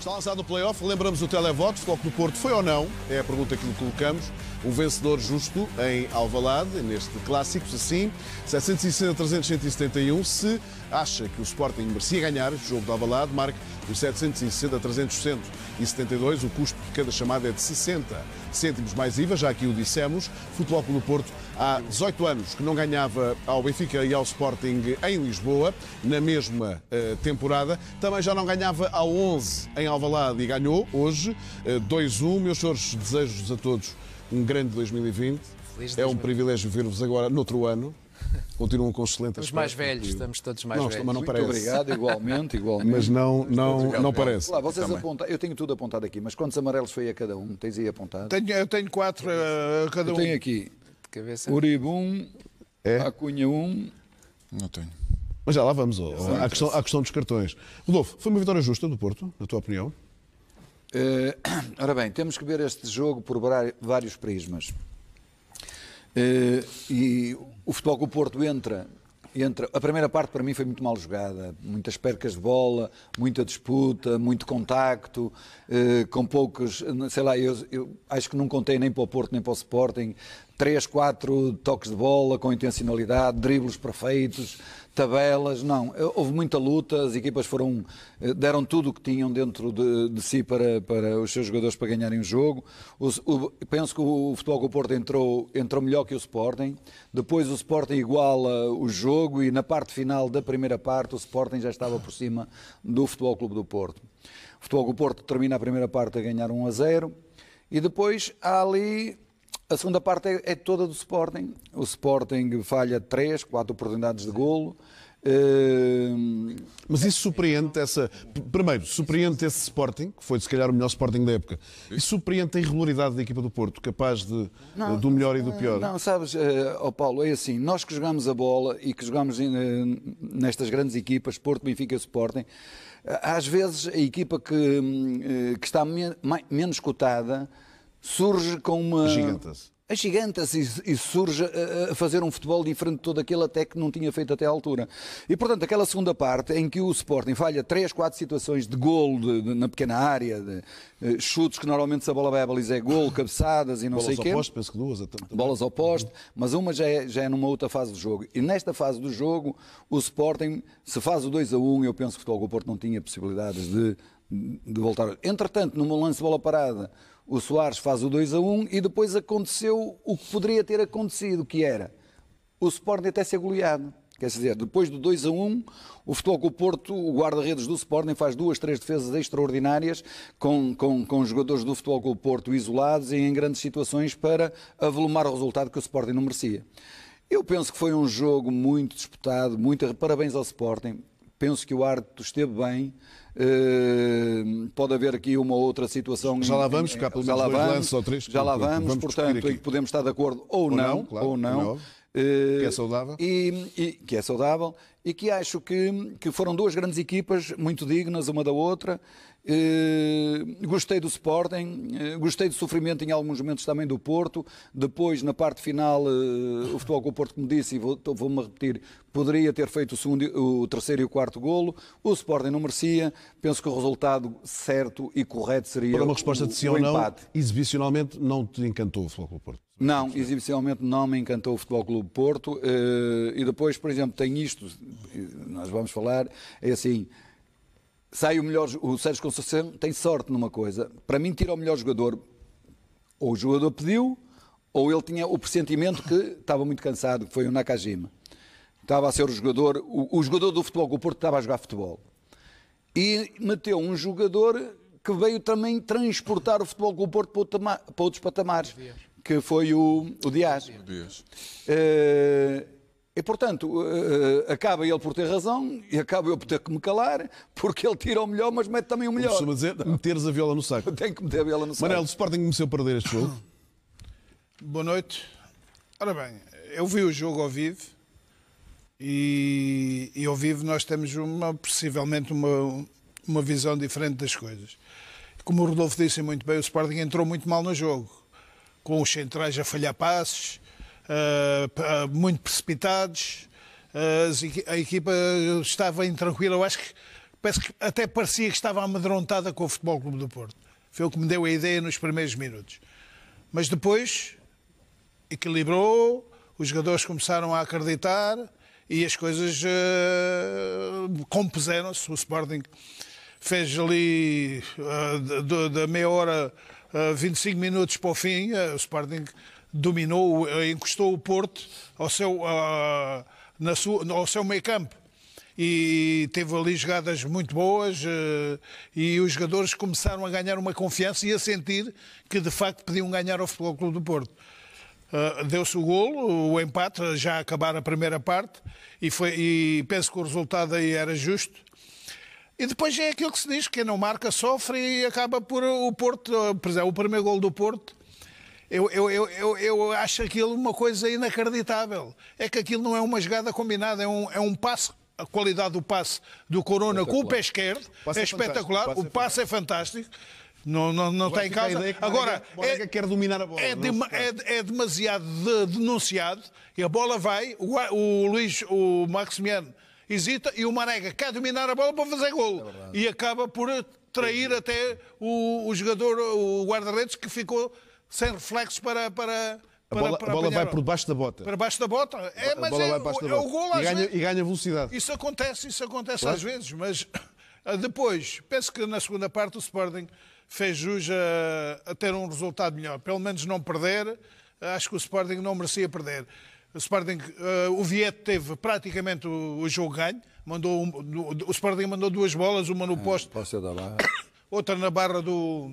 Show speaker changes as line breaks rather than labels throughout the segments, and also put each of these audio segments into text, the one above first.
Está lançado no playoff, lembramos o televoto, Futebol Foco do Porto foi ou não? É a pergunta que lhe colocamos. O vencedor justo em Alvalade, neste clássico, se sim, 760-371. Se acha que o Sporting merecia ganhar o jogo de Alvalade, marque o 760-372. O custo de cada chamada é de 60 cêntimos mais IVA, já aqui o dissemos. Futebol Clube do Porto há 18 anos que não ganhava ao Benfica e ao Sporting em Lisboa, na mesma uh, temporada. Também já não ganhava ao 11 em Alvalade e ganhou hoje uh, eh, 2-1. Meus senhores, desejo-vos a todos um grande 2020. Feliz é um privilégio ver-vos agora noutro ano. Continuam com excelentes
Os mais velhos, estamos todos mais não, velhos. Mas não Muito obrigado, igualmente, igualmente. Mas não, não, não, parece. vocês
eu tenho tudo apontado aqui, mas quantos amarelos foi a cada um? Tens aí apontado?
Tenho, eu tenho quatro
eh, a uh, cada eu um. Tenho aqui cabeça.
Uribe é?
Acunha 1.
Não tenho. Mas já lá vamos oh, à, questão, à questão dos cartões. Rodolfo, foi uma vitória justa do Porto, na tua opinião?
Uh, ora bem, temos que ver este jogo por vários prismas. Uh, e o futebol que o Porto entra, entra. A primeira parte para mim foi muito mal jogada. Muitas percas de bola, muita disputa, muito contacto, uh, com poucos. Sei lá, eu, eu, acho que não contei nem para o Porto nem para o Sporting. 3, 4 toques de bola com intencionalidade, dribles perfeitos, tabelas, não. Houve muita luta, as equipas foram, eh, deram tudo o que tinham dentro de, de si para, para, os seus jogadores para ganharem o jogo. O, o, penso que o Futebol do Porto entrou, entrou melhor que o Sporting. Depois o Sporting iguala o jogo e na parte final da primeira parte o Sporting já estava por cima do Futebol Clube do Porto. O Futebol do Porto termina a primeira parte a ganhar 1 a 0 e depois há ali a segunda parte é, é, toda do Sporting. O Sporting falha 3, 4 oportunidades
de golo. Eh, Mas isso surpreende essa. Primeiro, surpreende esse Sporting, que foi se calhar o melhor Sporting da época, e surpreende a irregularidade da equipa do Porto, capaz de, não, do melhor e do eh, pior. Não,
sabes, oh Paulo, é assim: nós que jogamos a bola e que jogamos nestas grandes equipas, Porto, Benfica e Sporting, às vezes a equipa que, que está menos cotada surge com uma. Giganta-se. Agiganta-se e surge a fazer um futebol diferente de todo aquele até que não tinha feito até à altura. E, portanto, aquela segunda parte em que o Sporting falha três, quatro situações de golo de, de, na pequena área, de, eh, chutes que normalmente se a bola vai a baliza é golo, cabeçadas e não sei o quê. Bolas ao
penso que duas. Até,
Bolas ao poste, mas uma já é, já é numa outra fase do jogo. E nesta fase do jogo, o Sporting, se faz o 2 a 1, eu penso que o Futebol do Porto não tinha possibilidades de, de voltar. Entretanto, numa lance de bola parada, o Soares faz o 2 a 1 e depois aconteceu o que poderia ter acontecido, que era o Sporting até ser goleado. Quer dizer, depois do 2 a 1, o Futebol com o Porto, o guarda-redes do Sporting, faz duas, três defesas extraordinárias com, com, com jogadores do Futebol com o Porto isolados e em grandes situações para avolumar o resultado que o Sporting não merecia. Eu penso que foi um jogo muito disputado, muito parabéns ao Sporting. Penso que o árbitro esteve bem, eh, pode haver aqui uma outra situação. Já lá vamos, pelo menos já lá vamos, lances ou três. Já lá vamos, vamos portanto, podemos estar de acordo ou, ou não, não claro, ou é não. não eh, que é saudável. E, e, que é saudável e que acho que, que foram duas grandes equipas, muito dignas uma da outra. Uh, gostei do Sporting, uh, gostei do sofrimento em alguns momentos também do Porto. Depois, na parte final, uh, o futebol com o Porto, como disse, e vou-me vou repetir, poderia ter feito o, segundo, o terceiro e o quarto golo. O Sporting não merecia. Penso que o resultado
certo e correto seria Para uma resposta de sim ou não, exibicionalmente não te encantou o futebol com o Porto?
Não, exibicionalmente não me encantou o Futebol Clube Porto. Eh, e depois, por exemplo, tem isto, nós vamos falar, é assim, sai o melhor, o Sérgio Conceição tem sorte numa coisa. Para mim, tira o melhor jogador. Ou o jogador pediu, ou ele tinha o pressentimento que estava muito cansado, que foi o Nakajima. Estava a ser o jogador, o, o jogador do Futebol Clube Porto estava a jogar futebol. E meteu um jogador que veio também transportar o Futebol Clube Porto para, outro, para outros patamares que foi o, o Dias. O Dias. Uh, e, portanto, uh, acaba ele por ter razão e acaba eu por ter que me calar, porque ele tira o melhor, mas mete também o melhor.
Costuma dizer, hum. meteres a viola no saco. Tem que meter a viola no saco. Manel, o Sporting começou a perder este jogo.
Boa noite. Ora bem, eu vi o jogo ao vivo e, e ao vivo nós temos uma, possivelmente uma, uma visão diferente das coisas. Como o Rodolfo disse muito bem, o Sporting entrou muito mal no jogo com os centrais a falhar passes, uh, muito precipitados. Uh, a equipa estava intranquila. Eu acho que, parece que até parecia que estava amedrontada com o Futebol Clube do Porto. Foi o que me deu a ideia nos primeiros minutos. Mas depois equilibrou, os jogadores começaram a acreditar e as coisas uh, compuseram-se. O Sporting fez ali uh, da meia hora 25 ah, minutos para o fim, ah, o Sporting dominou, ah, encostou o Porto ao seu, seu meio campo e teve ali jogadas muito boas e os jogadores começaram a ganhar uma confiança e a sentir que de facto podiam ganhar ao Futebol Clube do Porto. Deu-se o golo, o empate, já a acabar a primeira parte e, foi, e penso que o resultado aí era justo. E depois é aquilo que se diz, quem não marca sofre e acaba por o Porto, eh, por exemplo, o primeiro gol do Porto, eu, eu, eu, eu, acho aquilo uma coisa inacreditável. É que aquilo não é uma jogada combinada, é um, é um passe. A qualidade do passe do Corona com o pé esquerdo o é, é, espetacular. O é passe é fantástico. Não, não, não tem causa. Que Agora, é, quer dominar a bola. É, é? de, é, é demasiado de, denunciado e a bola vai. O, o Luís, o Maximiano hesita e o Marega quer dominar a bola para fazer golo. É e acaba por trair até o, o jogador, o guarda-redes, que ficou sem reflexos para. para a bola, para, para a bola vai por baixo da bota. Para baixo da bota? É, a mas bola é, vai baixo da bota. é o golo e ganha, vezes. e ganha velocidade. Isso acontece, isso acontece claro. às vezes, mas depois, penso que na segunda parte o Sporting fez jus a, a, ter um resultado melhor. Pelo menos não perder, acho que o Sporting não merecia perder. O Sporting, uh, o Vieto teve praticamente o, o jogo ganho. Mandou um, o Sporting mandou duas bolas, uma no ah, poste,
é,
outra na barra do,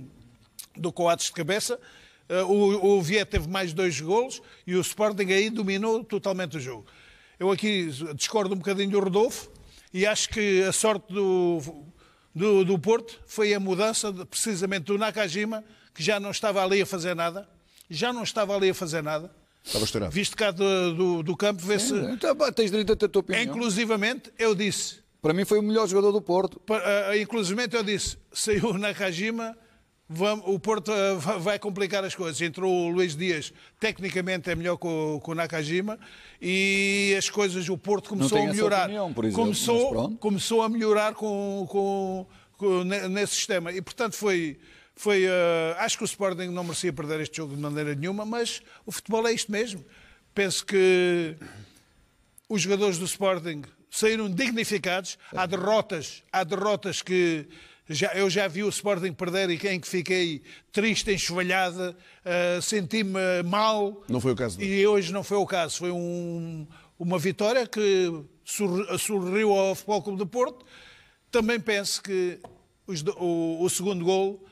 do Coates de cabeça. Uh, o, o teve mais dois golos e o Sporting aí dominou totalmente o jogo. Eu aqui discordo um bocadinho do Rodolfo e acho que a sorte do, do, do Porto foi a mudança de, precisamente do Nakajima, que já não estava ali a fazer nada, já não estava ali a fazer nada, Estava estourado. Visto cá do, do, do campo, vê-se. Então, tens direito a ter a tua opinião. Inclusivamente, eu disse. Para mim, foi o melhor jogador do Porto. Pa- eh, eh, inclusivamente, eu disse: saiu na Rajima, o Porto eh, vai complicar as coisas. Entrou o Luís Dias, tecnicamente é melhor que o, que o Nakajima, e as coisas, o Porto começou a melhorar. opinião, por exemplo, começou, começou a melhorar com, com- com- nesse sistema. E, portanto, foi foi, uh, acho que o Sporting não merecia perder este jogo de maneira nenhuma, mas o futebol é isto mesmo. Penso que os jogadores do Sporting saíram dignificados. Há derrotas, há derrotas que já, eu já vi o Sporting perder e em que fiquei triste, enxovalhada, uh, eh, senti-me mal. Não foi o caso. E hoje não foi o caso. Foi um, uma vitória que sorriu ao Futebol Clube do Porto. Também penso que os, o, o, segundo gol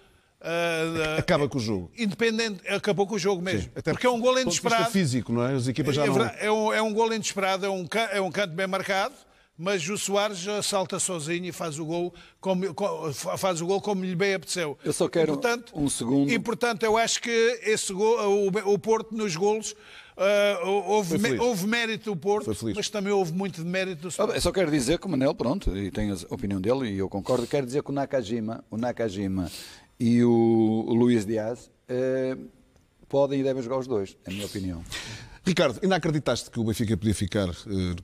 Uh,
Acaba ah, com o jogo.
Independente, acabou com o jogo mesmo. Sim, até porque é um gol inesperado. físico, não é? As equipas já é não... é, um, é um gol inesperado, é um, é um canto bem marcado, mas o Soares salta sozinho e faz o gol como, faz o gol como lhe bem apeteceu. Eu só quero portanto, um segundo. E portanto, eu acho que esse gol, o, o Porto nos golos. Uh, houve, houve, mérito do Porto, mas também houve muito de mérito do Sporting. Ah, só
quero dizer que o Manel, pronto, e tenho a opinião dele e eu concordo, quero dizer que o Nakajima, o Nakajima e o, Luís Dias uh, podem e devem jogar os dois, na é minha opinião.
Ricardo, ainda acreditaste que o Benfica podia ficar uh,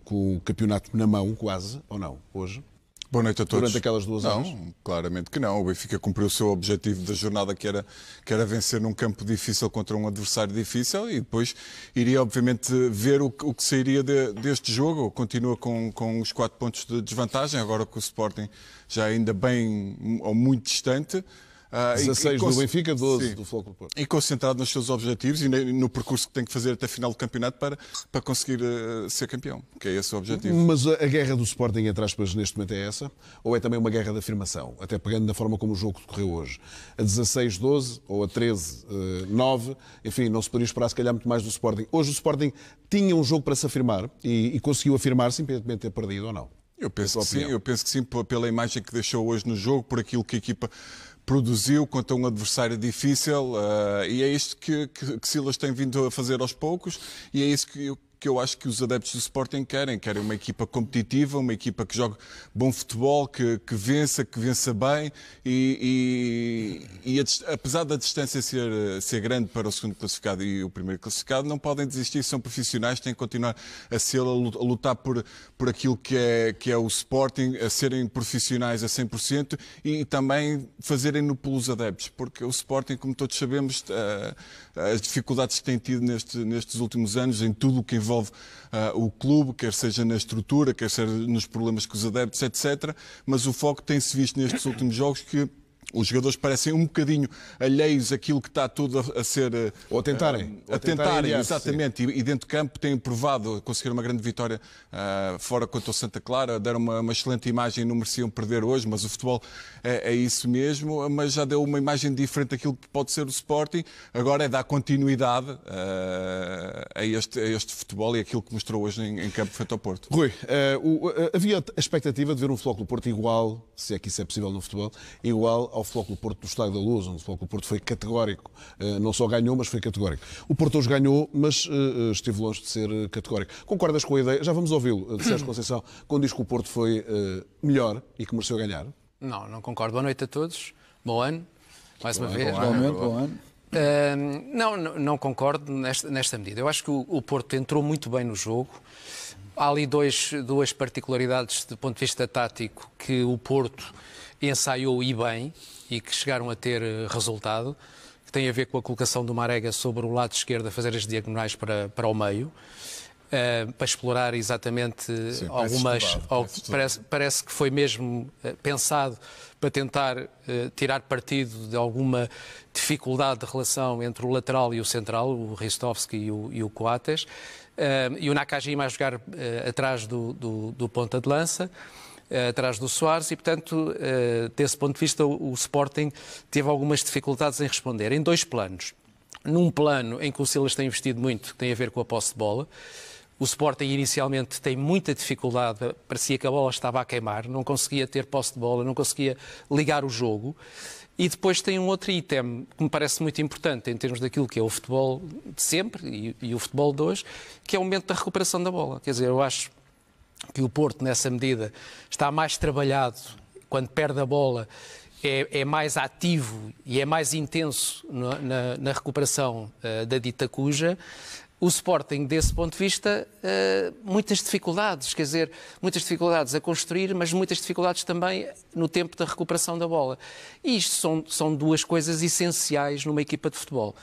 com o campeonato na mão, quase, ou não, hoje? Boa noite a todos. Durante aquelas duas não, horas? claramente que não. O Benfica
cumpriu o seu objetivo da jornada, que era, que era vencer num campo difícil contra um adversário difícil, e depois iria, obviamente, ver o, que, o que sairia de, deste jogo. Continua com, com os quatro pontos de desvantagem, agora com o Sporting já ainda bem ou muito distante. 16 ah, e, do Benfica, 12 sim, do Flóculo Porto. E concentrado nos seus objetivos e no percurso que tem que fazer até a final do campeonato para, para conseguir uh, ser campeão, que é esse o objetivo. Mas
a, a guerra do Sporting, entre aspas, neste momento é essa? Ou é também uma guerra de afirmação? Até pegando na forma como o jogo decorreu hoje. A 16-12 ou a 13-9, ah, enfim, não se poderia esperar se calhar muito mais do Sporting. Hoje o Sporting tinha um jogo para se afirmar e, e conseguiu afirmar simplesmente ter perdido ou não?
Eu penso, que sim, eu penso que sim, pela imagem que deixou hoje no jogo, por aquilo que a equipa produziu contra um adversário difícil uh, e é isto que, que, que, Silas tem vindo a fazer aos poucos e é isso que, que eu acho que os adeptos do Sporting querem. Querem uma equipa competitiva, uma equipa que jogue bom futebol, que, que vença, que vença bem. E, e, e a, apesar da distância ser, ser grande para o segundo classificado e o primeiro classificado, não podem desistir. São profissionais, têm que continuar a ser, a lutar por, por aquilo que é, que é o Sporting, a serem profissionais a 100% e também fazerem-no pelos adeptos. Porque o Sporting, como todos sabemos, eh, as dificuldades que tem tido neste, nestes últimos anos, em tudo o que envolve envolve uh, o clube, quer seja na estrutura, quer seja nos problemas com os adeptos, etc. Mas o foco tem-se visto nestes últimos jogos que os jogadores parecem um bocadinho alheios àquilo que está tudo a, ser. Eh, Ou a tentarem. Eh, a, a tentarem, tentarem exatamente. E, e, dentro de campo têm provado, conseguiram uma grande vitória uh, fora contra o Santa Clara, deram uma, uma, excelente imagem, não mereciam perder hoje, mas o futebol é, é, isso mesmo. Mas já deu uma imagem diferente daquilo que pode ser o Sporting. Agora é dar continuidade uh, a, este, a, este, futebol e aquilo que mostrou hoje em, em campo feito ao Porto.
Rui, ah, o, havia a expectativa de ver um Flóculo Porto igual, se é que isso é possível no futebol, igual ao ao Flóculo Porto do Estádio da Luz, onde o Flóculo Porto foi categórico. Eh, não só ganhou, mas foi categórico. O Porto hoje ganhou, mas eh, eh, esteve longe de ser categórico. Concordas com a ideia? Já vamos ouvi-lo, de Sérgio Conceição, quando diz que o Porto foi melhor e que mereceu ganhar?
Não, não concordo. Boa noite a todos. Bom ano, mais uma vez. Bom, ano, bom ano. Uh, não, não concordo nesta, nesta, medida. Eu acho que o, o, Porto entrou muito bem no jogo. Há ali dois, duas particularidades do ponto de vista tático que o Porto ensaiou e bem e que chegaram a ter eh, resultado, que tem a ver com a colocação do Marega sobre o lado esquerdo a fazer as diagonais para, para o meio. Uh, para explorar exatamente eh, Sim, algumas. Parece, parece, parece, que foi mesmo pensado para tentar uh, tirar partido de alguma dificuldade de relação entre o lateral e o central, o Ristovski e o, e o Coates, e o Nakajima a jogar atrás do, do, do ponta de lança. Eh, atrás do Soares e, portanto, eh, desse ponto de vista, o Sporting teve algumas dificuldades em responder, em dois planos. Num plano em que o Silas tem investido muito, que tem a ver com a posse de bola, o Sporting inicialmente tem muita dificuldade, parecia que a bola estava a queimar, não conseguia ter posse de bola, não conseguia ligar o jogo. E depois tem um outro item que me parece muito importante em termos daquilo que é o futebol de sempre e, e o futebol de hoje, que é o momento da recuperação da bola. Quer dizer, eu acho que o Porto, nessa medida, está mais trabalhado quando perde a bola. É, é mais ativo e é mais intenso na, na, na recuperação uh, da dita cuja o Sporting, desse ponto de vista, eh, muitas dificuldades, quer dizer, muitas dificuldades a construir, mas muitas dificuldades também no tempo da recuperação da bola. E isto são, são duas coisas essenciais numa equipa de futebol.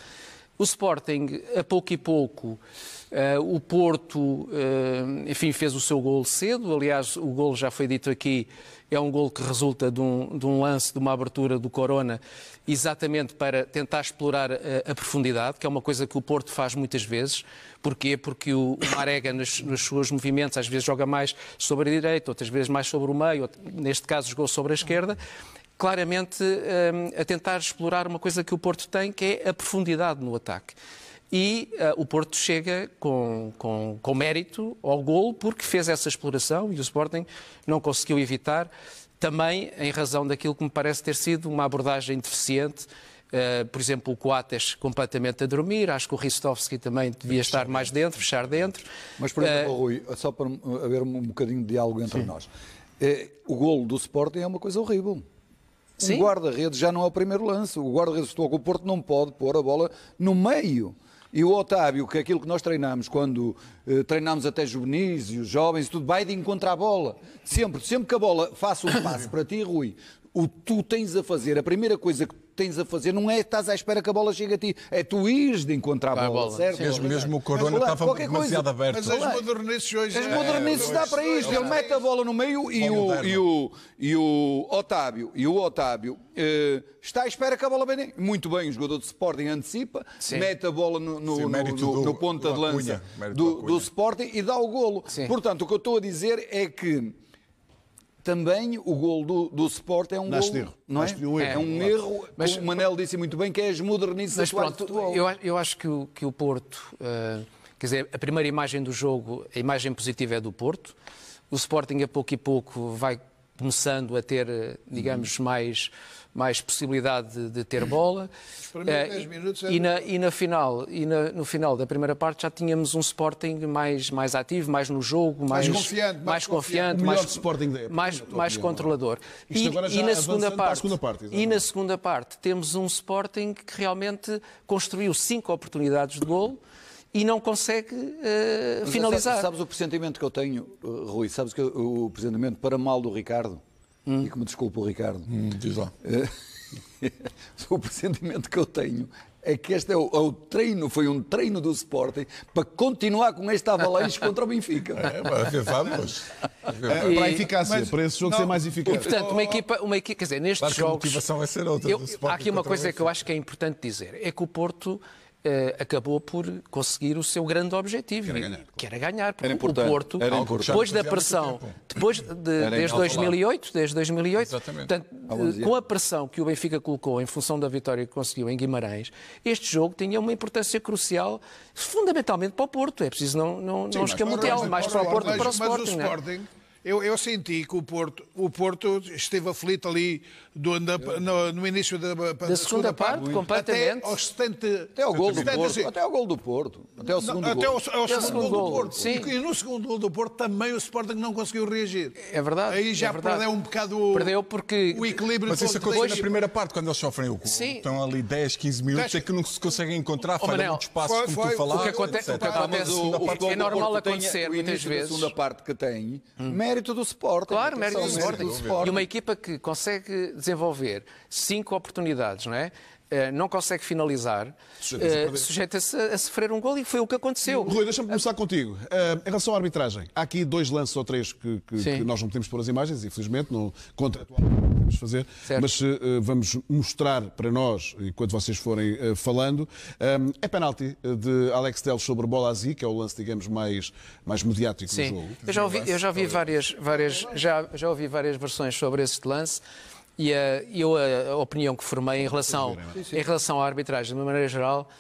O Sporting, a pouco e pouco, Uh, o Porto, uh, enfim, fez o seu gol cedo. Aliás, o gol já foi dito aqui, é um gol que resulta de um, de um lance, de uma abertura do Corona, exatamente para tentar explorar a, eh, a, profundidade, que é uma coisa que o Porto faz muitas vezes. Porquê? Porque o, o Marega, nos, nos, seus movimentos, às vezes joga mais sobre a direita, outras vezes mais sobre o meio, neste caso jogou sobre a esquerda claramente um, a tentar explorar uma coisa que o Porto tem, que é a profundidade no ataque. E uh, o Porto chega com, com, com mérito ao golo porque fez essa exploração e o Sporting não conseguiu evitar, também em razão daquilo que me parece ter sido uma abordagem deficiente Uh, por exemplo, o Coates completamente a dormir, acho que o Ristovski também devia estar mais dentro, fechar dentro. Mas, por exemplo, uh...
Rui, só para haver um bocadinho de diálogo entre Sim. nós, uh, o golo do Sporting é uma coisa horrível. Sim? O guarda-redes já não é o primeiro lance. O guarda-redes estou o Porto não pode pôr a bola no meio. E o Otávio, que é aquilo que nós treinamos, quando eh, treinamos até juvenis e os jovens, tudo vai de encontrar a bola. Sempre, sempre que a bola faça um passo para ti, Rui, o tu tens a fazer, a primeira coisa que tens a fazer não é estás à espera que a bola chegue a ti, é tu ires de encontrar a bola, bola. certo? Mesmo, é mesmo o Corona mas, estava demasiado aberto. Mas as
modernices hoje... As é modernices é, dá para isto, ele mete
a bola no meio e o, e o, e o Otávio, e o Otávio uh, está à espera que a bola venha. Muito bem, o jogador de Sporting antecipa, Sim. mete a bola no, no, Sim, no, no, no ponta de lança do, do, Sporting e dá o golo. Sim. Portanto, o que eu estou a dizer é que também o gol do, do Sport é um gol, erro. não é? Um erro. é um erro, mas o Manel disse muito bem que é as modernizações mas pronto Eu,
eu acho que o, que o Porto, uh, quer dizer, a primeira imagem do jogo, a imagem positiva é do Porto. O Sporting a pouco e pouco vai começando a ter, eh, digamos, mais, mais possibilidade de, de ter bola. Eh, e, na, e na final, e na, no final da primeira parte já tínhamos um Sporting mais, mais ativo, mais no jogo, mais, mais confiante, mais, confiante, mais, sporting da mais, mais é? controlador. E, e, na segunda parte, segunda parte e na segunda parte temos um Sporting que realmente construiu cinco oportunidades de golo e não consegue uh, finalizar. Sabes, sabes,
o pressentimento que eu tenho, eh, Rui? Sabes que eu, o pressentimento para mal do Ricardo? Hum. E que me desculpa o Ricardo. Hum, diz lá. Eh, o pressentimento que eu tenho é que este é o, é o, treino, foi um treino do Sporting para continuar com este avalanche contra o Benfica. É, mas,
é, para a eficácia, mas, para esse jogo não, ser mais eficaz. E, portanto,
uma equipa, uma equipa quer dizer, nestes jogos... a motivação vai é ser outra eu, Há aqui uma coisa que eu acho que é importante dizer, é que o Porto eh, acabou por conseguir o seu grande objetivo, era ganhar, que era ganhar. Porque era o Porto, era depois da pressão, depois de, desde 2008, desde 2008, portanto, com a pressão que o Benfica colocou em função da vitória que conseguiu em Guimarães, este jogo tinha uma importância crucial, fundamentalmente para o Porto. É preciso não, não, Sim, não escamoteá-lo, mais para o Porto mas, para o Sporting. Mas o Sporting
é? Eu, eu, senti que o Porto, o Porto esteve aflito ali do, na, no, no, início da, da, da segunda, segunda, parte, parte completamente. Até, aos 70, até ao gol do Porto. Assim, até ao gol
do Porto.
Até ao segundo não, gol. ao, ao até segundo, segundo gol, do Porto. Sim. E no segundo gol do Porto também o Sporting não conseguiu reagir. É verdade. Aí já é verdade. perdeu um bocado o, perdeu porque... o equilíbrio. Mas isso acontece depois... na primeira parte, quando
eles sofrem o gol. Sim. Estão ali 10, 15 minutos, é que não se conseguem encontrar, oh, falha Manel, muito espaço, foi, foi, como tu falaste. O que acontece, tá, é o que acontece, é normal acontecer
muitas vezes. A segunda
parte que tem, hum mérito do Sporting. Claro, mérito do, do Sporting. E uma
equipa que consegue desenvolver cinco oportunidades, não é? Eh, não consegue finalizar, sujeita-se eh, sujeita a sofrer um gol e foi o que aconteceu. Rui,
deixa-me começar contigo. Eh, em relação à arbitragem, há aqui dois lances ou três que, que, que nós não podemos pôr as imagens, infelizmente, não contra não podemos fazer, certo. mas vamos mostrar para nós, enquanto vocês forem falando. é penalti de Alex Teles sobre Bolazi, que é o lance, digamos, mais, mais mediático Sim. do jogo. Eu
já ouvi, eu já ouvi várias, várias, já, já ouvi várias versões sobre este lance e a, eu a, opinião que formei em relação, em relação à arbitragem, de uma maneira geral,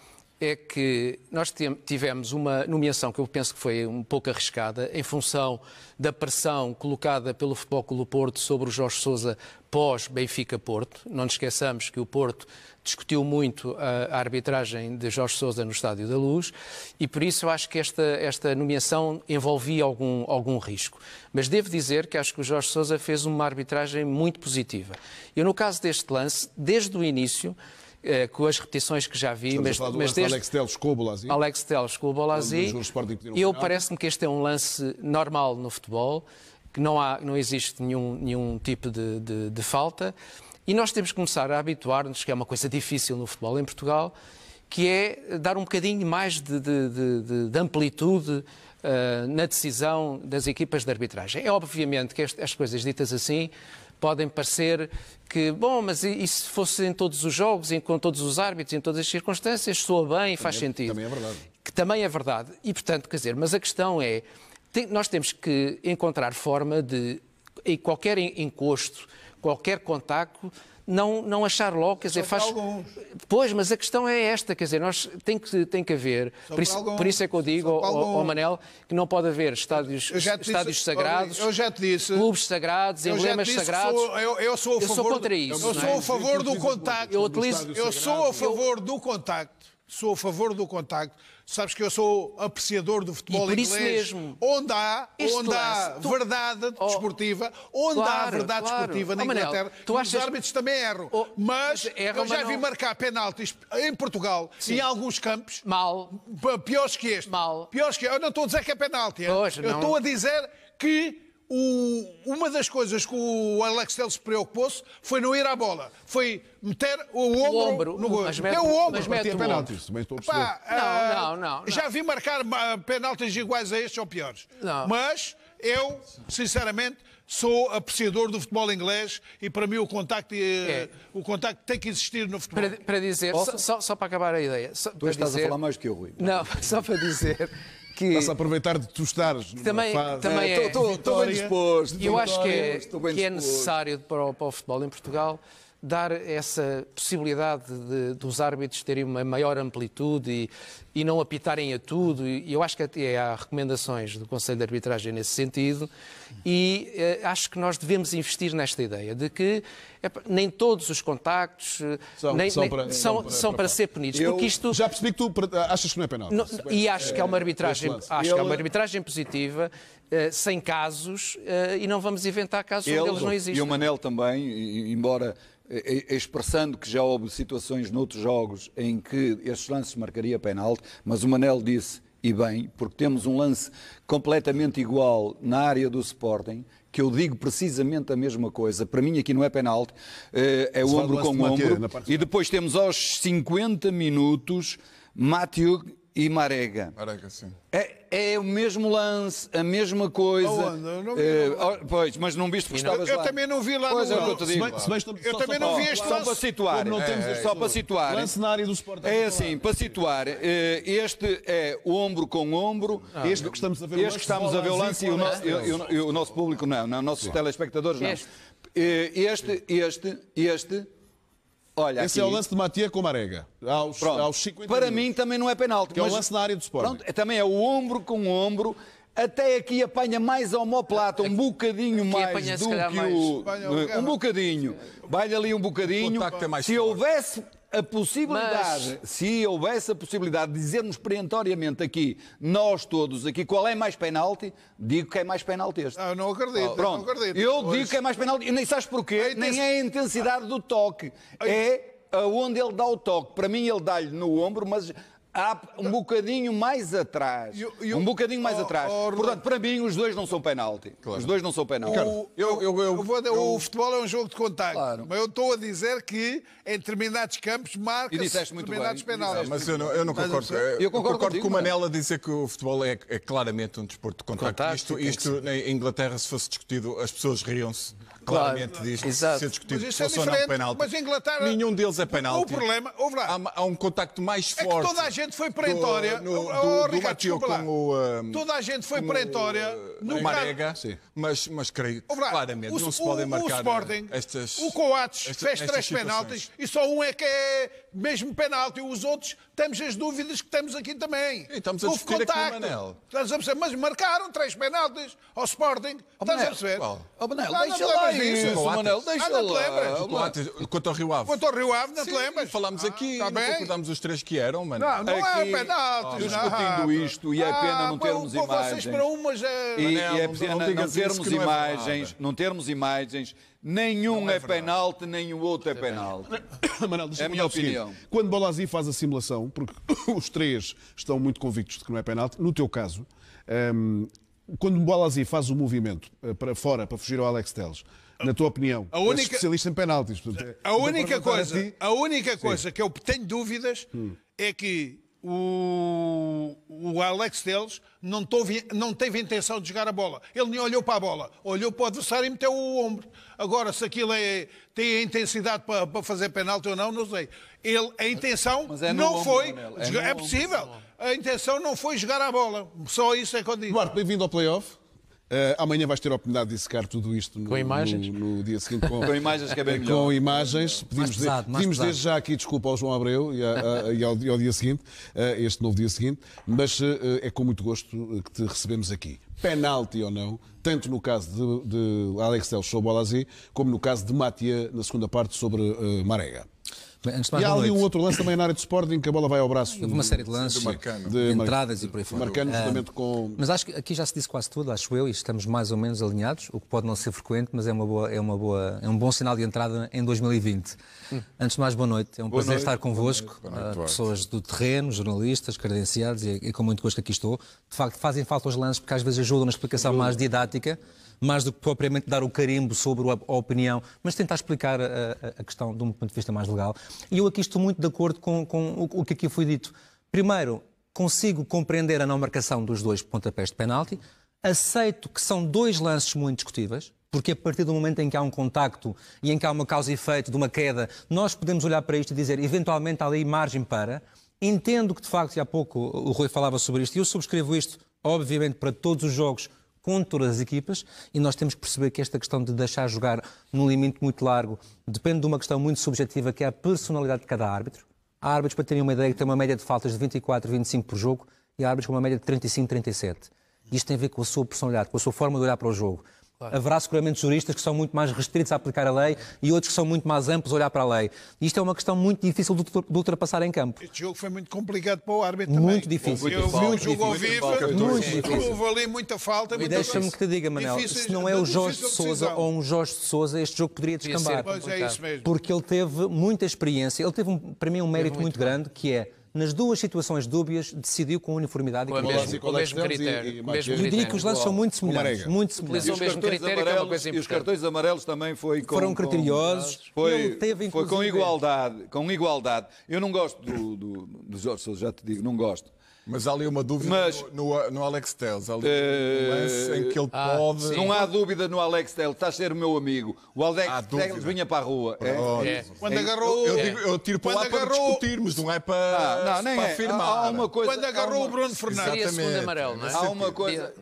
é que nós tivemos uma nomeação que eu penso que foi um pouco arriscada, em função da pressão colocada pelo Futebol Clube Porto sobre o Jorge Sousa pós-Benfica-Porto. Não nos esqueçamos que o Porto discutiu muito a, a arbitragem de Jorge Sousa no Estádio da Luz e por isso eu acho que esta, esta nomeação envolvia algum, algum risco. Mas devo dizer que acho que o Jorge Sousa fez uma arbitragem muito positiva. Eu, no caso deste lance, desde o início, eh, com as repetições que já vi, Estamos mas, mas desde Alex
Teles com o Bolazzi. Alex
Teles com Eu parece-me que este é um lance normal no futebol, que não, há, não existe nenhum, nenhum tipo de, de, de falta. E nós temos que começar a habituar-nos, que é uma coisa difícil no futebol em Portugal, que é dar um bocadinho mais de, de, de, de amplitude uh, na decisão das equipas de arbitragem. É obviamente que estas coisas ditas assim podem parecer que, bom, mas e, e, se fosse em todos os jogos, em, com todos os árbitros, em todas as circunstâncias, soa bem e faz é- sentido. Também é verdade. Que também é verdade. E, portanto, quer dizer, mas a questão é, tem, nós temos que encontrar forma de, em qualquer encosto, qualquer contacto, não, não achar logo, quer dizer, Só faz. Alguns. Pois, mas a questão é esta, quer dizer, nós tem que, tem que haver, por isso, por isso é que eu digo ao, ao, Manel que não pode haver estádios, estádios disse, sagrados, eu
já te disse,
clubes sagrados, eu emblemas sagrados. Sou, eu,
eu, sou a favor, eu sou contra isso. Eu é? sou a favor do contacto. Eu, utilizo, eu sou a favor do contacto. Sou a favor do contacto Sabes que eu sou apreciador do futebol inglês. Mesmo, onde há, onde há verdade oh, desportiva, onde claro, há verdade claro. desportiva na oh, Inglaterra, tu achas... os árbitros também erram. Oh, mas,
eu já vi não...
marcar penaltis em Portugal, Sim. em alguns campos. Mal. Piores que este. Mal. Piores que Eu não estou a dizer que é penalti. É? Pois, eu não... estou a dizer que o, uma das coisas que o Alex Telles se preocupou-se foi não ir à bola, foi meter o ombro, o ombro no gol. Mas mete, Deu é o ombro. Mas mete o penaltis,
também estou
a ah, não, não, não, Já
vi marcar ah, penaltis iguais a estes ou piores. Não. Mas eu, sinceramente, sou apreciador do futebol inglês e para mim o contacto, eh, é. o contacto tem que
existir no futebol. Para, para dizer, só, só, para acabar a ideia. Só, tu estás dizer... a falar mais do que eu,
Rui.
Não, só
para dizer que. a aproveitar de tu estares. Também, também é. Estou é bem disposto. Eu acho que é, que é necessário
para o futebol em Portugal dar essa possibilidade de, dos árbitros terem uma maior amplitude e, e não apitarem a tudo. E eu acho que até há recomendações do Conselho de Arbitragem nesse sentido. E eh, acho que nós devemos investir nesta ideia de que é, nem todos os contactos eh, são, nem, são, nem, para, são, para, são para, para, ser punidos. Eu isto...
Já percebi que tu achas que não é
penal. Não, e acho que é uma é, é arbitragem, acho que é uma arbitragem positiva. Uh, sem casos uh, e não vamos inventar casos onde eles não existem. E o
Manel também, embora expressando que já houve situações noutros jogos em que estes lances marcaria penalti, mas o Manel disse, e bem, porque temos um lance completamente igual na área do Sporting, que eu digo precisamente a mesma coisa. Para mim aqui não é penalti, eh, é o ombro com o ombro. E depois temos aos 50 minutos Mátio e Marega. Marega, sim. É, é o mesmo lance, a mesma coisa. Não vi, eh, oh, pois, mas não viste porque estavas eu, eu também não vi lá pois no... É o que eu te digo. Se, se, se, eu só, também só, não vi este lance. Só para situar. Não temos é, só para situar. Lance na área do Sporting. É, é assim, para situar, eh, este é ombro com ombro. Ah, este que estamos a ver, este que estamos a ver o lance e o, nosso, e, o nosso público não, não nossos telespectadores não. Este, este, este Olha, Esse é aqui... é o lance
de Matia com Marega. Aos, Pronto, aos 50 Para mim também não é penalti. Que mas... é o lance na área do Sporting.
Pronto, é também é o ombro com o ombro. Até aqui apanha mais a homoplata, um bocadinho aqui mais do que o... Mais. Um bocadinho. Vai ali um bocadinho. É mais se forte. houvesse a possibilidade, Mas... se houvesse a possibilidade de dizermos perentoriamente aqui, nós todos aqui, qual é mais penalti, digo que é mais penalti este. Ah, não acredito, oh, pronto. não acredito. Eu pois... digo que é mais penalti, e nem sabes porquê, Ai, nem é a intensidade do toque, Ai... é onde ele dá o toque. Para mim ele dá-lhe no ombro, mas há um bocadinho mais atrás. Eu, eu, um bocadinho mais oh, atrás. Oh, Portanto, para mim, os dois não são penalti. Claro. Os dois não são penalti.
O,
eu, eu o futebol é um jogo de contacto. Claro. Mas eu estou a dizer que em determinados campos marca determinados bem, penaltis. Mas eu não, eu não concordo. Eu concordo, contigo, com o Manela
a dizer que o futebol é, é claramente um desporto de contacto. contacto isto, isto na Inglaterra, se fosse discutido, as pessoas riam-se claramente claro. diz que Exato. se ser discutido mas isso é não penalti. Mas Inglaterra... Nenhum deles é penalti. O problema... houve lá. Há, há, um contacto mais forte... É que toda a
gente foi perentória... Do, no, oh, do, oh, do Ricardo, do com o... Um, ah, toda a gente foi perentória... O, ah, no Marega,
sim. Mas, mas creio que claramente o, não se podem marcar o Sporting, estas... O Coates esta, fez três penaltis
e só um é que é mesmo penalti. Os outros temos as dúvidas que temos aqui também. E estamos a Houve discutir contacto. aqui, Manel. a perceber, mas marcaram três penaltis ao Sporting. Oh, estás Manel, a perceber? Oh, Manel, ah, deixa
lá isso, isso Manel, deixa ah, não lá. Te Quanto ao Rio Ave.
Quanto ao Rio Ave,
não Sim, te lembras? Falámos ah, aqui, tá bem. acordámos os três que eram, Manel. Não, não é aqui, é penaltis. Oh, discutindo isto e é pena ah, não termos imagens. Vocês para umas...
Eh, e é pena
não termos é imagens,
não termos imagens Nenhum é, é penalti, nenhum outro é, é penalti. é a minha opinião.
Seguinte. Quando Bolazzi faz a simulação, porque os três estão muito convictos de que não é penalti, no teu caso, um, ehm, quando Bolazzi faz o movimento eh, para fora, para fugir ao Alex Teles, na tua opinião, a única, especialista em penaltis. É a única coisa, ti...
a única coisa Sim. que eu tenho dúvidas hum. é que o, o Alex Teles não, não, teve intenção de jogar a bola. Ele nem olhou para a bola, olhou para o adversário e meteu o ombro. Agora, se aquilo é, tem a intensidade para, para fazer penalti ou não, não sei. Ele, a intenção é não foi. É, é possível. A intenção não foi jogar a bola. Só isso é que eu digo. Marco, bem-vindo ao playoff.
Uh, amanhã vais ter a oportunidade de dissecar tudo isto no, com imagens. No, no dia seguinte com, com imagens que é bem melhor. Com imagens. Pedimos, pesado, de, pedimos desde já aqui desculpa ao João Abreu e, a, a, e, ao, e ao, dia seguinte, uh, este novo dia seguinte, mas uh, é com muito gosto que te recebemos aqui. Penalti ou não, tanto no caso de, de Alex Teles sobre como no caso de Matia na segunda parte sobre uh, Marega
antes de mais, e há ali um outro lance também na área de Sporting, que a bola vai ao braço. Houve uma série de lances,
de, de entradas de, e
por aí fora. Marcano, ah, justamente com... Mas acho que aqui já se disse quase tudo, acho eu, e estamos mais ou menos alinhados, o que pode não ser frequente, mas é, uma boa, é, uma boa, é um bom sinal de entrada em 2020. Hum. Antes de mais, boa noite. É um boa prazer noite. estar convosco, boa noite. Ah, pessoas do terreno, jornalistas, credenciados, e, e com muito gosto aqui estou. De facto, fazem falta os lances, porque às vezes ajudam na explicação mais didática mais do que propriamente dar o carimbo sobre a opinião, mas tentar explicar a, a questão de um ponto de vista mais legal. E eu aqui estou muito de acordo com, com o que aqui foi dito. Primeiro, consigo compreender a não marcação dos dois pontapés de penalti, aceito que são dois lances muito discutíveis, porque a partir do momento em que há um contacto e em que há uma causa e efeito de uma queda, nós podemos olhar para isto e dizer, eventualmente há ali margem para. Entendo que, de facto, e há pouco o Rui falava sobre isto, e eu subscrevo isto, obviamente, para todos os jogos com todas as equipas e nós temos que perceber que esta questão de deixar jogar num limite muito largo depende de uma questão muito subjetiva que é a personalidade de cada árbitro. Há árbitros, para terem uma ideia, que têm uma média de faltas de 24, 25 por jogo e há árbitros com uma média de 35, 37. Isto tem a ver com a sua personalidade, com a sua forma de olhar para o jogo. Claro. Haverá seguramente juristas que são muito mais restritos a aplicar a lei e outros que são muito mais amplos a olhar para a lei. Isto é uma questão muito difícil de ultrapassar em campo.
Este jogo foi muito complicado para o árbitro muito também. Muito difícil. Eu vi o jogo ao vivo, houve ali muita falta. e deixa-me que te diga, Manel, difícil, se não é o Jorge
de Souza ou um Jorge de Souza, este jogo poderia descambar. Pois é isso mesmo. Porque ele teve muita experiência, ele teve, para mim, um mérito muito, muito grande, que é nas duas situações dúbias, decidiu com uniformidade. Com, e com, é mesmo, é com o mesmo critério. E, e, mesmo eu diria que os lances são muito semelhantes. Muito semelhantes. Utilizou mesmo critério, amarelos,
é E os é cartões amarelos também foi com... Foram criteriosos. foi, teve, foi com igualdade. Com igualdade. Eu não gosto do, do, dos outros, já te digo, não gosto. Mas há ali uma dúvida Mas, no, no, no, Alex Telles. Há ali uh, um lance em que ele ah, pode. Sim. Não há dúvida no Alex Telles, está a ser o meu amigo. O Alex Telles vinha para a rua. é. É. é. Quando é. agarrou. Eu, eu, é. digo,
eu tiro para lá agarrou... para discutirmos, não é para, ah, não, nem para é. afirmar. Há, uma coisa, Quando agarrou uma... o Bruno Fernandes. Seria segundo amarelo, não é? Há uma
coisa.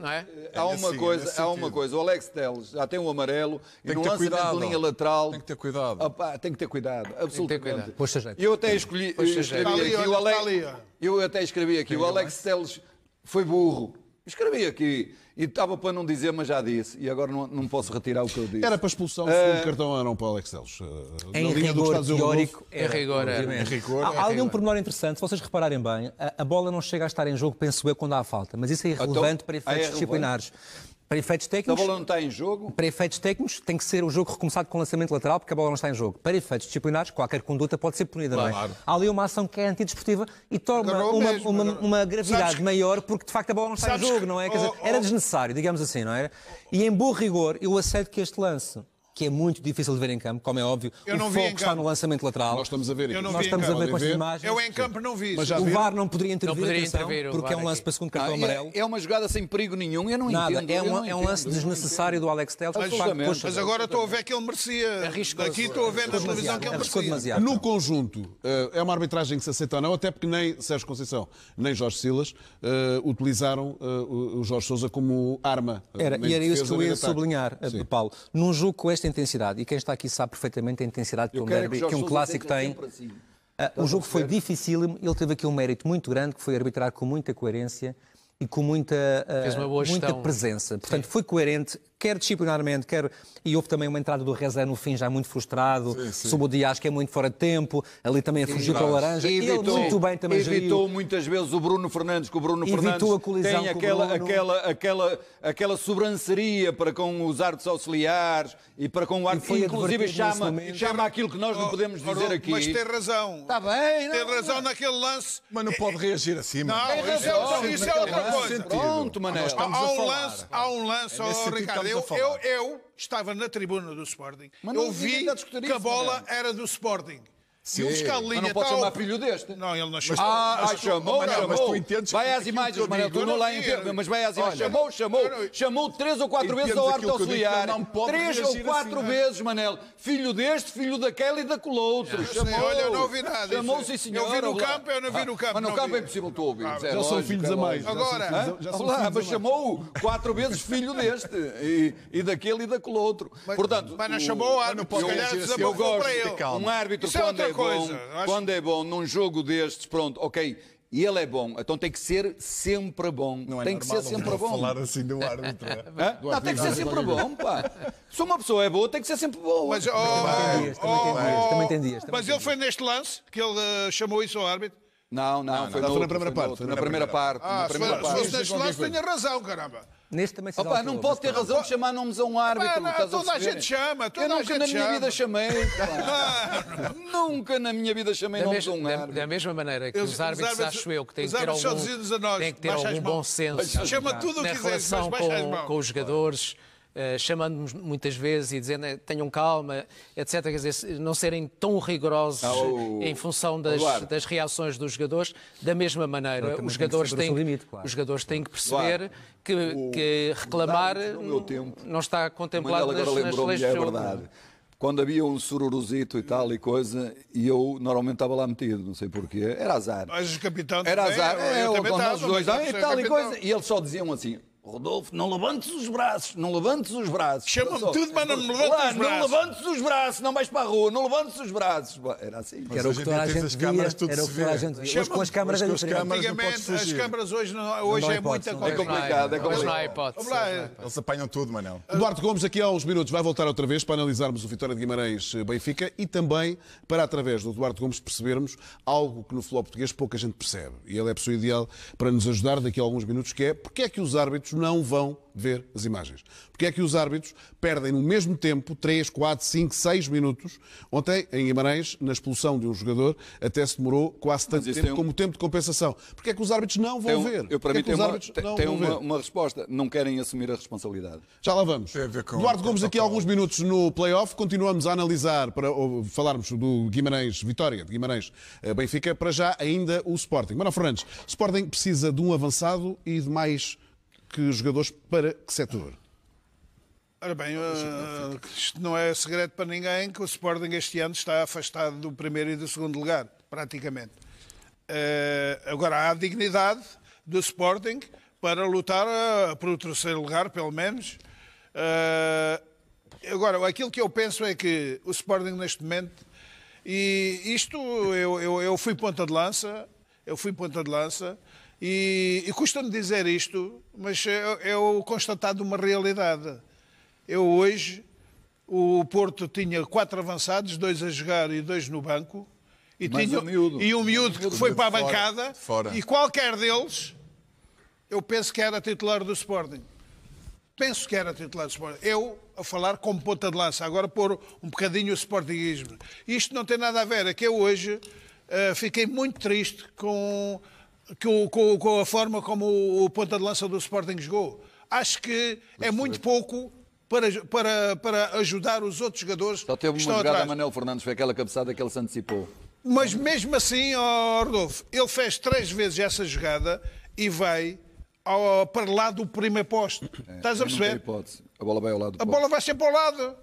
Há uma coisa, há uma coisa. O Alex Telles já tem um amarelo tem e no lançamento de linha lateral. Tem que ter cuidado. Opa, tem que ter cuidado, absolutamente. Tem que ter cuidado. Eu até escolhi. Escrevi aqui o Alex. Eu até escrevi aqui, o Alex Teles foi burro. Escrevi aqui e estava para não dizer, mas já disse. E agora não, não posso retirar
o que eu disse. Era para expulsão, o segundo ah, cartão ou não para o Alex Teles. Ah, em rigor teórico, é. em rigor. Há é. ali um
pormenor interessante, se vocês repararem bem, a, bola não chega a estar em jogo, penso eu, quando há falta. Mas isso é então, irrelevante para ah, é efeitos disciplinares. Para efeitos técnicos. A bola não
está em jogo?
Para efeitos técnicos, tem que ser o jogo recomeçado com lançamento lateral, porque a bola não está em jogo. Para efeitos disciplinares, qualquer conduta pode ser punida, claro. não é? Há ali uma ação que é antidesportiva e torna uma, mesmo, uma, uma, gravidade que... maior, porque de facto a bola não está em jogo, que... não é? oh, Era oh. desnecessário, digamos assim, não era? E em bom rigor, eu aceito que este lance que é muito difícil de ver em campo, como é óbvio. Eu o não foco está no lançamento lateral. Nós estamos a ver. Aqui. Eu não Nós estamos a ver com as imagens. Eu em
campo não vi. Mas o VAR não poderia intervir, não poderia intervir porque é um lance aqui.
para segundo cartão ah, é amarelo.
É, é uma jogada sem perigo nenhum, eu não Nada, entendo. É, uma, não é um lance
desnecessário do Alex Telles. Mas, facto, mas agora
estou
a ver que ele merecia. É aqui estou a ver na
televisão que ele
merecia. no conjunto,
eh, é uma arbitragem que se aceita ou não, até porque nem Sérgio Conceição, nem Jorge Silas eh,
utilizaram eh, o Jorge Sousa como arma. Era, e era isso que eu ia sublinhar, Paulo. Num jogo com esta esta intensidade, e quem está aqui sabe perfeitamente a intensidade que um derby, que, que um clássico tem. Assim. Uh, o jogo foi dificílimo, ele teve aqui um mérito muito grande, que foi arbitrar com muita coerência e com muita, uh, muita presença. Portanto, Sim. foi coerente, quer disciplinarmente, quer. E houve também uma entrada do Rezé no fim, já muito frustrado. Sim, o Dias, que é muito fora de tempo. Ali também a fugir para o laranja. E evitou, Ele muito bem também Evitou geriu.
muitas vezes o Bruno Fernandes, que o Bruno evitou Fernandes a colisão tem aquela, Bruno... aquela, aquela, aquela sobranceria para com os artes auxiliares e para com o arte. Inclusive chama, chama aquilo que nós não oh, podemos dizer oh, aqui. Mas tem
razão. Está bem, não, Tem razão não. naquele lance.
Mas não pode reagir assim,
Não, tem razão. Isso é outra coisa. Pronto, Mané. Há um lance,
há um lance, é Ricardo eu, eu, eu, estava na tribuna do Sporting, Mas eu vi que a bola era do Sporting. Se o Escalinha não pode tá chamar filho deste. Não, ele não chamou. Ah, mas, chamou, mas, chamou. Mas tu entendes vai às imagens, Manel, tu não lá é entendo, mas vai às imagens. Chamou,
chamou, chamou três ou quatro vezes ao árbitro auxiliar. Três ou quatro assim, é? vezes, Manel. Filho deste, filho daquele e daquele outro. Chamou. Olha, eu não ouvi nada. Chamou, sim, senhor. Eu vi no campo, eu não vi no ah, campo. Mas no campo é impossível tu ouvir. Ah, é já são filhos a ah, mais. Agora. já Mas chamou quatro vezes filho deste e daquele e daquele outro. Portanto. Mas não chamou o árbitro, se calhar desabafou para ele. Um árbitro quando é coisa. acho... Quando é bom num jogo destes, pronto, ok, e ele é bom, então tem que ser sempre bom. Não é tem normal, que ser sempre bom. falar assim do árbitro. Né? não, tem que ser sempre bom,
pá. Se uma pessoa é boa, tem que ser sempre boa. Mas, oh, também, oh, também,
oh, oh também Também
mas ele foi neste lance que ele uh, chamou isso ao árbitro? Não, não, não, foi, não, no, foi, na primeira foi parte. na, primeira, primeira parte. Ah, na primeira se,
se fosse neste lance, tinha razão, caramba.
Neste também se Opa, não pode ter
razão de chamar nomes a um árbitro. não, toda a, gente chama, toda Eu nunca a gente na minha chama. vida chamei.
nunca na minha vida chamei da nomes a um árbitro. Da, da mesma maneira que os, os árbitros, árbitros acho eu, que têm que ter algum, nós, têm que ter algum bom senso. Chama tudo o que quiser, relação mas com, com os jogadores eh, chamando-nos muitas vezes e dizendo eh, tenham calma, etc. Quer dizer, não serem tão rigorosos ah, em função das, reações dos jogadores. Da mesma maneira, os jogadores, têm, os jogadores têm que perceber que, reclamar não está contemplado nas, nas leis é de jogo. Verdade
quando havia um sururuzito e tal e coisa, e eu normalmente estava lá metido, não sei porquê. Era azar. Mas os capitães. Era azar. É, também, é, dois, ah, e tal e coisa. E eles só diziam assim: Rodolfo, não levantes os braços, não levantes os braços. Chama-me tudo, mas não me levantes os braços. Não levantes os braços, não vais para a rua, não levantes os braços. Era assim. Mas era o que
toda a gente via. Era o que toda a gente
via. Hoje com as câmaras é Antigamente, as câmaras
hoje, não, é hoje não é muita coisa. É complicado, é complicado. Não há hipótese.
Eles apanham tudo, Manel.
Eduardo Gomes, aqui há uns minutos, vai voltar outra vez para analisarmos o Vitória de Guimarães-Benfica eh, e também para, através do Eduardo Gomes, percebermos algo que no futebol português pouca gente percebe. E ele é a pessoa ideal para nos ajudar daqui a alguns minutos, que é porque é que os árbitros não vão ver as imagens. Porque é que os árbitros perdem no mesmo tempo 3, 4, 5, 6 minutos? Ontem, em Guimarães, na expulsão de um jogador, até se demorou quase tanto tempo um... como tempo de compensação. Porque é que os árbitros não vão um... ver? Eu, para é mim, é que tem, uma, tem uma,
uma, resposta. Não querem assumir a responsabilidade.
Já lá vamos. Com... Eduardo Gomes, aqui alguns minutos no playoff. Continuamos a analisar, para falarmos do Guimarães, vitória de Guimarães, eh, Benfica. Para já, ainda o Sporting. Manoel Fernandes, Sporting precisa de um avançado e de mais que jogadores para que setor?
Ora bem, uh, isto não é segredo para ninguém que o Sporting este ano está afastado do primeiro e do segundo lugar, praticamente. Uh, agora há a dignidade do Sporting para lutar uh, eh, para o terceiro lugar, pelo menos. agora, aquilo que eu penso é que o Sporting neste momento, e isto eu, eu, eu fui ponta de lança, eu fui ponta de lança, e, e me dizer isto, mas é, é o constatado de uma realidade. Eu hoje, o Porto tinha quatro avançados, dois a jogar e dois no banco, e, tinha, um miúdo, e um miúdo que foi para a bancada, fora, fora. e qualquer deles, eu penso que era titular do Sporting. Penso que era titular do Sporting. Eu a falar como ponta de lança, agora pôr um bocadinho o Sportingismo. Isto não tem nada a ver, é que eu hoje uh, fiquei muito triste com com, com, com, a forma como o, o ponta de lança do Sporting jogou. Acho que é muito pouco para, para, para ajudar os outros jogadores. Só teve uma jogada atrás. a
Manuel Fernandes, foi aquela cabeçada que ele se antecipou.
Mas mesmo assim, oh, Rodolfo, ele fez três vezes essa jogada e vai ao, para lá do primeiro posto. É, Estás a perceber?
A bola vai ao lado.
A bola vai sempre ao lado.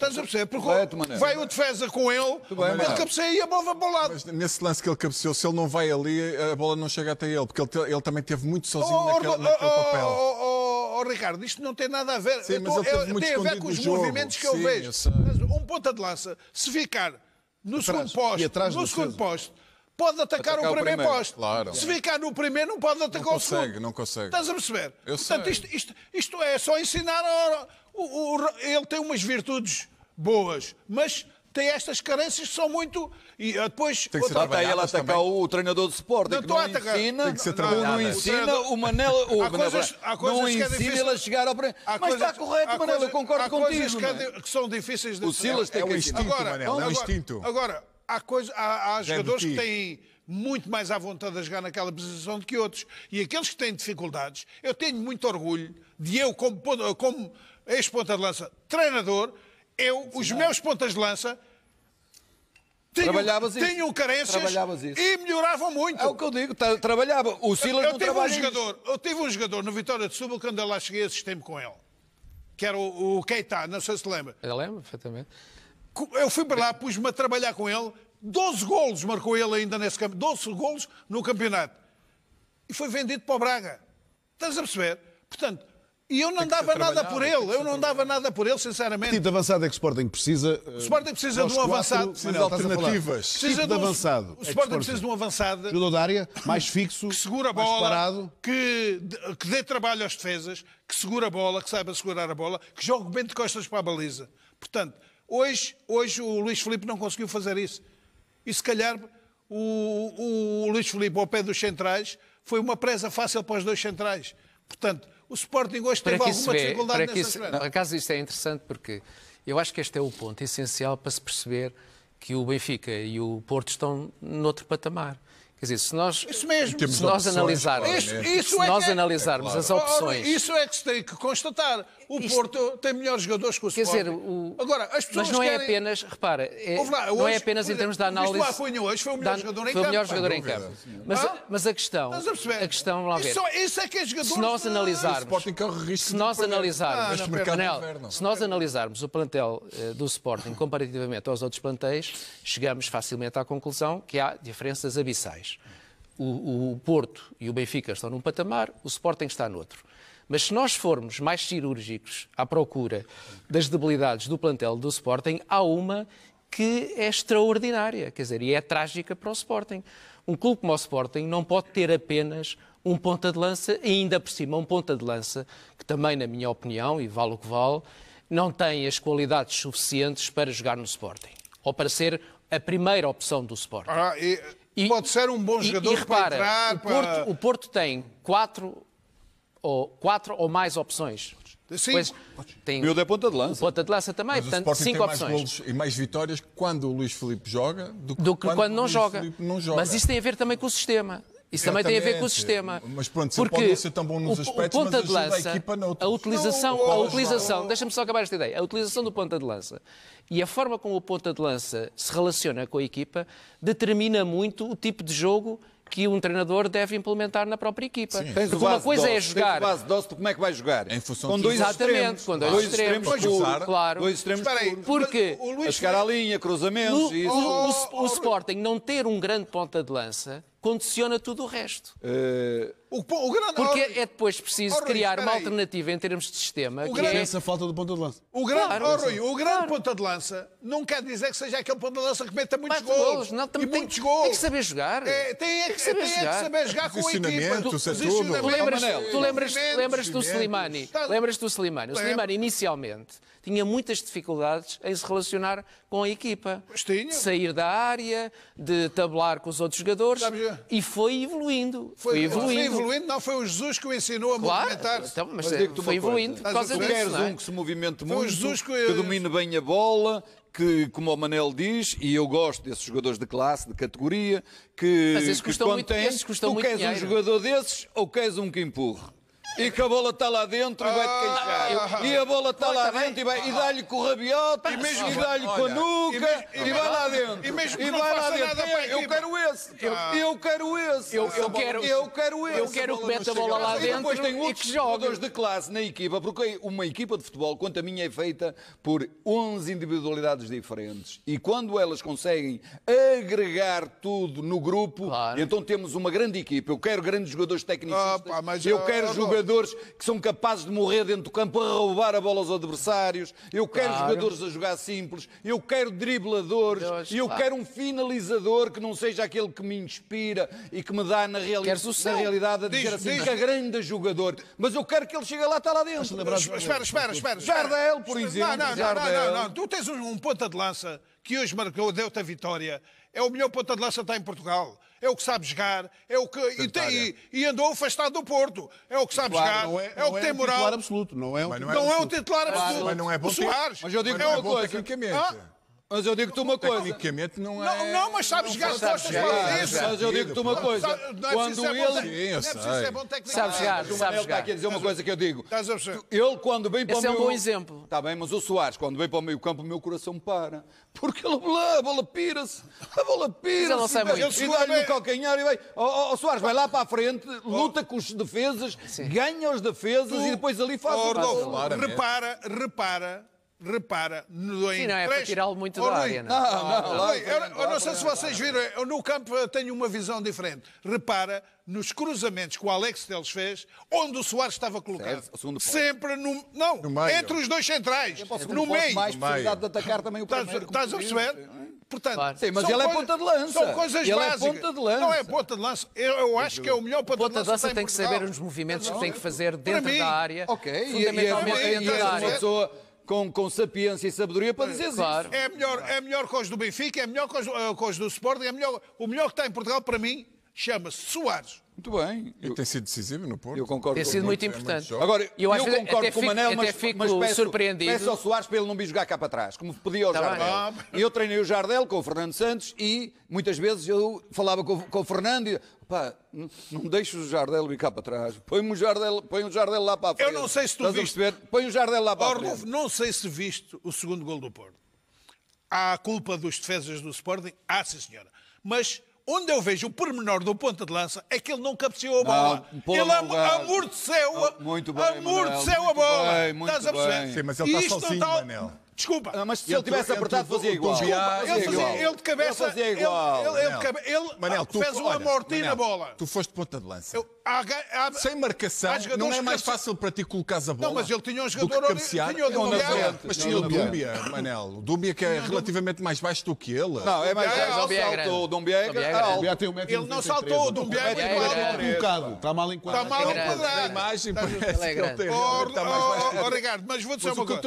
Estás a perceber? Porque vai o defesa com ele, bem, ele cabeceia e a bola vai para o lado.
Mas nesse lance que ele cabeceou, se ele não vai ali, a bola não chega até ele, porque ele, ele também teve muito sozinho oh, naquele, oh, naquele oh, papel. Oh,
oh, oh, oh Ricardo, isto não tem nada a ver. Sim, tô, é, tem a ver com os jogo. movimentos que Sim, eu vejo. Eu um ponta de lança, se ficar no atrás, segundo posto, no segundo posto, pode atacar, atacar o, primeiro o primeiro, posto. Claro. Se ficar no primeiro, não pode atacar não consegue, o segundo. Não consegue, não consegue. Estás a perceber? Eu Portanto, sei. Isto, isto, isto é só ensinar a o, o, ele tem umas virtudes boas, mas tem estas carências que são muito. E eh, depois. Tem que ser outra... ele atacar o treinador de Sporting. Não, que não ensina, tem que ser não, não ensina o Manel.
O há coisas, há coisas não é ensina é difícil... ele a chegar ao. Mas coisas, está correto, Manel, eu concordo contigo. Há coisas que,
é? que, são difíceis de O Silas tem é que instinto, agora, Manel, é agora, é um instinto. Agora, há, coisa, há, há jogadores que têm muito mais à vontade de jogar naquela posição do que outros. E aqueles que têm dificuldades, eu tenho muito orgulho de eu, como, como ex-ponta de lança, treinador, eu, Sim, os não. meus pontas de lança, tinham, tinham carências e melhoravam muito. É o que eu digo, trabalhava. O Silas eu, eu não tive um jogador, isso. Eu tive um jogador no Vitória de Súbal, quando eu lá cheguei, assistei-me com ele. Que era o, o Keita, não sei se lembra. Eu lembro, perfeitamente. Eu fui para lá, pus-me a trabalhar com ele. 12 golos marcou ele ainda nesse campeonato. 12 golos no campeonato. E foi vendido para o Braga. Estás a perceber? Portanto, e eu não dava nada por ele, eu não dava nada por ele, sinceramente. Que tipo de avançado é que o Sporting precisa? O eh, Sporting precisa tipo de um avançado. Precisa de alternativas. Precisa de avançado. O Sporting precisa de um avançado. Jogador da área, mais fixo, que segura a bola, parado. Que, que dê trabalho às defesas, que segura a bola, que saiba segurar a bola, que jogue bem de costas para a baliza. Portanto, hoje, hoje o Luís Filipe não conseguiu fazer isso. E se calhar o, o Luís Filipe ao pé dos centrais foi uma presa fácil para os dois centrais. Portanto, o Sporting hoje teve alguma vê, dificuldade nessa isso, Acaso
isto é interessante porque eu acho que este é o ponto essencial para se perceber que o Benfica e o Porto estão noutro patamar. Quer dizer, se nós, isso mesmo. Se nós analisarmos, é? isso, isso se é nós que, é. analisarmos é claro. as opções.
isso é que se tem que constatar. O Isto... Porto tem melhores jogadores que o Sporting. Quer dizer, o... Agora, as pessoas Mas não é apenas,
repara, é... Lá, hoje, não é apenas em termos da análise... O
Cunha hoje foi o melhor da... jogador em foi campo. Foi o melhor jogador em campo.
Mas, ah? mas a questão... a, a questão, vamos lá ver. Isso,
isso é que é jogador... Se nós analisarmos...
Se nós analisarmos... Manel, ah, se nós analisarmos o plantel eh, do Sporting comparativamente aos outros plantéis, chegamos facilmente à conclusão que há diferenças abissais. O, o, Porto e o Benfica estão num patamar, o Sporting está no outro. Mas se nós formos mais cirúrgicos à procura das debilidades do plantel do Sporting, há uma que é extraordinária, quer dizer, e é trágica para o Sporting. Um clube como o Sporting não pode ter apenas um ponta de lança, e ainda por cima um ponta de lança, que também, na minha opinião, e vale o que vale, não tem as qualidades suficientes para jogar no Sporting, ou para ser a primeira opção do Sporting. Ah, e, e, pode ser um bom jogador e, e repara, para entrar... O Porto, para... o Porto tem quatro ou quatro ou mais opções. Sim, pois, tem é ponta de lança. Ponta de lança também, Mas portanto, cinco opções. Mais
golos e mais vitórias quando o Luís Filipe joga do que, do que quando, quando não, joga. não, joga. Mas isso
tem a ver também com o sistema. Isso também, também, tem a ver com o sistema. Mas pronto, porque pode não ser tão bom nos aspectos, o ponta de lança, a, a, utilização, não, a utilização, deixa-me só acabar esta ideia, a utilização do ponta de lança e a forma como o ponta de lança se relaciona com a equipa determina muito o tipo de jogo que um treinador deve implementar na própria equipa. Sim. Porque uma coisa é jogar. Tens
base como é que vai jogar? Em função com dois exatamente, extremos. com dois, dois extremos, extremos puro, claro. Dois extremos Espera Porque o Luís a chegar à linha, cruzamentos no, isso. O,
o, o, o Sporting não ter um grande ponta de lança condiciona tudo o resto. Uh,
o,
o
grande, Porque é depois preciso oh, Rui, criar uma aí. alternativa em termos de sistema. O que grande, é essa falta do ponta de lança. O grande, claro, oh, Rui,
o grande claro. ponta de lança não quer dizer que seja aquele ponta de lança que meta muitos gols, Não, tem, muitos gols.
Tem que saber jogar. É, tem, é, tem, que saber tem é jogar. que saber jogar com o equipa. É tu, lembras, te lembras, lembras do Slimani? Lembras do Slimani? O Slimani inicialmente tinha muitas dificuldades em se relacionar com a equipa. De sair da área, de tabular com os outros jogadores. É. E foi evoluindo. Foi, foi evoluindo. Foi
evoluindo, não foi o Jesus que o ensinou a claro, movimentar. Então, mas, mas é, foi evoluindo por causa tu disso. queres é? um que se movimente muito, Jesus que, eu... que domine
bem a bola, que, como o Manel diz, e eu gosto desses jogadores de classe, de categoria, que, Mas esses que custam muito, tu queres dinheiro. um jogador desses ou queres um que empurre? E que a bola está lá dentro e vai-te ah, queixar. E a bola está lá dentro e, vai, e dá-lhe com o rabiote, e, mesmo, e dá-lhe com a nuca, e, vai lá dentro. E mesmo que não faça nada ah. Eu quero esse. Eu quero esse. Eu quero Eu quero esse. Eu quero que meta a bola lá dentro e depois tem outros jogadores de classe na equipa, porque uma equipa de futebol, quanto a minha é feita por 11 individualidades diferentes. E quando elas conseguem agregar tudo no grupo, então temos uma grande equipa. Eu quero grandes jogadores ah, técnicos. Eu quero jogadores jogadores que são capazes de morrer dentro do campo a roubar a bola aos adversários, eu quero claro. jogadores a jogar simples, eu quero dribladores, Deus, eu claro. quero um finalizador que não seja aquele que me inspira e que me dá na, reali na realidade a diz, dizer assim diz. que é grande jogador,
mas eu quero que ele chegue lá está lá dentro. Espera, espera, espera. Jardel, por exemplo. Não, não, Jardel. não, não, Tu tens um, um ponta de lança que hoje marcou, deu-te a vitória. É o melhor ponta de lança que está em Portugal é o que sabe jogar, é o que. E, tem, e, andou afastado do Porto. É o que sabe jogar, é, é o que é tem moral. Não é um titular
absoluto, não é um, é titular absoluto. Mas não é bom Soares. Mas
eu digo é uma é coisa. Tecnicamente.
Mas eu digo-te uma coisa. Tecnicamente não é.
Não, não mas sabes jogar costas para isso. Mas eu digo-te uma coisa. quando ele. Sim, não é
Sabes jogar, sabes jogar.
Ele está é aqui a dizer uma
coisa que eu digo. Ele, quando vem para o meu. Esse é um bom exemplo. Está bem, mas o Soares, quando vem para o meio campo, o meu coração para. Porque ele, a bola pira-se. A bola pira-se. Ele não sai muito. E dá-lhe no calcanhar e vai. O Soares vai lá para a frente, luta com os defesas,
ganha os defesas e depois ali faz o gol. Repara, repara repara, no, em Sim, não é três... para tirá-lo muito oh, da área, não Não, não. não, Eu, não sei se vocês viram, eu, no campo tenho uma visão diferente. Repara nos cruzamentos que o Alex Teles fez, onde o Soares estava colocado. Certo, Sempre no... Não, no entre os dois centrais, no meio. mais possibilidade de atacar também o primeiro. Estás a perceber?
Portanto, claro. Sim, mas ele coisa, é ponta de lança. São coisas ele é básicas. É ponta de lança. Não é
ponta de lança. Eu, eu acho que é o melhor ponta, ponta de lança. Ponta de lança tem, que saber os movimentos não, que tem que fazer dentro da área. Ok, fundamentalmente e, e, é dentro e, da é área. Pessoa
com, com sapiência e
sabedoria para dizer claro. isso. É melhor, é melhor que os do Benfica, é melhor que os, eh, com os do Sporting, é melhor, o melhor que está em Portugal para mim chama-se Soares. Muito bem.
E tem sido decisivo no Porto. Eu concordo tem sido muito, é importante. É Agora, eu, eu concordo com o Manel, mas, fico mas peço, surpreendido. peço ao
Soares para ele não vir jogar cá
para trás, como pedi ao tá Jardel. eu treinei o Jardel com o Fernando Santos e muitas vezes eu falava com, com o Fernando e pá, não, não deixes o Jardel ir cá para trás. Põe-me o Jardel, põe o Jardel lá para a frente. Eu não sei se tu Estás viste. Põe o Jardel lá para Orlov, a frente.
Não sei se viste o segundo gol do Porto. Há a culpa dos defesas do Sporting? ah, sim, senhora. Mas Onde eu vejo o pormenor do ponta de lança é que ele não cabeceou a bola. Não, ele am amorteceu, ah, muito bem, amorteceu a bola. Bem, muito Estás a perceber? Sim, mas ele está sozinho, está... Manel.
Desculpa. Não, mas se ele, ele tivesse apertado, fazia igual. Desculpa, ele, fazia, ele de cabeça. Ele fazia igual. Ele, ele, Manel,
ele Manel, tu, fez uma mortinha na bola. Tu foste ponta de lança. Eu, há, há, Sem marcação, não é mais fácil para ti colocar a bola. Não, mas ele tinha um jogador. Cabecear, tinha o Dumbia. Mas tinha o Dumbia, Manel. O Dúmbia que é relativamente mais baixo do que ele. Não, é mais é baixo. Dumbia é, é, é grande. Ele não saltou. O Dumbia é
Está mal enquadrado. Está mal enquadrado.
A imagem parece que ele tem. Ricardo, mas vou dizer uma coisa.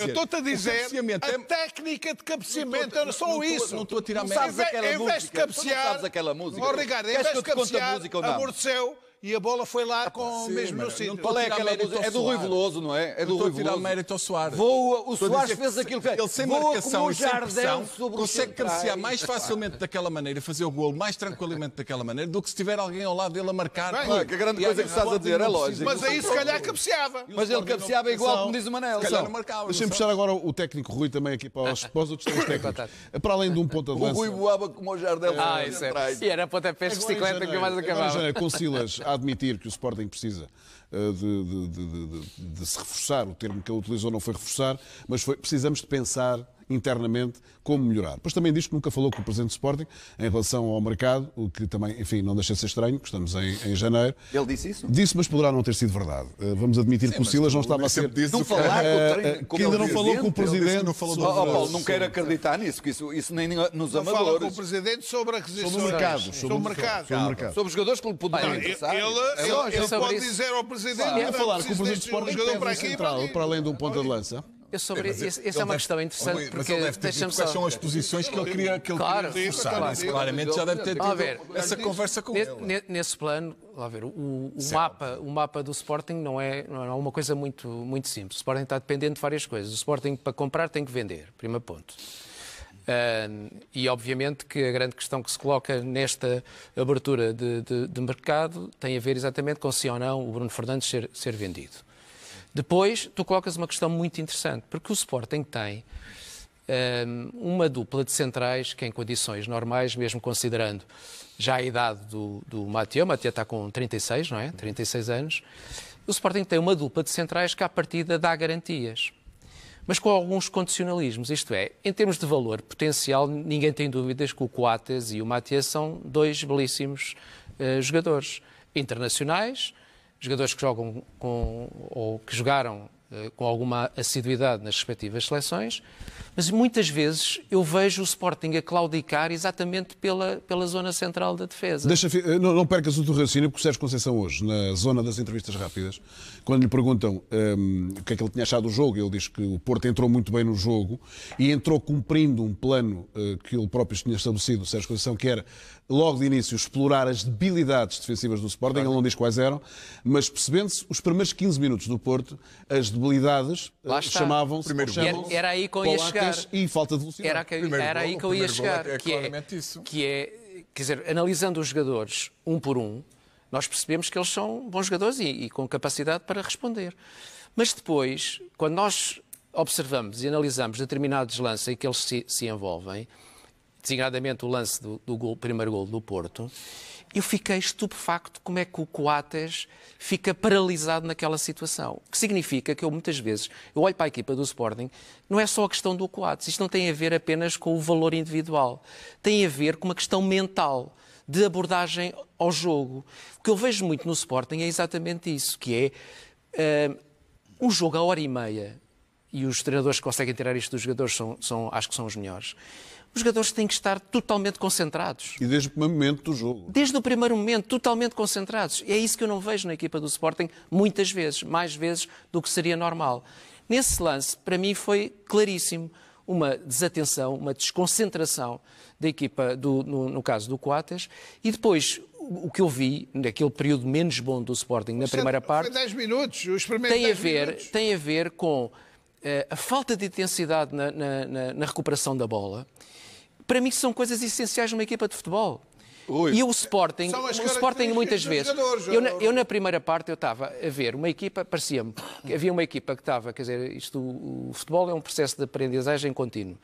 Eu estou-te a dizer dizer
a é- técnica de cabeceamento, não só isso. Não estou a tirar merda daquela música. Em vez de cabecear, oh, Ricardo, em vez de cabecear, amorteceu e a bola foi lá ah, com Sim, o mesmo no sítio. Qual é aquela É do Rui Veloso,
não é? É do Rui Veloso. mérito ao Soares. Voa, o Soares
fez aquilo
que... É. Ele sem marcação e sem pressão consegue cabecear mais facilmente daquela maneira, fazer o golo mais tranquilamente daquela maneira, do que se tiver alguém ao lado dele a marcar. Bem, Pô, que a grande coisa que estás a dizer, é lógico. Mas aí se
calhar cabeceava. Mas ele cabeceava igual, como diz o Manel. Se calhar não marcava. Deixa-me
puxar agora o técnico Rui também aqui para os, ah. outros três técnicos. É para além de um ponto de lança... O Rui
voava como o Jardel. Ah, isso é.
E era
pontapés de bicicleta que é. mais acabava. Com Silas,
admitir que o Sporting precisa eh, de, de, de, de se reforçar, o termo que ele utilizou não foi reforçar, mas foi, precisamos de pensar internamente como melhorar. Pois também diz que nunca falou com o Presidente do Sporting em relação ao mercado, o que também, enfim, não deixa de ser estranho, que estamos em, em janeiro. Ele disse isso? Disse, mas poderá não ter sido verdade. Eh, vamos admitir Sim, que o Silas não estava a ser... Disse não falar com o eh, treino, eh, Que ainda não é falou com o Presidente. Não
falou sobre... oh, Paulo, não quero acreditar nisso, que isso, isso nem nos não Fala com o
Presidente sobre aquisições. Sobre o
mercado.
Sobre, sobre o mercado. Sobre, o mercado. sobre
jogadores que lhe poderiam interessar. Ele, é ele, ele, ele pode isso. dizer ao Presidente... Claro. falar com o Presidente do Sporting, jogador para aqui,
para além de um ponta de lança.
Eu sobre, essa é uma deve, questão interessante mas porque ele deve ter quais são as posições que ele queria que ele claro, queria Claro, claro. Claramente já deve ter tido ver, essa conversa com ele. Nesse plano, lá ver, o, o mapa, o mapa do Sporting não é, não é uma coisa muito, muito simples. O Sporting está dependente de várias coisas. O Sporting para comprar tem que vender, primeiro ponto. Uh, e obviamente que a grande questão que se coloca nesta abertura de, de, de mercado tem a ver exatamente com se ou não o Bruno Fernandes ser, ser vendido. Depois, tu colocas uma questão muito interessante, porque o Sporting tem ehm, uma dupla de centrais que, em condições normais, mesmo considerando já a idade do, do o Mateu está com 36, não é? 36 anos. O Sporting tem uma dupla de centrais que, à partida, dá garantias. Mas com alguns condicionalismos, isto é, em termos de valor potencial, ninguém tem dúvidas que o Coates e o Matias são dois belíssimos uh, jogadores internacionais, jogadores que jogam com, ou que jogaram eh, com alguma assiduidade nas respectivas seleções, mas muitas vezes eu vejo o Sporting a claudicar exatamente pela, pela zona central da defesa. Deixa,
eh, não, não percas o teu raciocínio, porque o Sérgio Conceição hoje, na zona das entrevistas rápidas, quando lhe perguntam um, ehm, o que é que ele tinha achado do jogo, ele diz que o Porto entrou muito bem no jogo e entrou cumprindo um plano eh, que ele próprio tinha estabelecido, o Sérgio Conceição, que era, logo de início, explorar as debilidades defensivas do Sporting, ele não diz quais eram, mas percebendo-se, os primeiros 15 minutos do Porto, as debilidades eh, chamavam-se chamam
era aí que eu ia chegar e falta de velocidade. Era, que, era aí que eu ia chegar, é, que, é, isso. que é, quer dizer, analisando os jogadores um por um, nós percebemos que eles são bons jogadores e, e com capacidade para responder. Mas depois, quando nós observamos e analisamos determinados lances em que eles se, se envolvem, designadamente o lance do, do gol, primeiro gol do Porto, eu fiquei estupefacto como é que o Coates fica paralisado naquela situação. O que significa que eu muitas vezes, eu olho para a equipa do Sporting, não é só a questão do Coates, isto não tem a ver apenas com o valor individual, tem a ver com uma questão mental de abordagem ao jogo. O que eu vejo muito no Sporting é exatamente isso, que é uh, um jogo à hora e meia, e os treinadores que conseguem tirar isto dos jogadores são, são acho que são os melhores os jogadores têm que estar totalmente concentrados. E desde o primeiro momento do jogo. Desde o primeiro momento, totalmente concentrados. E é isso que eu não vejo na equipa do Sporting muitas vezes, mais vezes do que seria normal. Nesse lance, para mim, foi claríssimo uma desatenção, uma desconcentração da equipa, do, no, no, caso do Coates, e depois o que eu vi naquele período menos bom do Sporting na primeira parte foi 10 minutos, os primeiros tem minutos. tem a ver com eh, a falta de intensidade na, na, na, recuperação da bola, para mim são coisas essenciais numa equipa de futebol. Ui, e o Sporting, o Sporting muitas vezes. Eu na, eu na, primeira parte eu estava a ver uma equipa, parecia-me, que havia uma equipa que estava, quer dizer, isto, o futebol é um processo de aprendizagem contínuo.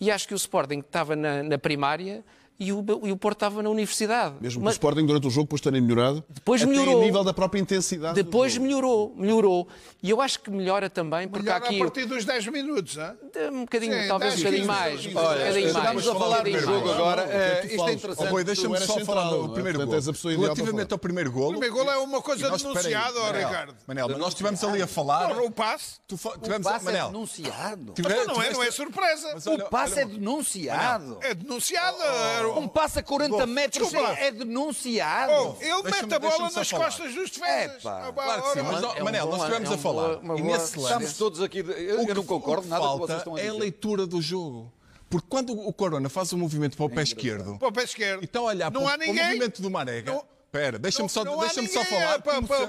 E acho que o Sporting estava na, na primária, e o, e o Porto estava na universidade. Mesmo mas, o
Sporting durante o jogo, depois terem melhorado, depois melhorou. a nível
da própria intensidade. Depois melhorou, melhorou. E eu acho que melhora também, porque melhora aqui. a partir
dos 10 minutos, hein? Um bocadinho, Sim, talvez 10, um bocadinho 15, mais. 15, Olha, estamos a falar do jogo agora. Uh, isto é interessante. Oh, Deixa-me
só falar do primeiro gol. Relativamente
ao primeiro gol. O primeiro gol é
uma coisa denunciada, Ricardo.
Manel, mas nós estivemos ali a falar. o
passe. o passe é denunciado. Então, não é, é
surpresa. O passe é
denunciado. É denunciado. Oh, oh, oh. É claro. Um passa 40 Bom, metros é, é denunciado. Oh, ele mete a bola nas falar. costas
dos defesas. Ah, claro que
sim, mas,
é Manel, nós estivemos é a falar. Boa, boa, e nesse lance, estamos todos
aqui. Eu, eu não concordo nada falta com vocês estão a dizer. É a
leitura do jogo. Porque quando o Corona faz um movimento para o pé é esquerdo,
para o pé esquerdo, então olhar não
para, há ninguém, para o movimento do Marega, não Espera, deixa-me só, deixa só falar. É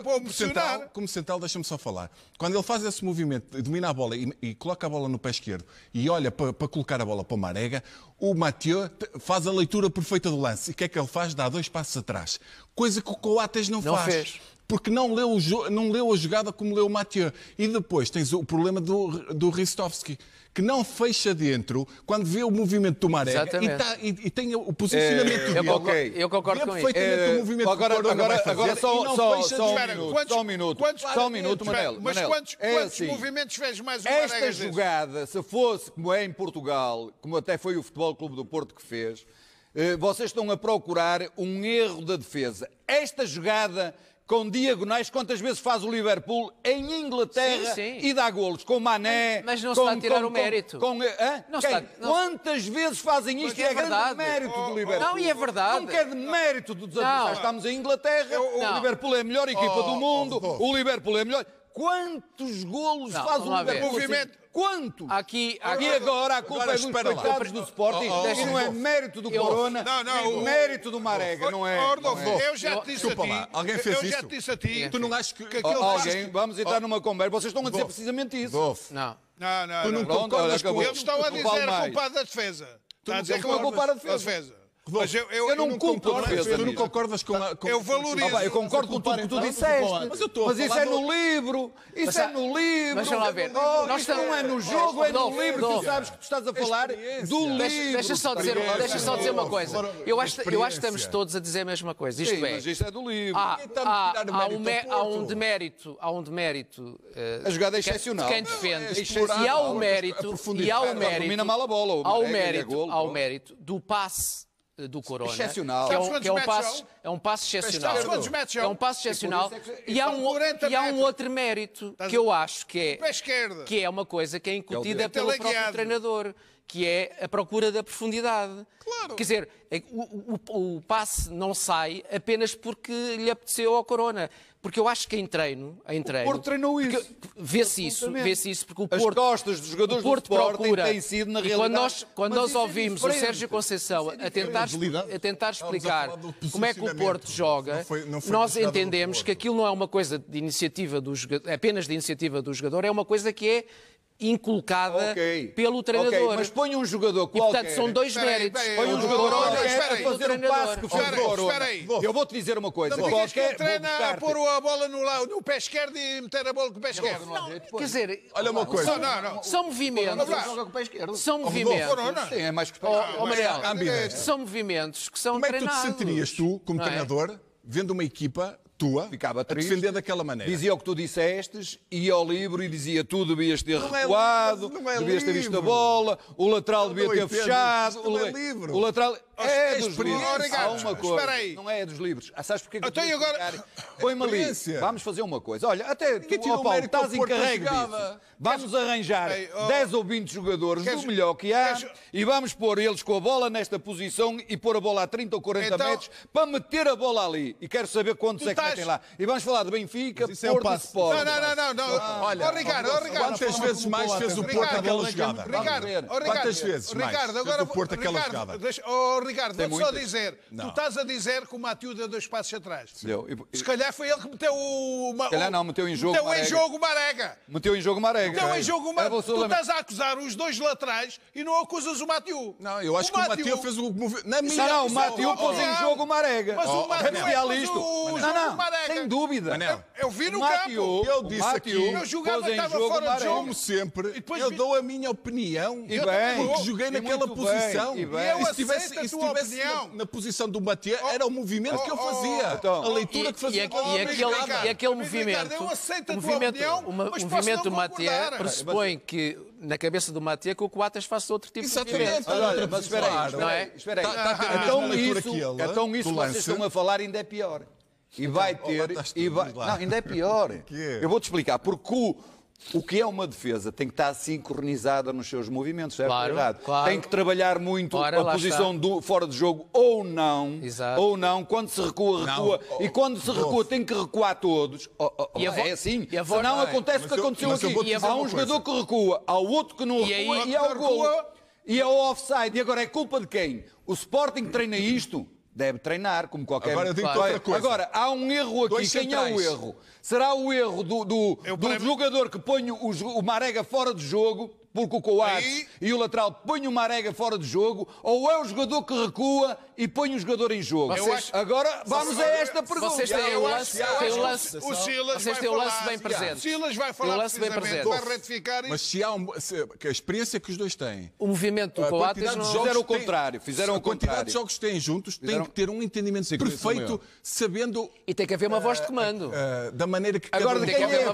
como, central, como central, deixa-me só falar. Quando ele faz esse movimento, domina a bola e, e coloca a bola no pé esquerdo e olha para, para, colocar a bola para o Marega, o Mathieu faz a leitura perfeita do lance. E o que é que ele faz? Dá dois passos atrás. Coisa que o Coates não, não faz. Fez porque não leu, não leu, a jogada como leu o Mathieu. E depois tens o problema do, do Ristovski que não fecha dentro quando vê o movimento do Maré e, tá,
e, e, tem o posicionamento é, dele. Eu, okay. eu concordo com isso. É, agora, agora, agora só, só, só, um minuto, quantos, só um minuto. Quantos, só um minuto, espera, Manel, Mas Manel, quantos, é quantos assim, movimentos fez mais o Maré? Esta
jogada, se fosse como é em Portugal, como até foi o Futebol Clube do Porto que fez, eh, vocês estão a procurar um erro da defesa. Esta jogada com diagonais, quantas vezes faz o Liverpool em Inglaterra sim, sim. e dá golos, com Mané. Mas não se com, está a tirar com, o mérito. Com, com está, não... Quantas vezes fazem isto é e é, é grande mérito do oh, oh, Liverpool? Não, e é verdade. Não quer é de mérito dos adversários. Estamos em Inglaterra, o Liverpool é a melhor equipa oh, do mundo, oh, oh. o Liverpool é a melhor. Quantos golos não, faz o Liverpool? Movimento, quanto.
Aqui, aqui e agora a culpa agora, é dos coitados é do Sporting, oh, oh, oh, não é oh. mérito do eu, Corona, não, não, é oh.
mérito do
Marega, oh, não é. não é. Eu já te disse a ti. alguém fez eu isso? Eu já te disse a ti. Tu não achas que, que aquilo alguém, vamos entrar numa conversa.
Vocês estão a dizer precisamente isso. Não.
Não, não. Tu não, não. Eles estão a dizer culpado da defesa. Tu não a dizer que é culpado da defesa. Mas eu, eu, eu não, não cumpro concordo, defesa. Tu não concordas com tá, Com... Eu valorizo. Ah, eu concordo com tudo o que tu disseste. Mas, eu mas isso é no
livro. Isso é mas, é no livro. Deixa lá ver. Oh, nós estamos... não é no jogo, é no livro. tu sabes que
tu estás a falar do livro. Deixa, deixa, só dizer, deixa só dizer uma coisa. Eu acho, eu acho que estamos todos a dizer a mesma coisa. Isto Sim, é. Mas isto é do livro. Há, há, há, um, há um demérito. Há um demérito. Uh, a jogada é excepcional. quem é defende. E há o mérito. E há o mérito. Há o é mérito do passe eh, do Corona. Excepcional. Que é um, que é, é, é um passo, é, é um passo excepcional. É um passo excepcional. E, há um, e há um outro mérito que eu acho que é, que é uma coisa que é incutida pelo próprio treinador que é a procura da profundidade. Claro. Quer dizer, é o, o, o passe não sai apenas porque lhe apeteceu ao Corona. Porque eu acho que em treino, em treino. O Porto treinou
isso. Vê-se isso, vê-se isso, porque o Porto. As costas dos jogadores Porto do procura. têm sido, na realidade. quando nós, quando nós é ouvimos é o Sérgio
Conceição é a tentar, a tentar explicar a como é que o Porto joga, não foi, não foi nós entendemos que aquilo não é uma coisa de iniciativa do jogador, apenas de iniciativa do jogador, é uma coisa que é inculcada okay. pelo treinador. Okay, mas põe um jogador qualquer. E, portanto, são dois peraí, méritos. Peraí, põe um jogador qualquer a fazer um passo que espera, for espera
aí. Eu vou-te dizer uma coisa. Não qualquer, que ele treina a pôr a
bola no, no pé esquerdo e meter a bola com o pé esquerdo. Não, não, quer dizer, olha uma coisa. São, não, não. são movimentos. São movimentos. Sim, é mais que oh, oh, o é, são
movimentos que são treinados. Como é que tu te sentirias
tu, como é? treinador, vendo uma equipa tua Ficava triste, a defender daquela maneira.
Dizia o que tu dissestes, ia ao livro e dizia tu devias ter não é recuado, é, é devias ter visto a bola, o lateral não devia ter fechado. Não o, é livro. O lateral... É, é dos livros. Há uma coisa. Não é dos livros. Ah, sabes porquê que então, agora... Põe-me ali. Vamos fazer uma coisa. Olha, até tu, oh, Paulo, estás encarregue disso. Vamos arranjar Ei, oh, 10 ou 20 jogadores queres, do melhor que há queres, e vamos pôr eles com a bola nesta posição e pôr a bola a 30 ou 40 então, metros para meter a bola ali. E quero saber quantos é que metem lá. E vamos falar de Benfica, é Porto é Sport. Não, não, não. não, ah, Olha, oh, Ricardo, oh, Ricardo, quantas vezes mais fez o Porto aquela jogada? Ricardo,
quantas vezes mais fez o Porto aquela Ricardo, jogada? Deixa, oh, Ricardo, vou-te só dizer. Não. Tu estás a dizer que o deu dois passos atrás. Eu, se calhar foi ele que meteu o... Se calhar não, meteu em jogo Meteu em jogo Marega.
Meteu em jogo Marega. Então, então, em jogo, uma... tu estás
a acusar os dois laterais e não acusas o Matiu. Não, eu acho o que o Matiu fez
o movimento. Na minha não, o Matiu pôs em jogo o Marega. Mas o Matiu é o Não, não, sem dúvida.
Eu vi no campo.
Eu disse aqui. Eu julgava que estava fora de jogo.
Como sempre, eu dou a minha opinião. E bem. Porque joguei naquela posição. E se estivesse na posição do Matiu, oh,
era o movimento que eu oh, fazia. Oh, a leitura que fazia. E aquele movimento. O movimento do Matiu Matia pressupõe que na cabeça do Matia que o Coates faça outro tipo Exatamente. de movimento. Olha, olha, mas espera aí, é? Espera aí. Tá, tá, então, isso, ele, então isso vocês estão a
falar ainda é pior. E então, vai oh, ter... E vai... Não, ainda é pior. Eu vou-te explicar. Porque o o que é uma defesa tem que estar sincronizada assim nos seus movimentos, certo claro, Claro. Tem que trabalhar muito Ora, a posição do, fora de jogo ou não, Exato. ou não, quando se recua, recua. Não. Oh, e quando se oh, recua, tem que recuar todos. Oh, é assim. E avó, Senão é. acontece o que aconteceu eu, aqui. Há um jogador que recua, há outro que
não recua aí, e há é o gol.
E é o offside. E agora é culpa de quem? O Sporting treina isto? Deve treinar, como qualquer Agora eu digo claro. outra coisa. Agora, há um erro aqui. Dois Quem centrais. é o erro? Será o erro do, do, jogador que põe o, o Marega fora de jogo, porque o Coates e o lateral põe o Marega fora de jogo, ou é o jogador que recua e põe o jogador em jogo. Vocês, Agora vamos a esta pergunta. Vocês têm o lance, têm lance, o Silas vocês têm lance bem
presente. O Silas vai falar lance bem presente. vai retificar Mas
se há
um, se, a experiência que os dois têm... O movimento
do Coates não... Fizeram o contrário. Fizeram o contrário. A quantidade de jogos que
têm juntos tem que ter um entendimento perfeito,
sabendo... E tem que haver uma voz de
comando. Da maneira que cada um... Agora, quem é a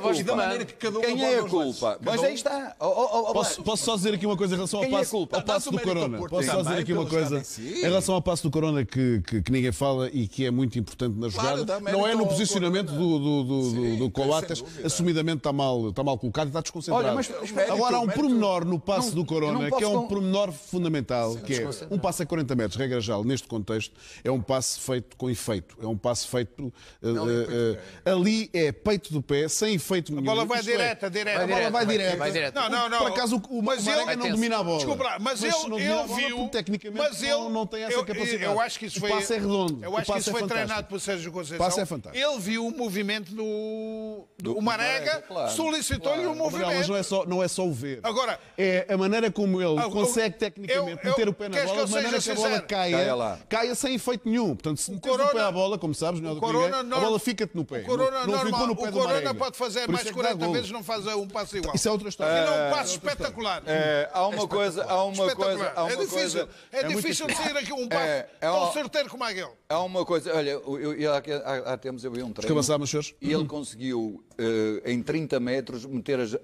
culpa? Quem é a culpa? Mas aí
está. Oh, oh, oh, posso só dizer aqui uma coisa em relação ao é passo do Corona? Posso só dizer aqui uma coisa em relação ao passo do do Corona que, que, que, ninguém fala e que é muito importante na jogada. Claro, não é no posicionamento do, do, do, Sim, do Coates, assumidamente está mal, está mal colocado e está desconcentrado. Olha, mas, Agora há um mérito, pormenor no passo do Corona que é um pormenor fundamental, Sim, que é um passe a 40 metros, regra geral, neste contexto, é um passe feito com efeito. É um passe feito. Não, uh, uh, ali é peito do pé, sem efeito
nenhum. A bola vai direta, é, direta. A bola vai, vai direta. Vai direta. Não, não, não. Por acaso o, o mas ele não domina a bola. Desculpa, mas, mas ele, ele viu. Bola, tecnicamente mas ele não, tem essa capacidade eu acho que isso foi. O passo é redondo. Eu acho que isso é foi treinado por Sérgio Conceição. O passo é fantástico. Ele viu o movimento do. do, do Marega, claro, solicitou-lhe claro. o movimento. Não, mas
não é, só, não é só o ver. Agora. É a maneira como ele ah, eu, consegue
tecnicamente eu, meter o pé na bola, A maneira que a bola caia, caia,
caia sem efeito nenhum. Portanto, se meter o pé à bola, como sabes, melhor do que ninguém, a bola fica-te no pé. O Corona, não, no pé o corona pode fazer mais 40 é vezes, não
faz um passo igual. Isso é outra história. é um é passo espetacular. É, há uma coisa. Há uma coisa. É difícil sair aqui um passo é tão um, certeiro como aquele. É uma
coisa, olha, eu, eu, há, há, tempos eu vi um treino. avançar, senhores. E ele conseguiu, uh, em 30 metros, meter as. Uh,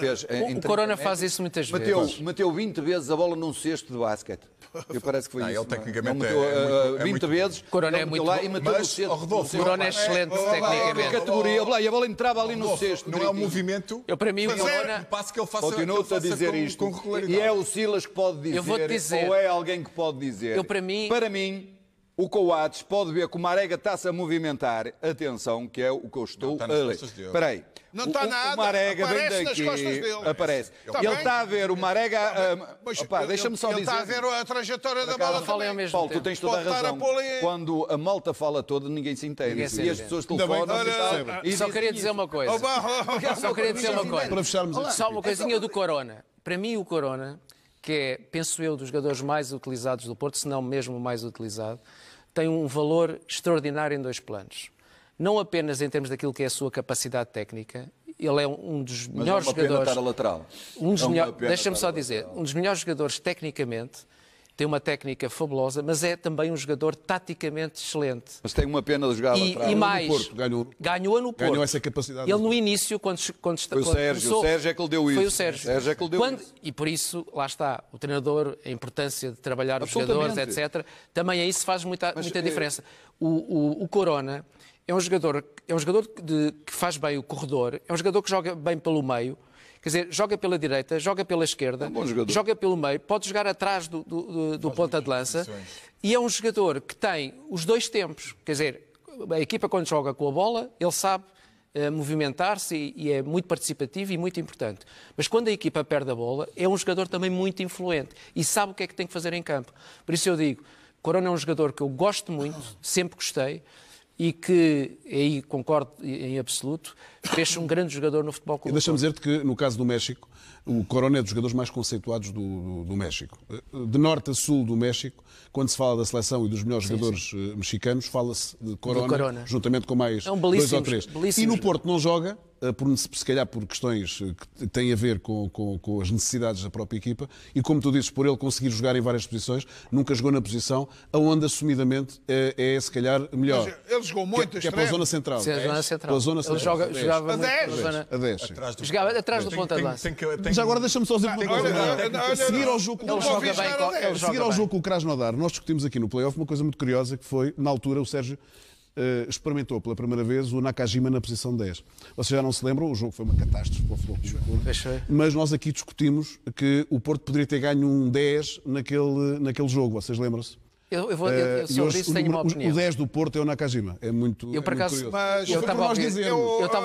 fez, o, eh, em, o Corona metros, faz isso muitas vezes. Meteu 20 vezes a bola num cesto de basquete. Eu parece que foi ah, isso. Ele é? tecnicamente meteu, é, muito, 20 é muito... vezes.
Corona é muito lá bom, e meteu mas, cesto. Rodolfo, Corona é excelente é, tecnicamente. categoria, e a bola entrava ali no cesto. Não é um
movimento.
Eu para mim o é, Corona passo que ele faça. Continuo-te a dizer isto.
E é o
Silas que pode dizer. Eu vou dizer. Ou é alguém que pode dizer. Eu para mim. Para mim, o Coates pode ver como a Marega está-se a movimentar. Atenção, que é o que eu estou não, a ler. Espera aí.
Não está nada. O Marega vem daqui.
Aparece. Tá ele está a ver o Marega. Ah, opa, deixa-me só ele dizer. Ele está a ver
a trajetória da bola também. Ao mesmo Paulo, tempo. tu
tens toda a razão. A Quando a malta fala toda, ninguém se entende. Ninguém se entende. E as pessoas telefonam e tal. E só queria dizer uma coisa.
Só queria dizer uma coisa. Para fecharmos Só uma coisinha do Corona. Para mim, o Corona que é, penso eu, dos jogadores mais utilizados do Porto, se não mesmo mais utilizado, tem um valor extraordinário em dois planos. Não apenas em termos daquilo que é a sua capacidade técnica, ele é um dos melhores Mas é uma jogadores. estar a lateral. Um dos é melhores, deixa-me só dizer, um dos melhores jogadores tecnicamente tem uma técnica fabulosa, mas é também um jogador taticamente excelente. Mas tem uma pena de jogar e, E mais, no Porto, ganhou, ganhou no Porto. Ganhou essa capacidade. Ele no início, quando, quando Foi quando o Sérgio, começou, o Sérgio é que lhe deu isso. Foi o Sérgio. O Sérgio é que lhe deu quando, isso. E por isso, lá está, o treinador, a importância de trabalhar os jogadores, etc. Também aí se faz muita, mas, muita eh, diferença. É... O, o, o Corona é um jogador, é um jogador de, que faz bem o corredor, é um jogador que joga bem pelo meio, Quer dizer, joga pela direita, joga pela esquerda, é um joga pelo meio, pode jogar atrás do, do, do, do ponta de lança. E é um jogador que tem os dois tempos. Quer dizer, a equipa quando joga com a bola, ele sabe uh, movimentar-se e, e, é muito participativo e muito importante. Mas quando a equipa perde a bola, é um jogador também muito influente e sabe o que é que tem que fazer em campo. Por isso eu digo, Corona é um jogador que eu gosto muito, sempre gostei e que, aí concordo em absoluto, fez um grande jogador no futebol clube. Deixa-me dizer-te
que, no caso do México, o Corona é dos jogadores mais conceituados do, do, do, México. De norte a sul do México, quando se fala da seleção e dos melhores sim, jogadores sim. Eh, mexicanos, fala-se de Corona, Corona, juntamente com mais é um dois ou três. E no Porto não joga, eh, por, se calhar por questões eh, que têm a ver com, com, com, as necessidades da própria equipa, e como tu dizes, por ele conseguir jogar em várias posições, nunca jogou na posição onde assumidamente é, é se calhar melhor. Mas
ele jogou é muito, que, que é, é a zona central. Sim, a zona central. a zona central. Ele joga, jogava a 10. Zona... A 10. Atrás do, jogava atrás do ponta de lança. Mas agora deixa-me só dizer ah, uma coisa. Seguir ao jogo com o Seguir ao jogo
com o Krasnodar, nós discutimos aqui no playoff uma coisa muito curiosa que foi, na altura, o Sérgio uh, experimentou pela primeira vez o Nakajima na posição 10. Vocês já não se lembram, o jogo foi uma catástrofe para o Futebol Mas nós aqui discutimos que o Porto poderia ter ganho um 10 naquele, naquele jogo, vocês lembram-se? Eu, eu, vou, eu, eu eh, sobre hoje, isso tenho uma opinião. O 10 do Porto é o Nakajima. É muito. Eu, por é acaso, mas eu estava a ouvir, a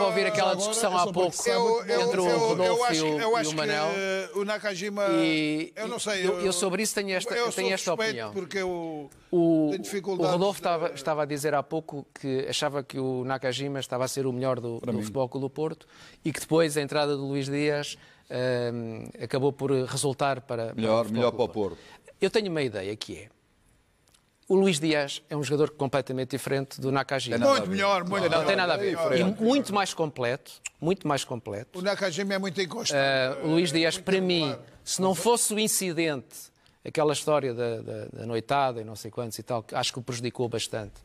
ouvir aquela discussão há pouco entre o Rodolfo e o, e o Manel. Eh, o Nakajima. E,
eu não sei. Eu,
sobre isso tenho esta, eu tenho esta opinião.
Porque o, o, o Rodolfo
estava, estava a dizer há pouco que achava que o Nakajima estava a ser o melhor do, do Futebol do Porto e que depois a entrada do Luís Dias. Ehm, acabou por resultar para melhor, para melhor para o Porto. Eu tenho uma ideia que é o Luís Dias é um jogador completamente diferente do Nakajima. muito melhor, muito não, não, tem nada a ver. É e muito mais completo, muito mais completo. O Nakajima é muito encostado. Uh, eh, o Luís Dias, é para mim, se não fosse o incidente, aquela história da, da, da noitada e não sei quantos e tal, acho que o prejudicou bastante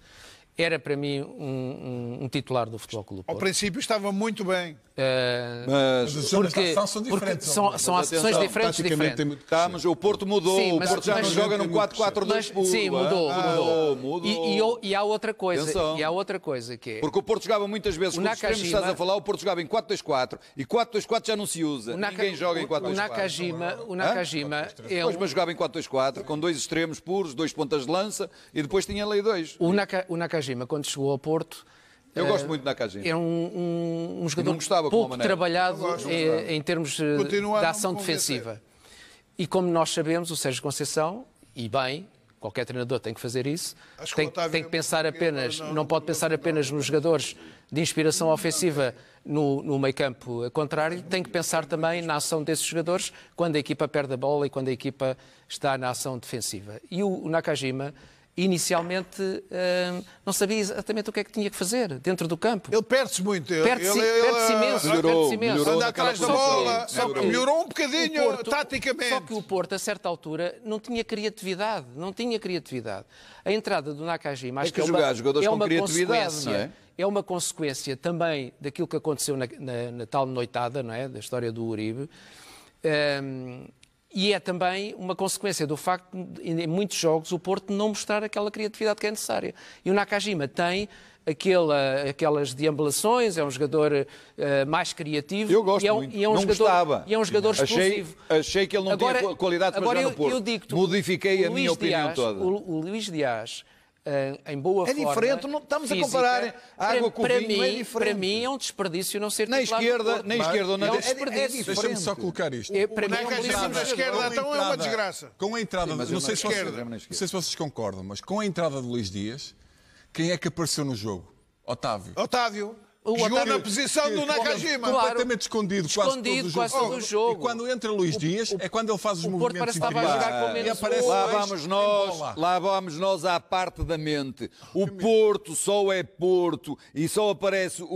era para mim um, um, um titular do Futebol Clube Ao
princípio estava muito bem.
Uh, mas as porque, são diferentes. São, são ações diferentes. diferentes. Tem muito... Tá,
mas o Porto mudou. Sim, mas, o Porto já mas, não joga no 4-4-2 Sim, mudou. Ah, mudou. mudou. E, e, e, há outra coisa. Atenção. E há
outra coisa que é... Porque
o Porto jogava muitas vezes, o como Nakajima, estás a falar, o Porto jogava em 4-2-4. E 4-2-4 já não se usa. Naka... Ninguém joga em 4-2-4. O Nakajima, o Nakajima é Depois, mas jogava em 4-2-4, com dois extremos puros, dois pontas de lança, e depois tinha lei 2.
O Nakajima Nakajima, quando chegou ao Porto, eu gosto eh, muito de Nakajima. É um, um, um jogador gostava, pouco trabalhado gosto, em, eh, em, termos da eh, de ação defensiva. E como nós sabemos, o Sérgio Conceição, e bem, qualquer treinador tem que fazer isso, tem, que, tem que pensar é apenas, não, não pode pensar é apenas nos jogadores de inspiração é ofensiva no, no meio campo contrário, tem que pensar também na ação desses jogadores quando a equipa perde a bola e quando a equipa está na ação defensiva. E o, o Nakajima inicialmente hum, não sabia exatamente o que é que tinha que fazer dentro do campo. Ele perde-se muito. Perde-se perde imenso. Melhorou, perde imenso. Anda atrás da bola. Só que, melhorou um bocadinho Porto, taticamente. Só que o Porto, a certa altura, não tinha criatividade. Não tinha criatividade. A entrada do Nakajima... mais é que, que é jogar jogadores é com criatividade, não é? é uma consequência também daquilo que aconteceu na, na, na, tal noitada, não é? da história do Uribe, um, e é também uma consequência do facto de, em muitos jogos, o Porto não mostrar aquela criatividade que é necessária. E o Nakajima tem aquela, aquelas deambulações, é um jogador uh, mais criativo. Eu gosto e é um, muito. E é um não jogador, gostava. E é um jogador explosivo. Achei, achei que ele não agora, tinha qualidade para agora jogar eu, no Porto. Eu digo Modifiquei o a Luís minha opinião Dias, toda. O, o Luís Dias eh, em boa é forma. É diferente, não estamos física, a comparar a água para, com para vinho, é mim, é diferente. Para mim é um desperdício não ser na esquerda, na esquerda ou na é direita. É, é, é Deixa-me só colocar isto. É, para o mim é um lixo. esquerda então é uma
desgraça. Com a entrada, Sim, não, sei se vocês, não sei se vocês concordam, mas com a entrada de Luís Dias, quem é que apareceu no jogo? Otávio. Otávio. O Jogou na posição do Nakajima. Claro. Completamente escondido, quase escondido quase todo o jogo. Oh, quase todo E quando entra Luís Dias, o, é quando ele faz os movimentos Porto parece estava a jogar com menos e aparece lá vamos nós,
lá vamos nós à parte da mente. O Porto só é Porto e só aparece o,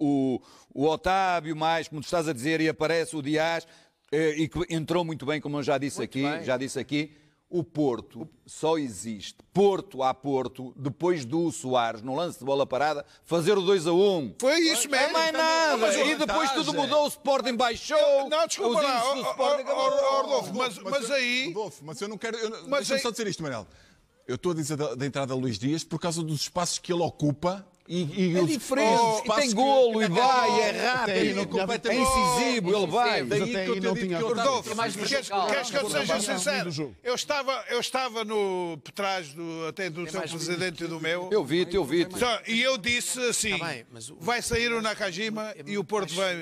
o, o Otávio mais, como tu estás a dizer, e aparece o Dias eh, e que entrou muito bem, como eu já disse muito aqui, bem. já disse aqui o Porto só existe Porto a Porto depois do Soares, no lance de bola parada, fazer o 2 a 1. Um.
Foi isso mesmo. Não é mais nada. e
depois tudo mudou, o Sporting baixou. Não, desculpa os lá. Do Sporting oh, mas,
aí... mas eu não quero... mas deixa só dizer isto, Manel. Eu estou a dizer da, entrada do Luís Dias por causa dos espaços que ele ocupa e, e é diferente. Oh, e tem golo, e vai, é rápido, é incisivo, ele vai. Daí que eu te digo que Rodolfo, é queres que eu seja
sincero? Eu estava, eu estava no trás do, até do seu presidente e do meu. Eu vi-te, eu vi-te. E eu disse assim, tá vai sair o Nakajima é e o Porto vai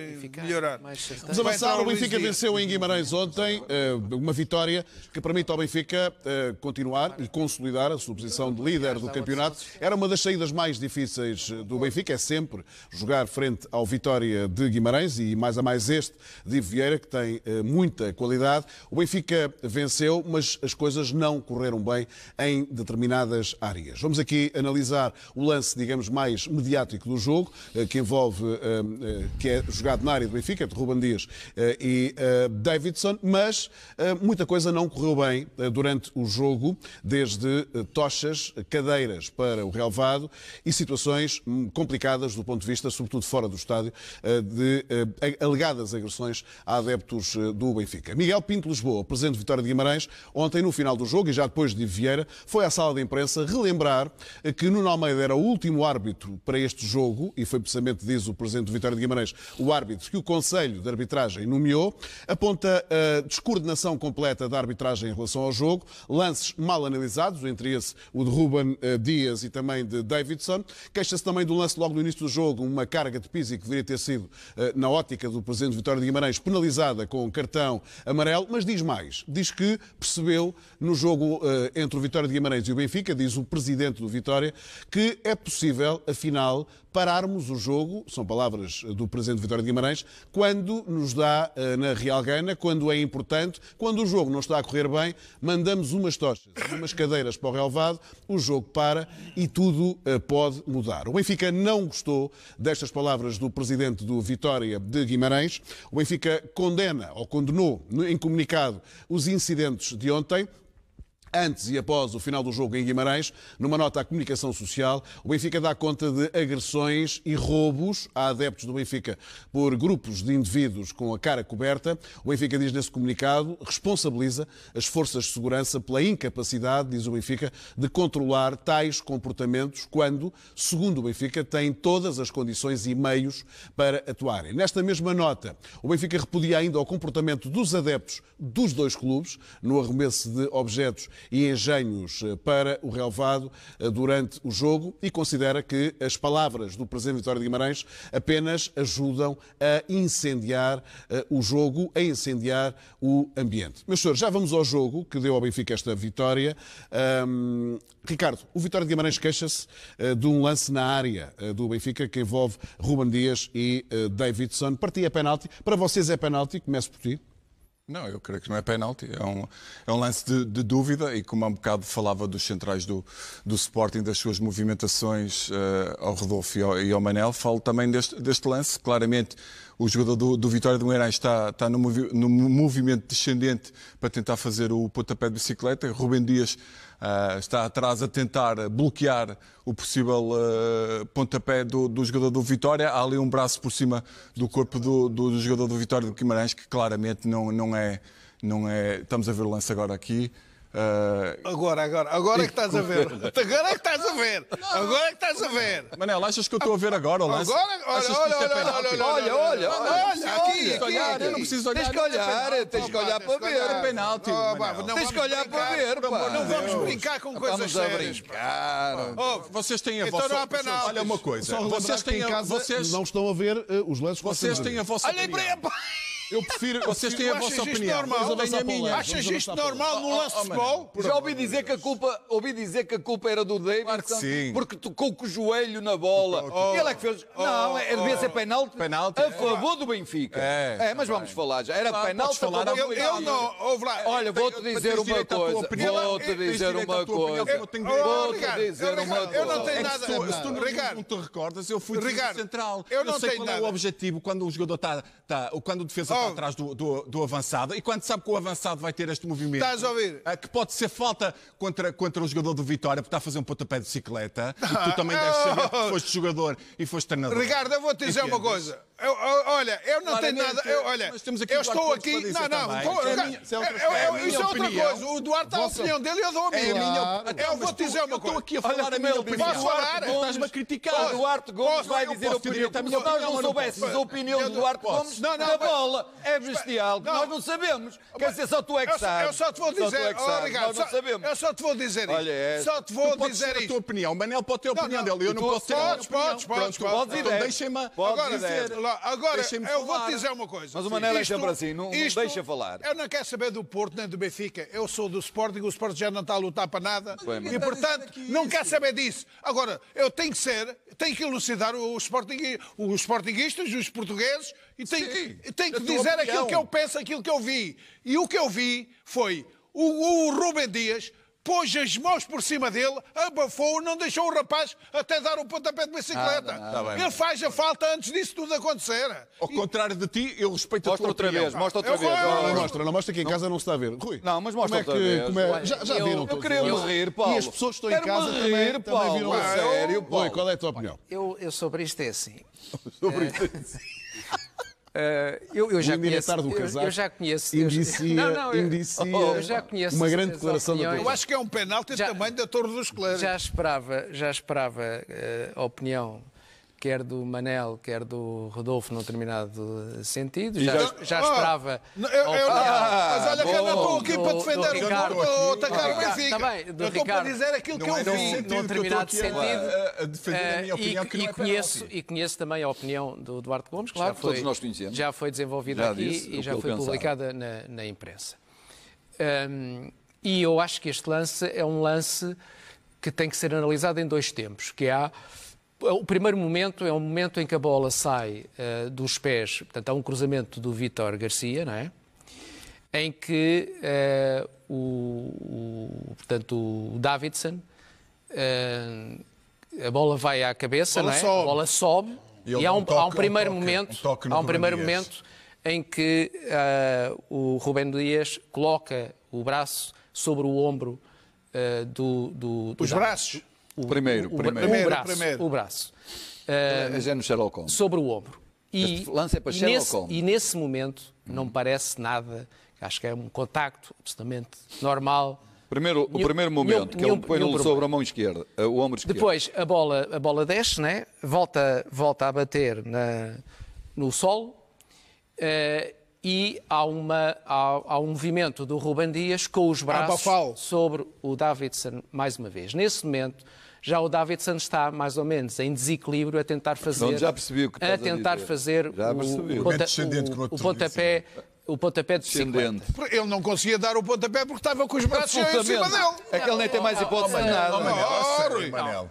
melhorar. Vamos avançar, o Benfica venceu em
Guimarães ontem, eh, uma vitória que permite ao Benfica eh, continuar e consolidar a sua posição de líder do campeonato. Era uma das saídas mais difíceis eh, do Benfica é sempre jogar frente ao Vitória de Guimarães e mais a mais este de Vieira, que tem eh, muita qualidade. O Benfica venceu, mas as coisas não correram bem em determinadas áreas. Vamos aqui analisar o lance, digamos, mais mediático do jogo, eh, que envolve, que é jogado na área do Benfica, de Ruban Dias e Davidson, mas muita coisa não correu bem durante o jogo, desde tochas, cadeiras para o relvado e situações Hum, complicadas do ponto de vista, sobretudo fora do estádio, eh, de eh, alegadas agressões a adeptos eh, do Benfica. Miguel Pinto Lisboa, presidente de Vitória de Guimarães, ontem no final do jogo e já depois de Vieira, foi à sala de imprensa relembrar que Nuno Almeida era o último árbitro para este jogo e foi precisamente, diz o presidente de Vitória de Guimarães, o árbitro que o Conselho de Arbitragem nomeou, aponta a descoordenação completa da arbitragem em relação ao jogo, lances mal analisados, entre esse o de Ruben Dias e também de Davidson, queixa Queixa-se também do lance logo no início do jogo, uma carga de Pizzi que deveria ter sido, eh, na ótica do presidente Vitória de Guimarães, penalizada com um cartão amarelo, mas diz mais. Diz que percebeu no jogo eh, entre o Vitória de Guimarães e o Benfica, diz o presidente do Vitória, que é possível, afinal, pararmos o jogo, são palavras do presidente Vitória de Guimarães, quando nos dá eh, na Real Gana, quando é importante, quando o jogo não está a correr bem, mandamos umas tochas, umas cadeiras para o relvado, o jogo para e tudo eh, pode mudar. O Benfica não gostou destas palavras do presidente do Vitória de Guimarães. O Benfica condena ou condenou em comunicado os incidentes de ontem, antes e após o final do jogo em Guimarães. Numa nota à comunicação social, o Benfica dá conta de agressões e roubos a adeptos do Benfica por grupos de indivíduos com a cara coberta. O Benfica diz nesse comunicado, responsabiliza as forças de segurança pela incapacidade, diz o Benfica, de controlar tais comportamentos quando, segundo o Benfica, têm todas as condições e meios para atuarem. Nesta mesma nota, o Benfica repudia ainda o comportamento dos adeptos dos dois clubes no arremesso de objetos e engenhos eh, para o relvado eh, durante o jogo e considera que as palavras do presidente Vitória de Guimarães apenas ajudam a incendiar eh, o jogo, a incendiar o ambiente. Meus senhores, já vamos ao jogo que deu ao Benfica esta vitória. Um, Ricardo, o Vitória de Guimarães queixa-se de um lance na área do Benfica que envolve Ruben Dias e Davidson. Partia é penalti. Para vocês é penalti? Começo por ti. Não, eu creio que não é penalti. É um,
é um lance de, de, dúvida e, como há um bocado falava dos centrais do, do Sporting, das suas movimentações uh, ao Rodolfo e ao, e ao, Manel, falo também deste, deste lance. Claramente, o jogador do, do Vitória de Moreira está, está no, movi no movimento descendente para tentar fazer o pontapé de bicicleta. Rubem Dias ah, está atrás a tentar bloquear o possível ah, pontapé do, do, jogador do Vitória. Há ali um braço por cima do corpo do, do jogador do Vitória do Guimarães, que claramente não, não, é, não é. Estamos a ver o lance agora aqui. Uh...
Agora, agora, agora é que estás a ver. Agora é que estás a ver. Agora é que estás a ver.
Manel, achas que eu estou a ver agora o lance? Agora, olha, é olha, olha, olha, olha, olha, aqui, aqui, aqui. não preciso olhar. Tens que olhar, tens que olhar para ver. penalti. Tens que olhar para ver, Não vamos brincar com coisas sérias. Vocês têm a então vossa... Então não há penalti. Olha uma coisa. Vocês têm a... Vocês... Não
estão a ver eh, os lances. Vocês têm a vossa... Olhem para aí, eu prefiro. Vocês têm a vossa opinião. Normal, a minha. Achas isto normal
no
lance oh, oh, de futebol? Já ouvi dizer que a culpa, ouvi dizer que a culpa era do David claro que sim. porque tocou com o joelho na bola. Oh, Ele é que fez. Oh, oh não, oh, devia ser penalti, penalti a favor do Benfica. É, é mas vamos falar já. Era ah, penalti falar a favor do Benfica. Eu não,
Olha, vou-te dizer
uma coisa. Vou-te dizer uma coisa. Vou-te dizer uma coisa. Eu não tenho é nada. Se tu não
te recordas, eu fui central. Eu não sei qual é o objetivo quando o jogador está. Quando tá o defesa atrás do, do, do, avançado. E quando sabe que o avançado vai ter este movimento. Estás a ouvir? Ah, que pode ser falta contra, contra o jogador do Vitória, porque está a fazer um pontapé de bicicleta. Ah. E tu ah, também deves saber oh, que foste jogador e foste treinador. Ricardo, eu vou te dizer Entendes? uma coisa.
Eu, eu, olha, eu não Claramente, tenho nada. Eu, olha, eu estou aqui. Não, não. Tô, é minha, isso é, outra, é, eu, isso é outra coisa. O Duarte está a opinião dele e eu dou a é minha. É claro. minha eu vou te dizer uma coisa. Estou aqui a falar olha, a minha opinião. Posso falar?
Estás-me a criticar. O Duarte Gomes vai dizer a opinião. Se eu não soubesse a opinião do Duarte Gomes, na bola é bestial não, nós não sabemos. Quer dizer, só tu é que sabes. Eu só te vou é
dizer, só obrigado, oh, nós não sabemos. Eu só te vou dizer isto. Olha, é. Só te
vou tu dizer isto. a tua opinião, Manel pode ter a
opinião não, não. dele, eu não posso ter a minha podes, opinião. Podes, podes, Então deixem-me agora, dizer.
Agora, eu vou-te dizer uma coisa. Mas o Manel é sempre assim, não deixa falar. Eu não quero saber do Porto nem do Benfica. Eu sou do Sporting, o Sporting já não está a lutar para nada. E, portanto, não quero saber disso. Agora, eu tenho que ser, tenho que elucidar os, sporting, os os portugueses e tenho, que, que dizer opinião. aquilo que eu penso, aquilo que eu vi. E o que eu vi foi o, o Rubem Dias pôs as mãos por cima dele, abafou-o, não deixou o rapaz até dar o pontapé de bicicleta. Ah, não, não. Tá Ele faz a falta antes disso tudo acontecer. Ao e... contrário de ti, eu respeito mostra a tua outra opinião. vez, Mostra outra eu vez.
Não, não, não, mostra, não, mostra aqui em casa não se está a ver. Rui, não, mas mostra como é que, outra como é... vez. Já, já eu, viram Eu queria me rir, Paulo. E as pessoas que estão em casa rir, também, Paulo. também viram. Sério, Paulo. Rui, qual é a tua opinião?
Eu, eu sobre isto é assim. sobre é, isto é assim. Uh, eu, eu, já é conheço, eu, eu, oh, oh, já conheço, indicia, não, não, indicia oh, uma grande declaração da Eu acho
que é um penalti já, também da Torre dos clérigos. Já
esperava, já esperava uh, a opinião quer do Manel, quer do Rodolfo, num determinado sentido. Já, já esperava. Ah, eu, eu, ah, mas olha, que eu não estou aqui para defender o Porto Eu estou o Benfica. Tá eu estou para dizer é é aquilo que eu vi. Num determinado sentido. A, a defender a minha eh, opinião, e, que não e, é conheço, e conheço também a opinião do Duarte Gomes, claro. Já foi, todos nós conhecemos. Já foi desenvolvida já aqui disse, e já foi pensava. publicada na, na imprensa. Um, e eu acho que este lance é um lance que tem que ser analisado em dois tempos, que há o primeiro momento é o momento em que a bola sai uh, dos pés, portanto, há um cruzamento do Vítor Garcia, não é? Em que uh, o, o, portanto, o Davidson, uh, a bola vai à cabeça, bola não é? Sobe. A bola sobe e, e há, um, um toque, há, um, primeiro um toque, momento, há um primeiro Dias. momento em que o Rubén Dias coloca o braço sobre o ombro do, do, do, Os Davidson. braços? O, primeiro, o, o, primeiro. O, braço, primeiro. O braço. Uh, é, é Gênero Sherlock Holmes. Sobre o ombro. E, este lance é para Sherlock nesse, Holmes. E nesse momento hum. não parece nada, acho que é um contacto absolutamente normal. Primeiro,
nenhum, o primeiro momento, nenhum, que ele põe sobre a mão esquerda, eh, o ombro esquerdo. Depois
a bola, a bola desce, né? volta, volta a bater na, no solo uh, eh, e há, uma, há, há, um movimento do Ruben Dias com os braços sobre o Davidson mais uma vez. Nesse momento, já o Davidson está mais ou menos em desequilíbrio a tentar então fazer. Não, já percebi o que a tentar a fazer já o, o, o, o pontapé o pontapé descendente.
Ele não conseguia dar o pontapé porque estava com os
braços em cima dele. É ele nem tem mais hipótese de nada.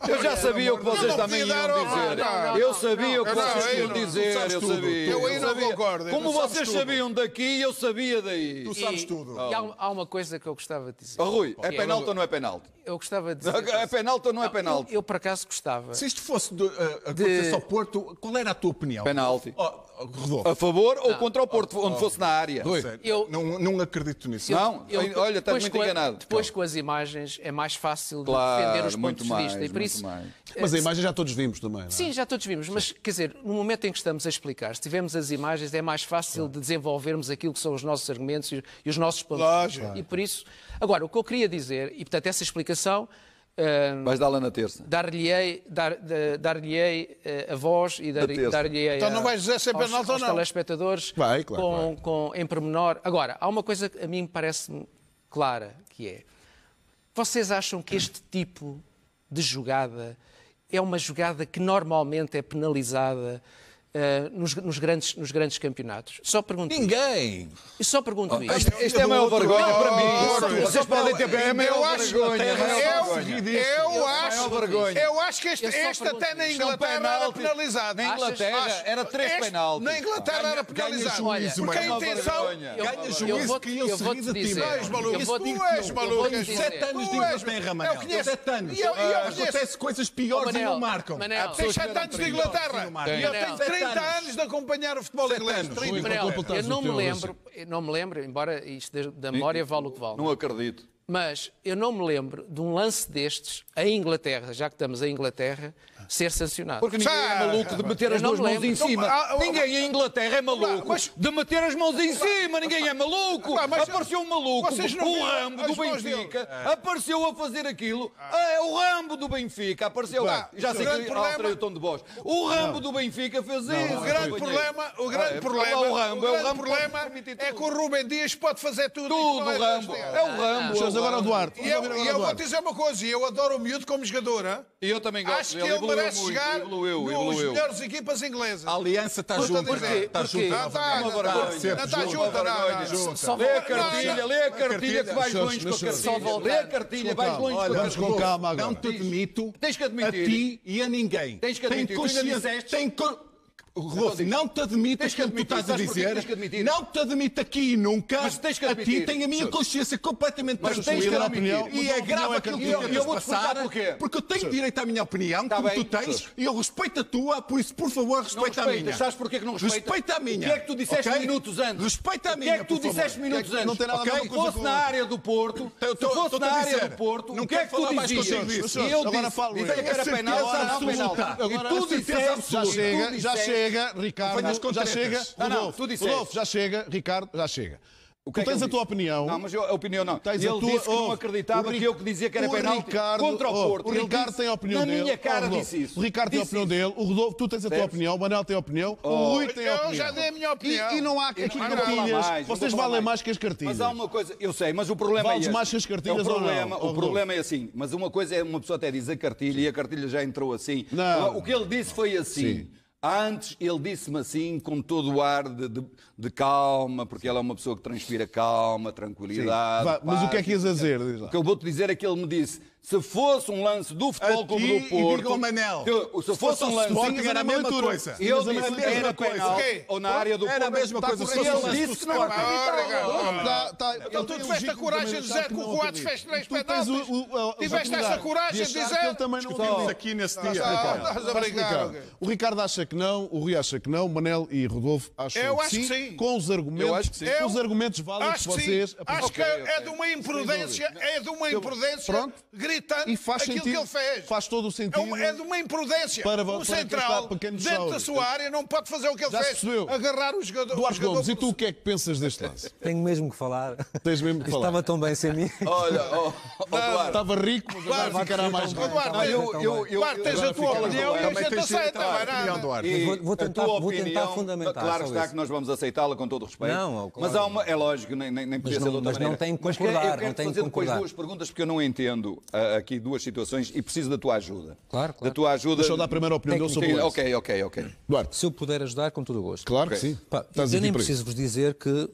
Eu já sabia o
que vocês também iam dizer. Eu sabia o que vocês iam dizer. Eu sabia. Eu ainda não concordo. Como vocês sabiam daqui, eu sabia daí. Tu sabes tudo.
Há uma coisa que eu gostava de dizer. Oh, Rui, é, é penalto ou não é penalto? Eu gostava de dizer. É
penalto ou não é penalto? Eu por acaso gostava. Se
isto fosse eh, acontecer ao Porto, qual era a tua opinião? Penalti. Oh, Rodolfo. A favor ou contra o Porto, onde fosse na área?
eu, não, não
acredito nisso. Eu, não? Eu, Olha, estás muito enganado. Depois
claro. com as imagens é mais fácil claro, defender os pontos mais, de vista. E por isso, eh, Mas a imagem
já todos vimos também, não é? Sim,
já todos vimos. Mas, quer dizer, no momento em que estamos a explicar, se tivermos as imagens, é mais fácil claro. de desenvolvermos aquilo que são os nossos argumentos e, os nossos pontos de vista. E por isso... Agora, o que eu queria dizer, e portanto essa explicação... Uh,
Vais dá-la na terça.
Dar-lhe-ei dar, dar eh, a voz e dar-lhe-ei dar então não eh, vais dizer sempre aos, nota, aos não. telespectadores vai, claro, com, vai. com, em pormenor. Agora, há uma coisa que a mim parece-me clara, que é vocês acham que este tipo de jogada é uma jogada que normalmente é penalizada Uh, nos, nos, grandes, nos grandes campeonatos. Só pergunto Ninguém! Isto. Só pergunto oh, isto. Isto, é a maior vergonha para mim. Vocês só, podem ter... É a maior vergonha. Eu acho... Eu acho que este, este até na é Inglaterra era penalizado. Na Inglaterra era três penaltis.
Na Inglaterra era penalizado. Porque a intenção... Ganha juízo que eu se ri de ti. Tu
és maluco. É sete anos de Inglaterra, Manel. Eu conheço. Sete anos. Ah, Acontece coisas piores oh, e
não marcam. Tem sete anos de Inglaterra. Eu tenho 30 30 anos de acompanhar o futebol inglês.
eu não me lembro, não me lembro, embora isto da memória vale o que vale. Não acredito. Mas eu não me lembro de um lance destes a Inglaterra, já que estamos a Inglaterra, ser sancionado. Porque ninguém é, é maluco de meter as duas mãos em cima. Então, ninguém ah, em Inglaterra é ah, maluco mas,
de meter as mãos em cima. Ninguém é maluco. Mas, apareceu um maluco, o Rambo do Benfica, é. apareceu a fazer aquilo. É o Rambo do Benfica. Apareceu. já sei é que problema... o tom de voz. O Rambo do Benfica fez não, isso. o grande problema, o grande problema, o Rambo,
é o problema é que o Rubem Dias pode fazer tudo. Tudo, o Rambo. É o Rambo. Agora o Duarte. E eu vou dizer uma coisa, eu adoro o miúdo como jogador. E eu também gosto Acho que ele merece muito, chegar evoluiu, nos evoluiu. melhores equipas inglesas. A aliança está junto Está né? junto Não está junta. Não Lê a cartilha, lê a cartilha que vais longe com
a cartilha. Lê a cartilha, vais longe com a cartilha. Vamos com calma agora. Não
te admito. A ti
e a ninguém. Tens que admitir. Tem consciência. Rodolfo, não te admitas aquilo que tu estás a dizer. não te admito aqui e nunca. Mas tens que admitir. A ti tem a minha consciência completamente tranquila. É opinião, e é grave aquilo que eu, vou te passar. Porque eu tenho direito à minha opinião, tá como tu tens, e eu respeito a tua, por isso, por favor, respeita a minha. Sabes porquê que não respeita? Respeita a minha. O que é que tu disseste minutos
antes? Respeita a minha. O que é que tu disseste minutos é antes? Não tem nada a ver com na área do Porto, se fosse na área do Porto, o que é que tu dizias? Eu disse, agora é que era penal, era
penal. E tu disseste, já chega chega, Ricardo. Já chega. Ah, não, não, Rodolfo, tu disseste. Rodolfo, já chega. Ricardo, já chega. O que é tu tens a tua opinião. Não, mas eu, a opinião não. Tens ele a tua, disse que não acreditava que eu que dizia que era penalti Ricardo, contra o Porto. o Ricardo disse, tem a opinião na dele. Na minha cara oh, disse isso. O Ricardo disse tem a opinião isso. dele. O Rodolfo, tu tens a tua Deves. opinião. O Manel tem a opinião. Oh. O Rui tem a opinião. Eu já
dei a minha opinião. E, e não há aqui cartilhas. Mais,
Vocês valem mais. mais. que as cartilhas. Mas há uma coisa, eu sei, mas o problema Vales é Vales mais que as cartilhas é ou não? O problema
é assim, mas uma coisa é uma pessoa até diz a cartilha e a cartilha já entrou assim. Não. O que ele disse foi assim. Antes ele disse-me assim, com todo o ar de, de, de, calma, porque ela é uma pessoa que transpira calma, tranquilidade. mas paz, o que é que ias a dizer? O que eu vou-te dizer é que ele me disse: se fosse um lance do Futebol Clube do Porto. E Manel, eu, se, se fosse um lance do Sporting era a mesma coisa. Eu disse era a mesma coisa. Ou na área do Era a
mesma tá coisa. Se ele disse que não tá tá, Então tu tiveste a coragem de dizer que o
Coates fez três penaltis. Tiveste essa coragem de dizer. Eu também não tive aqui nesse dia. Estás
O Ricardo acha que não, o Rui acha que não, o Manel e Rodolfo acham eu que, acho sim, que sim. Com os argumentos, eu acho que sim. Com os argumentos válidos acho que vocês. Acho que é de uma imprudência, é de uma imprudência Pronto
gritante e faz aquilo sentido, que ele fez. Faz todo o é é sentido. É, de uma imprudência. Para, o central, dentro show. da sua área, não pode fazer o que ele Já fez. Percebeu. Agarrar os jogadores. Duarte jogador Gomes,
e tu o que é que pensas deste lance?
Tenho mesmo que falar. Tens mesmo que falar. Estava tão bem sem mim.
Olha, oh, oh, Duarte. Estava rico, mas agora ficará mais
rico. Duarte, eu, eu, eu, Duarte tens a tua
opinião e a gente aceita. Vou tentar, vou tentar fundamentar. Claro está que nós vamos aceitá-la com todo o respeito. Não, Mas há uma, é lógico, nem, nem podia ser de outra maneira. Mas não tem que é, concordar. Eu quero fazer depois duas perguntas porque eu não entendo. Ah, aqui duas situações e preciso da tua ajuda.
Claro, claro. Da tua ajuda. Deixa eu dar a primeira opinião Técnica. sobre isso. Ok, ok, ok. Duarte. Se eu puder ajudar, com todo o gosto. Claro okay. que sim. Pá, eu nem preciso vos dizer que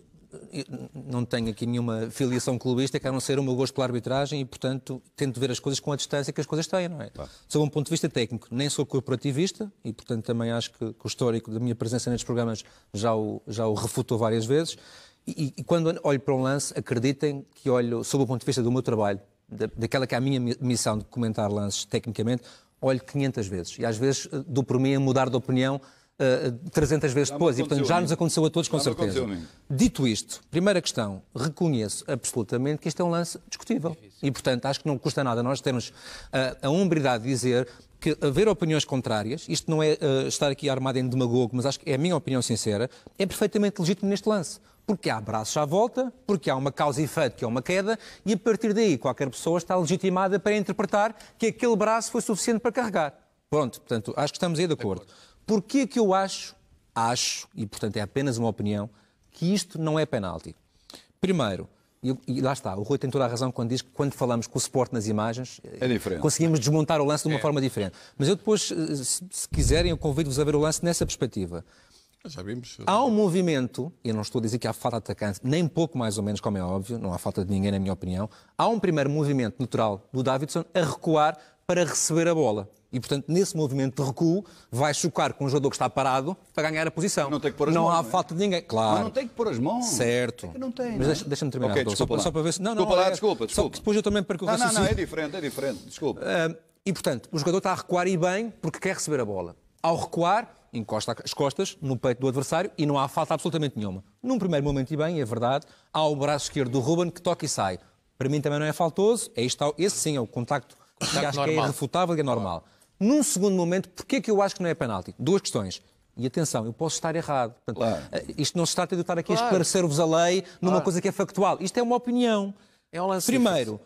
eh, não tenho aqui nenhuma filiação clubista, que a não ser o meu gosto pela arbitragem e, portanto, tento ver as coisas com a distância que as coisas têm, não é? Claro. Sob um ponto de vista técnico, nem sou corporativista e, portanto, também acho que, que o histórico da minha presença nestes programas já o, já o refutou várias vezes. E, e, quando olho para um lance, acreditem que olho sob o ponto de vista do meu trabalho daquela que é a minha missão de comentar lances tecnicamente, olho 500 vezes. E às vezes eh, dou por mim a mudar de opinião uh, eh, 300 eh, vezes depois. E portanto já nos aconteceu a todos, com certeza. Dito isto, primeira questão, reconheço absolutamente que isto é um lance discutível. E portanto acho que não custa nada nós termos uh, a hombridade de dizer que haver opiniões contrárias, isto não é uh, estar aqui armado em demagogo, mas acho que é a minha opinião sincera, é perfeitamente legítimo neste lance. Porque há braços à volta, porque há uma causa e efeito, que é uma queda, e a partir daí qualquer pessoa está legitimada para interpretar que aquele braço foi suficiente para carregar. Pronto, portanto, acho que estamos aí de acordo. De acordo. Porquê é que eu acho, acho, e portanto é apenas uma opinião, que isto não é penalti? Primeiro, e, e, lá está, o Rui tem toda a razão quando diz que quando falamos com o suporte nas imagens, é conseguimos desmontar o lance de uma é. forma diferente. Mas eu depois, eh, se, se quiserem, eu convido-vos a ver o lance nessa perspectiva. Já vimos. É há um movimento, e não estou a dizer que há falta de atacante, nem pouco mais ou menos, como é óbvio, não há falta de ninguém, na minha opinião. Há um primeiro movimento natural do Davidson a recuar para receber a bola. E, portanto, nesse movimento de recuo, vai chocar com o jogador que está parado para ganhar a posição. Não tem que pôr as não mãos. Não há é? falta de ninguém. Claro. Mas não tem que pôr as mãos. Certo. É não tem. Mas é? deixa-me terminar. Okay, desculpa só, só, para ver se. Não, desculpa não, lá, é... desculpa, desculpa. depois eu também percorro Não, não, não, é diferente, é diferente. Desculpa. Uh, e, portanto, o jogador está a recuar e bem porque quer receber a bola. Ao recuar, encosta as costas no peito do adversário e não há falta absolutamente nenhuma. Num primeiro momento, e bem, é verdade, há o braço esquerdo do Ruben que toca e sai. Para mim também não é faltoso, é isto, esse sim é o contacto, que acho que é irrefutável e é normal. Num segundo momento, porquê que eu acho que não é penalti? Duas questões. E atenção, eu posso estar errado. Portanto, claro. Eh, isto não se trata de eu estar aqui claro. a esclarecer-vos a lei numa claro. coisa que é factual. Isto é uma opinião. É um lance Primeiro, difícil.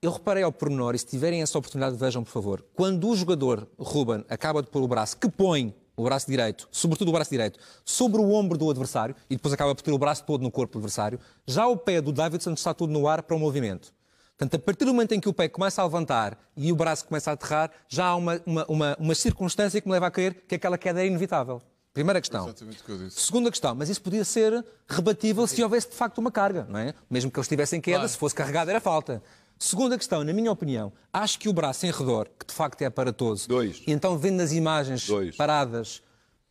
eu reparei ao pormenor, e se tiverem essa oportunidade, vejam, por favor. Quando o jogador Ruben acaba de pôr o braço, que põe o braço direito, sobretudo o braço direito, sobre o ombro do adversário e depois acaba por ter o braço todo no corpo do adversário, já o pé do Davidson está todo no ar para o movimento. Portanto, a partir do momento em que o pé começa a levantar e o braço começa a aterrar, já há uma, uma, uma, uma circunstância que me leva a crer que aquela queda é inevitável. Primeira questão. Exatamente o que eu disse. Segunda questão, mas isso podia ser rebatível se houvesse de facto uma carga, não é? Mesmo que eles tivessem queda, claro. se fosse carregada era falta. Segunda questão, na minha opinião, acho que o braço em redor, que de facto é aparatoso, Dois. e então vendo as imagens Dois. paradas,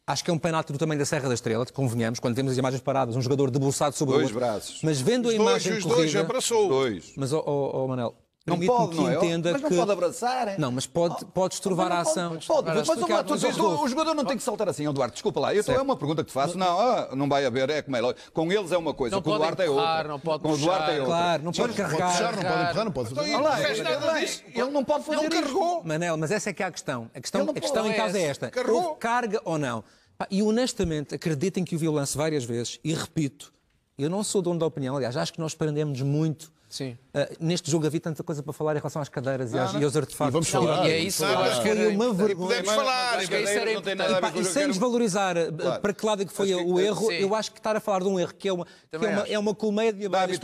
acho que é um penalti do tamanho da Serra da Estrela, convenhamos, quando temos as imagens paradas, um jogador debruçado sobre Dois o outro. braços. Mas vendo a imagem dois, imagem os dois abraçou. Dois. Mas, oh, oh, oh, Manel, não pode, não é? Mas não que... pode
abraçar. É? Não,
mas pode, oh, pode estrovar a ação. Pode,
pode. mas, mas é o, jogador não tem que saltar assim, Eduardo, desculpa lá. Eu, é uma pergunta que te faço. Não, ah, não vai haver, é
como é. Com eles é uma coisa, não com o Duarte é outra. Não pode com o Duarte é outra. Claro, não pode carregar. Pode puxar, não pode empurrar, não pode fazer Então,
ele, ele não pode fazer Não carregou.
Manel, mas essa é que é a questão. A questão, a questão em causa é esta. Carregou. Carga ou não. E honestamente, acreditem que o vi o lance várias vezes e repito, eu não sou dono da opinião, aliás, acho que nós prendemos muito Sim. Uh, neste jogo havia tanta coisa para falar em relação às cadeiras e, e, aos artefatos. E vamos falar. E é isso, não, acho que era uma vergonha. Podemos falar, acho que isso era importante. E, sem desvalorizar eh, claro. para que lado é que foi que, o é erro, sim. eu acho que estar a falar de um erro que é uma, que é uma, é uma colmeia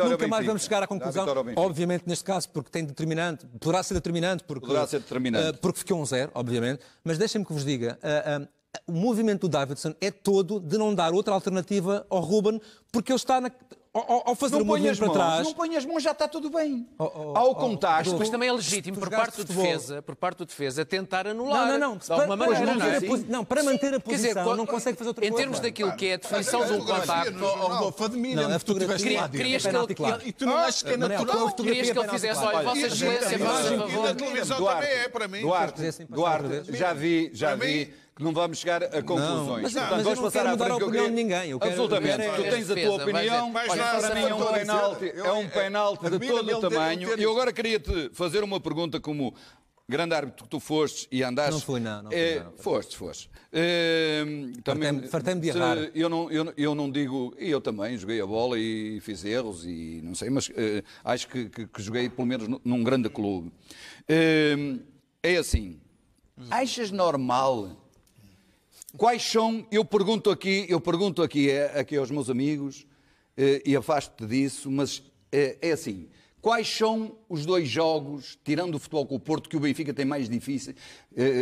nunca mais vamos chegar à conclusão. Obviamente, neste caso, porque tem determinante, poderá ser determinante, porque, poderá ser determinante. Uh, porque ficou um zero, obviamente. Mas deixem-me que vos diga, uh, eh, um, o movimento do Davidson é todo de não dar outra alternativa ao
Ruben, porque ele está na, ao, ao fazer não o movimento para trás... Não
põe as mãos, já está tudo bem.
Oh,
oh, ao oh, contacto... mas também é legítimo, por parte, do defesa, por parte do defesa, tentar anular. Não, não, é? não. para, maneira, não, não, não, para manter a posição, dizer, não consegue fazer outra coisa. Em termos daquilo que é a definição de um contacto...
Rodolfo, admira é é tu estiveste Querias que ele... E tu não achas que é natural? Querias que ele fizesse,
olha, Vossa Excelência, faz favor. E na televisão também é, para mim. Duarte, já vi, já vi que não vamos chegar a conclusões. Mas, não, Portanto, mas vamos eu não quero mudar a opinião de ninguém. Eu quero, Absolutamente. Eu quero, tu tens a tua opinião. Mas é- Olha, para mim é, é um penalti, é um penalti de todo o tamanho. E eu agora queria-te fazer uma pergunta como grande árbitro que tu foste e andaste. Não fui, não. não, fui, é, não, não Foste, foste. Uh, também, fartei-me de errar. Eu não, eu, eu não digo. E eu também joguei a bola e fiz erros e não sei, mas eh, acho que, que, que, joguei pelo menos num grande clube. Ehm, é assim. Hum. Achas normal Quais são, eu pergunto aqui, eu pergunto aqui, eh, aqui aos meus amigos, eh, e afasto-te disso, mas eh, é assim, quais são os dois jogos, tirando o futebol com o Porto, que o Benfica tem mais, difícil,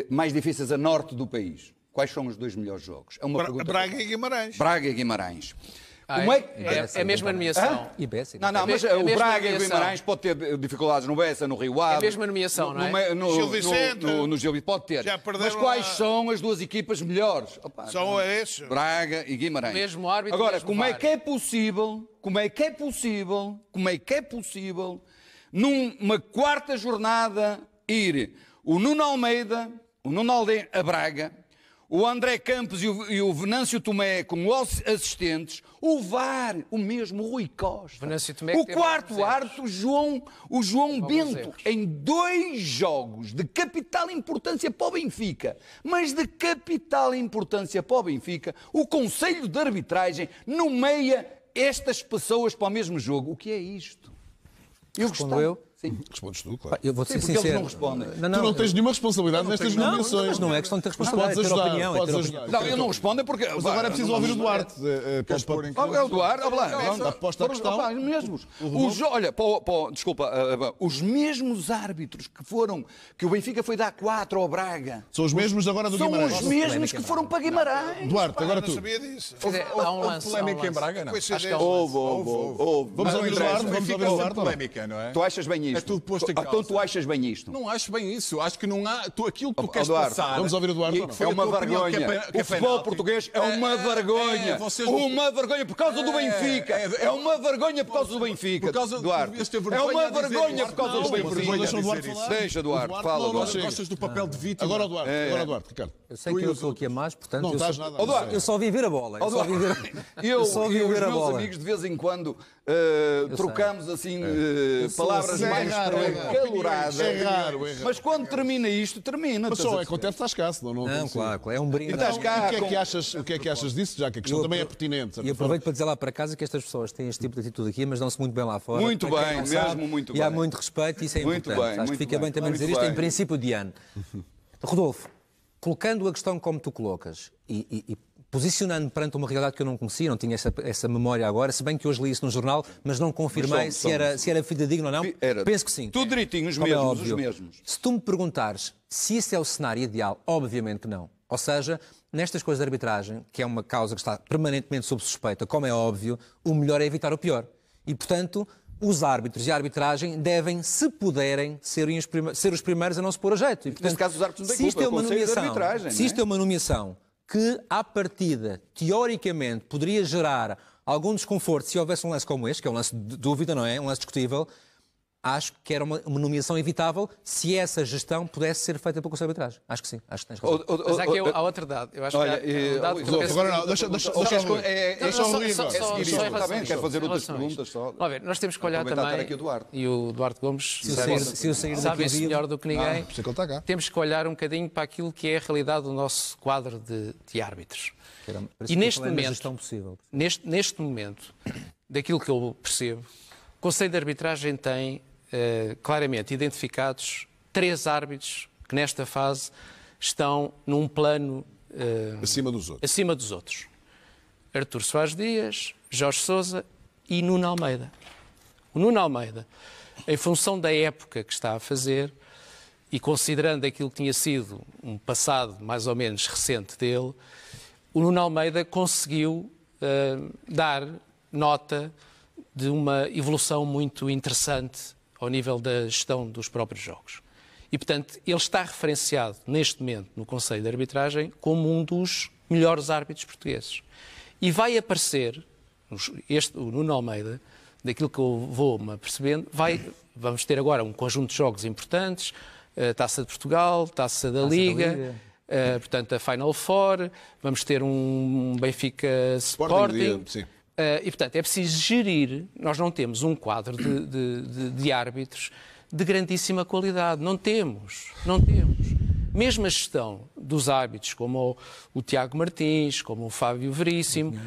mais difíceis a norte do país? Quais são os dois melhores jogos? É uma Bra pergunta. Braga e Guimarães. Braga e Guimarães.
Ai, é, é, é a mesma nomeação. Ah? E Bessa, não, não, mas é o Braga e o Guimarães
pode ter dificuldades no Bessa, no Rio Ave. É a mesma nomeação, no, não é? No, no, Gil Vicente. No, no, Gil Vicente, pode ter. mas quais a... são as duas equipas melhores? Opa, são esses. Braga e Guimarães. O mesmo
árbitro, Agora, mesmo como é que
é possível, como é que é possível, como é que é possível, numa quarta jornada, ir o Nuno Almeida, o Nuno Alde a Braga, o André Campos e o, e o Venâncio Tomé como assistentes, o VAR, o mesmo Rui Costa, o quarto árbitro, o João, o João Bento, em dois jogos de capital importância para o Benfica, mas de capital importância para o Benfica, o Conselho de Arbitragem nomeia estas pessoas para o mesmo jogo. O que é isto? Eu Respondo gostava. eu
sim. Hum, respondes tu, claro. Eu vou ser sim, sincero. Eles não Não, não, tu não tens nenhuma responsabilidade não, nestas nomeações. Não, Mas não é questão de
ter responsabilidade. Podes é ajudar. Opinião, é podes ajudar. Não, eu não respondo é porque. Mas agora é preciso ouvir o Duarte.
É, pôr em
É o Duarte, olha Aposta a questão. mesmos. Olha, desculpa, eh, os mesmos árbitros que foram. que o Benfica foi dar 4 ao Braga. São os mesmos agora do Guimarães. São os mesmos que foram para Guimarães. Duarte, agora tu. Eu não sabia disso. Há um lance. Polémica em Braga, não? Houve, houve. Vamos ouvir o Duarte. Vamos ouvir o Duarte. Polémica, não é? Tu achas bem isso? isto. É
tudo posto em ah, então causa. Então tu achas bem isto? Não acho bem isso. Acho que não há. Tu, aquilo que tu oh, queres Eduardo, passar. Vamos ouvir o Eduardo. É é, é, é, é uma vergonha. É, o futebol
português é uma vergonha. Uma vergonha por causa do Benfica. É uma vergonha por causa do Benfica. Por causa Eduardo. É uma vergonha por causa do Benfica. Deixa, Eduardo. Fala, Eduardo. Gostas do papel de vítima. Agora, Eduardo. Agora, Eduardo. Ricardo. Eu sei tu que eu estou aqui
a mais, portanto. Não estás nada a Eu só vi ver a bola. Eu só vi ver, eu, eu os meus bola. amigos
de
vez em quando uh, trocamos sei. assim uh, palavras assim, é mais é raro, caloradas. É raro, é raro. Mas quando termina isto, termina. Mas só
acontece, estás escasso. Não, não, não claro, claro. É um brinde. Então, o, que é que
achas, o que é que achas disso, já que a questão também é
pertinente? E aproveito
para dizer lá para casa que estas pessoas têm este tipo de atitude aqui, mas dão-se muito bem lá fora. Muito bem, mesmo muito bem. E há muito respeito e isso é importante. Acho que fica bem também dizer isto em princípio de ano. Rodolfo, colocando a questão como tu colocas e, e, e posicionando-me perante uma realidade que eu não conhecia, não tinha essa, essa memória agora, se bem que hoje li isso no jornal, mas não confirmei mas se, era, se era fidedigno ou não. Era, Penso que sim. Tudo direitinho, os é mesmos, é os mesmos. Se tu me perguntares se esse é o cenário ideal, obviamente que não. Ou seja, nestas coisas de arbitragem, que é uma causa que está permanentemente sob suspeita, como é óbvio, o melhor é evitar o pior. E, portanto, os árbitros e a arbitragem devem, se puderem, ser, ser os primeiros a não se pôr a jeito. E, portanto, Neste caso, os árbitros não têm culpa, é uma é nomeação, Se é? isto é? é uma nomeação que, à partida, teoricamente, poderia gerar algum desconforto se houvesse um lance como este, que é um lance de dúvida, não é? Um lance discutível, acho que era uma, uma, nomeação evitável se essa gestão pudesse ser feita pelo Conselho de Arbitragem. Acho que sim, acho que tens razão. O, o, o, Mas há, eu, há outra dado. Eu acho olha, que há, é, um eh, dado que eu Agora não, deixa, deixa, deixa, é, é,
deixa só é, Quero fazer outras perguntas só. A ver, nós temos que olhar também, tá e o Duarte Gomes se eu sair sabe isso melhor do que ninguém, ah, tá temos que olhar um bocadinho para aquilo que é a realidade do nosso quadro de árbitros. E neste momento, neste momento, daquilo que eu percebo, o Conselho de Arbitragem tem eh, claramente identificados três árbitros que nesta fase estão num plano eh, acima dos outros. Acima dos outros. Artur Soares Dias, Jorge Souza e Nuno Almeida. O Nuno Almeida, em função da época que está a fazer e considerando aquilo que tinha sido um passado mais ou menos recente dele, o Nuno Almeida conseguiu uh, dar nota de uma evolução muito interessante ao nível da gestão dos próprios jogos. E, portanto, ele está referenciado neste momento no Conselho de Arbitragem como um dos melhores árbitros portugueses. E vai aparecer, este, o Nuno Almeida, daquilo que eu vou-me apercebendo, vamos ter agora um conjunto de jogos importantes, Taça de Portugal, Taça da Taça Liga, da Liga. Uh, portanto, a Final Four, vamos ter um Benfica Sporting. Sporting Uh, e, portanto, é preciso gerir. Nós não temos um quadro de, de, de, de, árbitros de grandíssima qualidade. Não temos. Não temos. Mesmo a gestão dos árbitros, como o, o Tiago Martins, como o Fábio Veríssimo,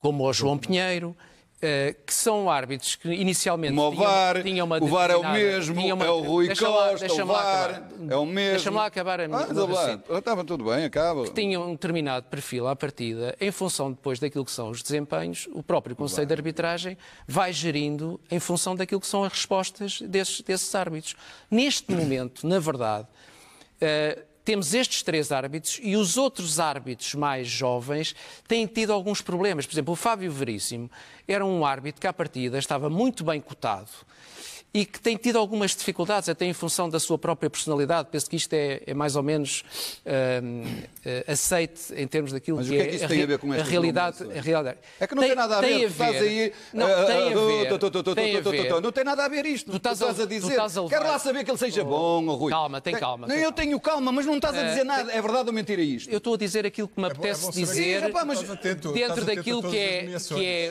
como o João Pinheiro eh, que são árbitros que inicialmente tinham, VAR, uma O VAR é o mesmo, uma, é o Rui Costa, é o VAR é o mesmo. Deixa-me lá acabar a minha ah, tá
então Estava tudo bem, acaba. Que
tinham um determinado perfil à partida, em função depois daquilo que são os desempenhos, o próprio Conselho de Arbitragem vai gerindo em função daquilo que são as respostas desses, desses árbitros. Neste momento, na verdade... Uh, temos estes três árbitros e os outros árbitros mais jovens têm tido alguns problemas. Por exemplo, o Fábio Veríssimo era um árbitro que, à partida, estava muito bem cotado e que tem tido algumas dificuldades, até em função da sua própria personalidade. Penso que isto é, é mais ou menos um, eh, aceite em termos daquilo Mas que, o que é, é que isto a, tem a, ver com a, realidade, a realidade. É que não tem, tem nada a ver. Eh, tem a eh, ver. Estás aí. Não, tem a ver. Não
tem nada a ver isto. Tu estás, tu estás a, dizer. Estás a Quero lá saber que ele seja oh, bom ou ruim. Calma, tem calma. Não, eu tenho calma, mas não estás a dizer nada. É verdade ou mentira
isto? Eu estou a dizer aquilo que me é é apetece dizer mas dentro daquilo que é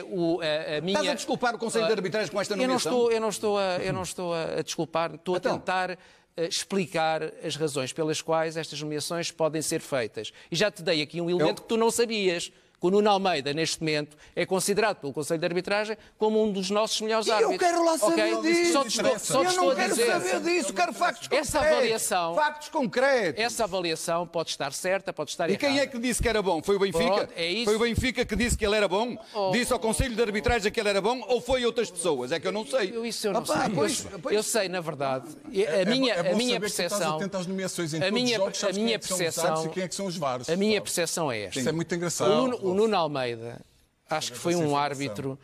a minha. Estás a desculpar o Conselho de Arbitragem com esta nomeação? Eu não estou eu não estou a, a desculpar, estou então. a tentar eh, explicar as razões pelas quais estas nomeações podem ser feitas. E já te dei aqui um elemento eu... que tu não sabias, que o Nuno Almeida, neste momento, é considerado pelo Conselho de Arbitragem como um dos nossos melhores e árbitros. Eu quero lá saber okay? disso. Só estou, só eu não quero dizer. saber disso, quero factos essa concretos. Avaliação, factos concretos. Essa avaliação pode estar certa, pode estar errada. E quem é que disse que era bom? Foi o Benfica? Pronto, é foi o
Benfica que disse que ele era bom? Oh, disse ao Conselho de Arbitragem que ele era bom ou foi outras pessoas? É que eu não sei. Eu, isso eu não sei. Pois, pois... Eu sei, na verdade. É, a
é minha, é, a minha percepção.
A,
a minha, a minha percepção. É a minha percepção é esta. Isso é muito engraçado. O, o Nuno Almeida acho que foi um árbitro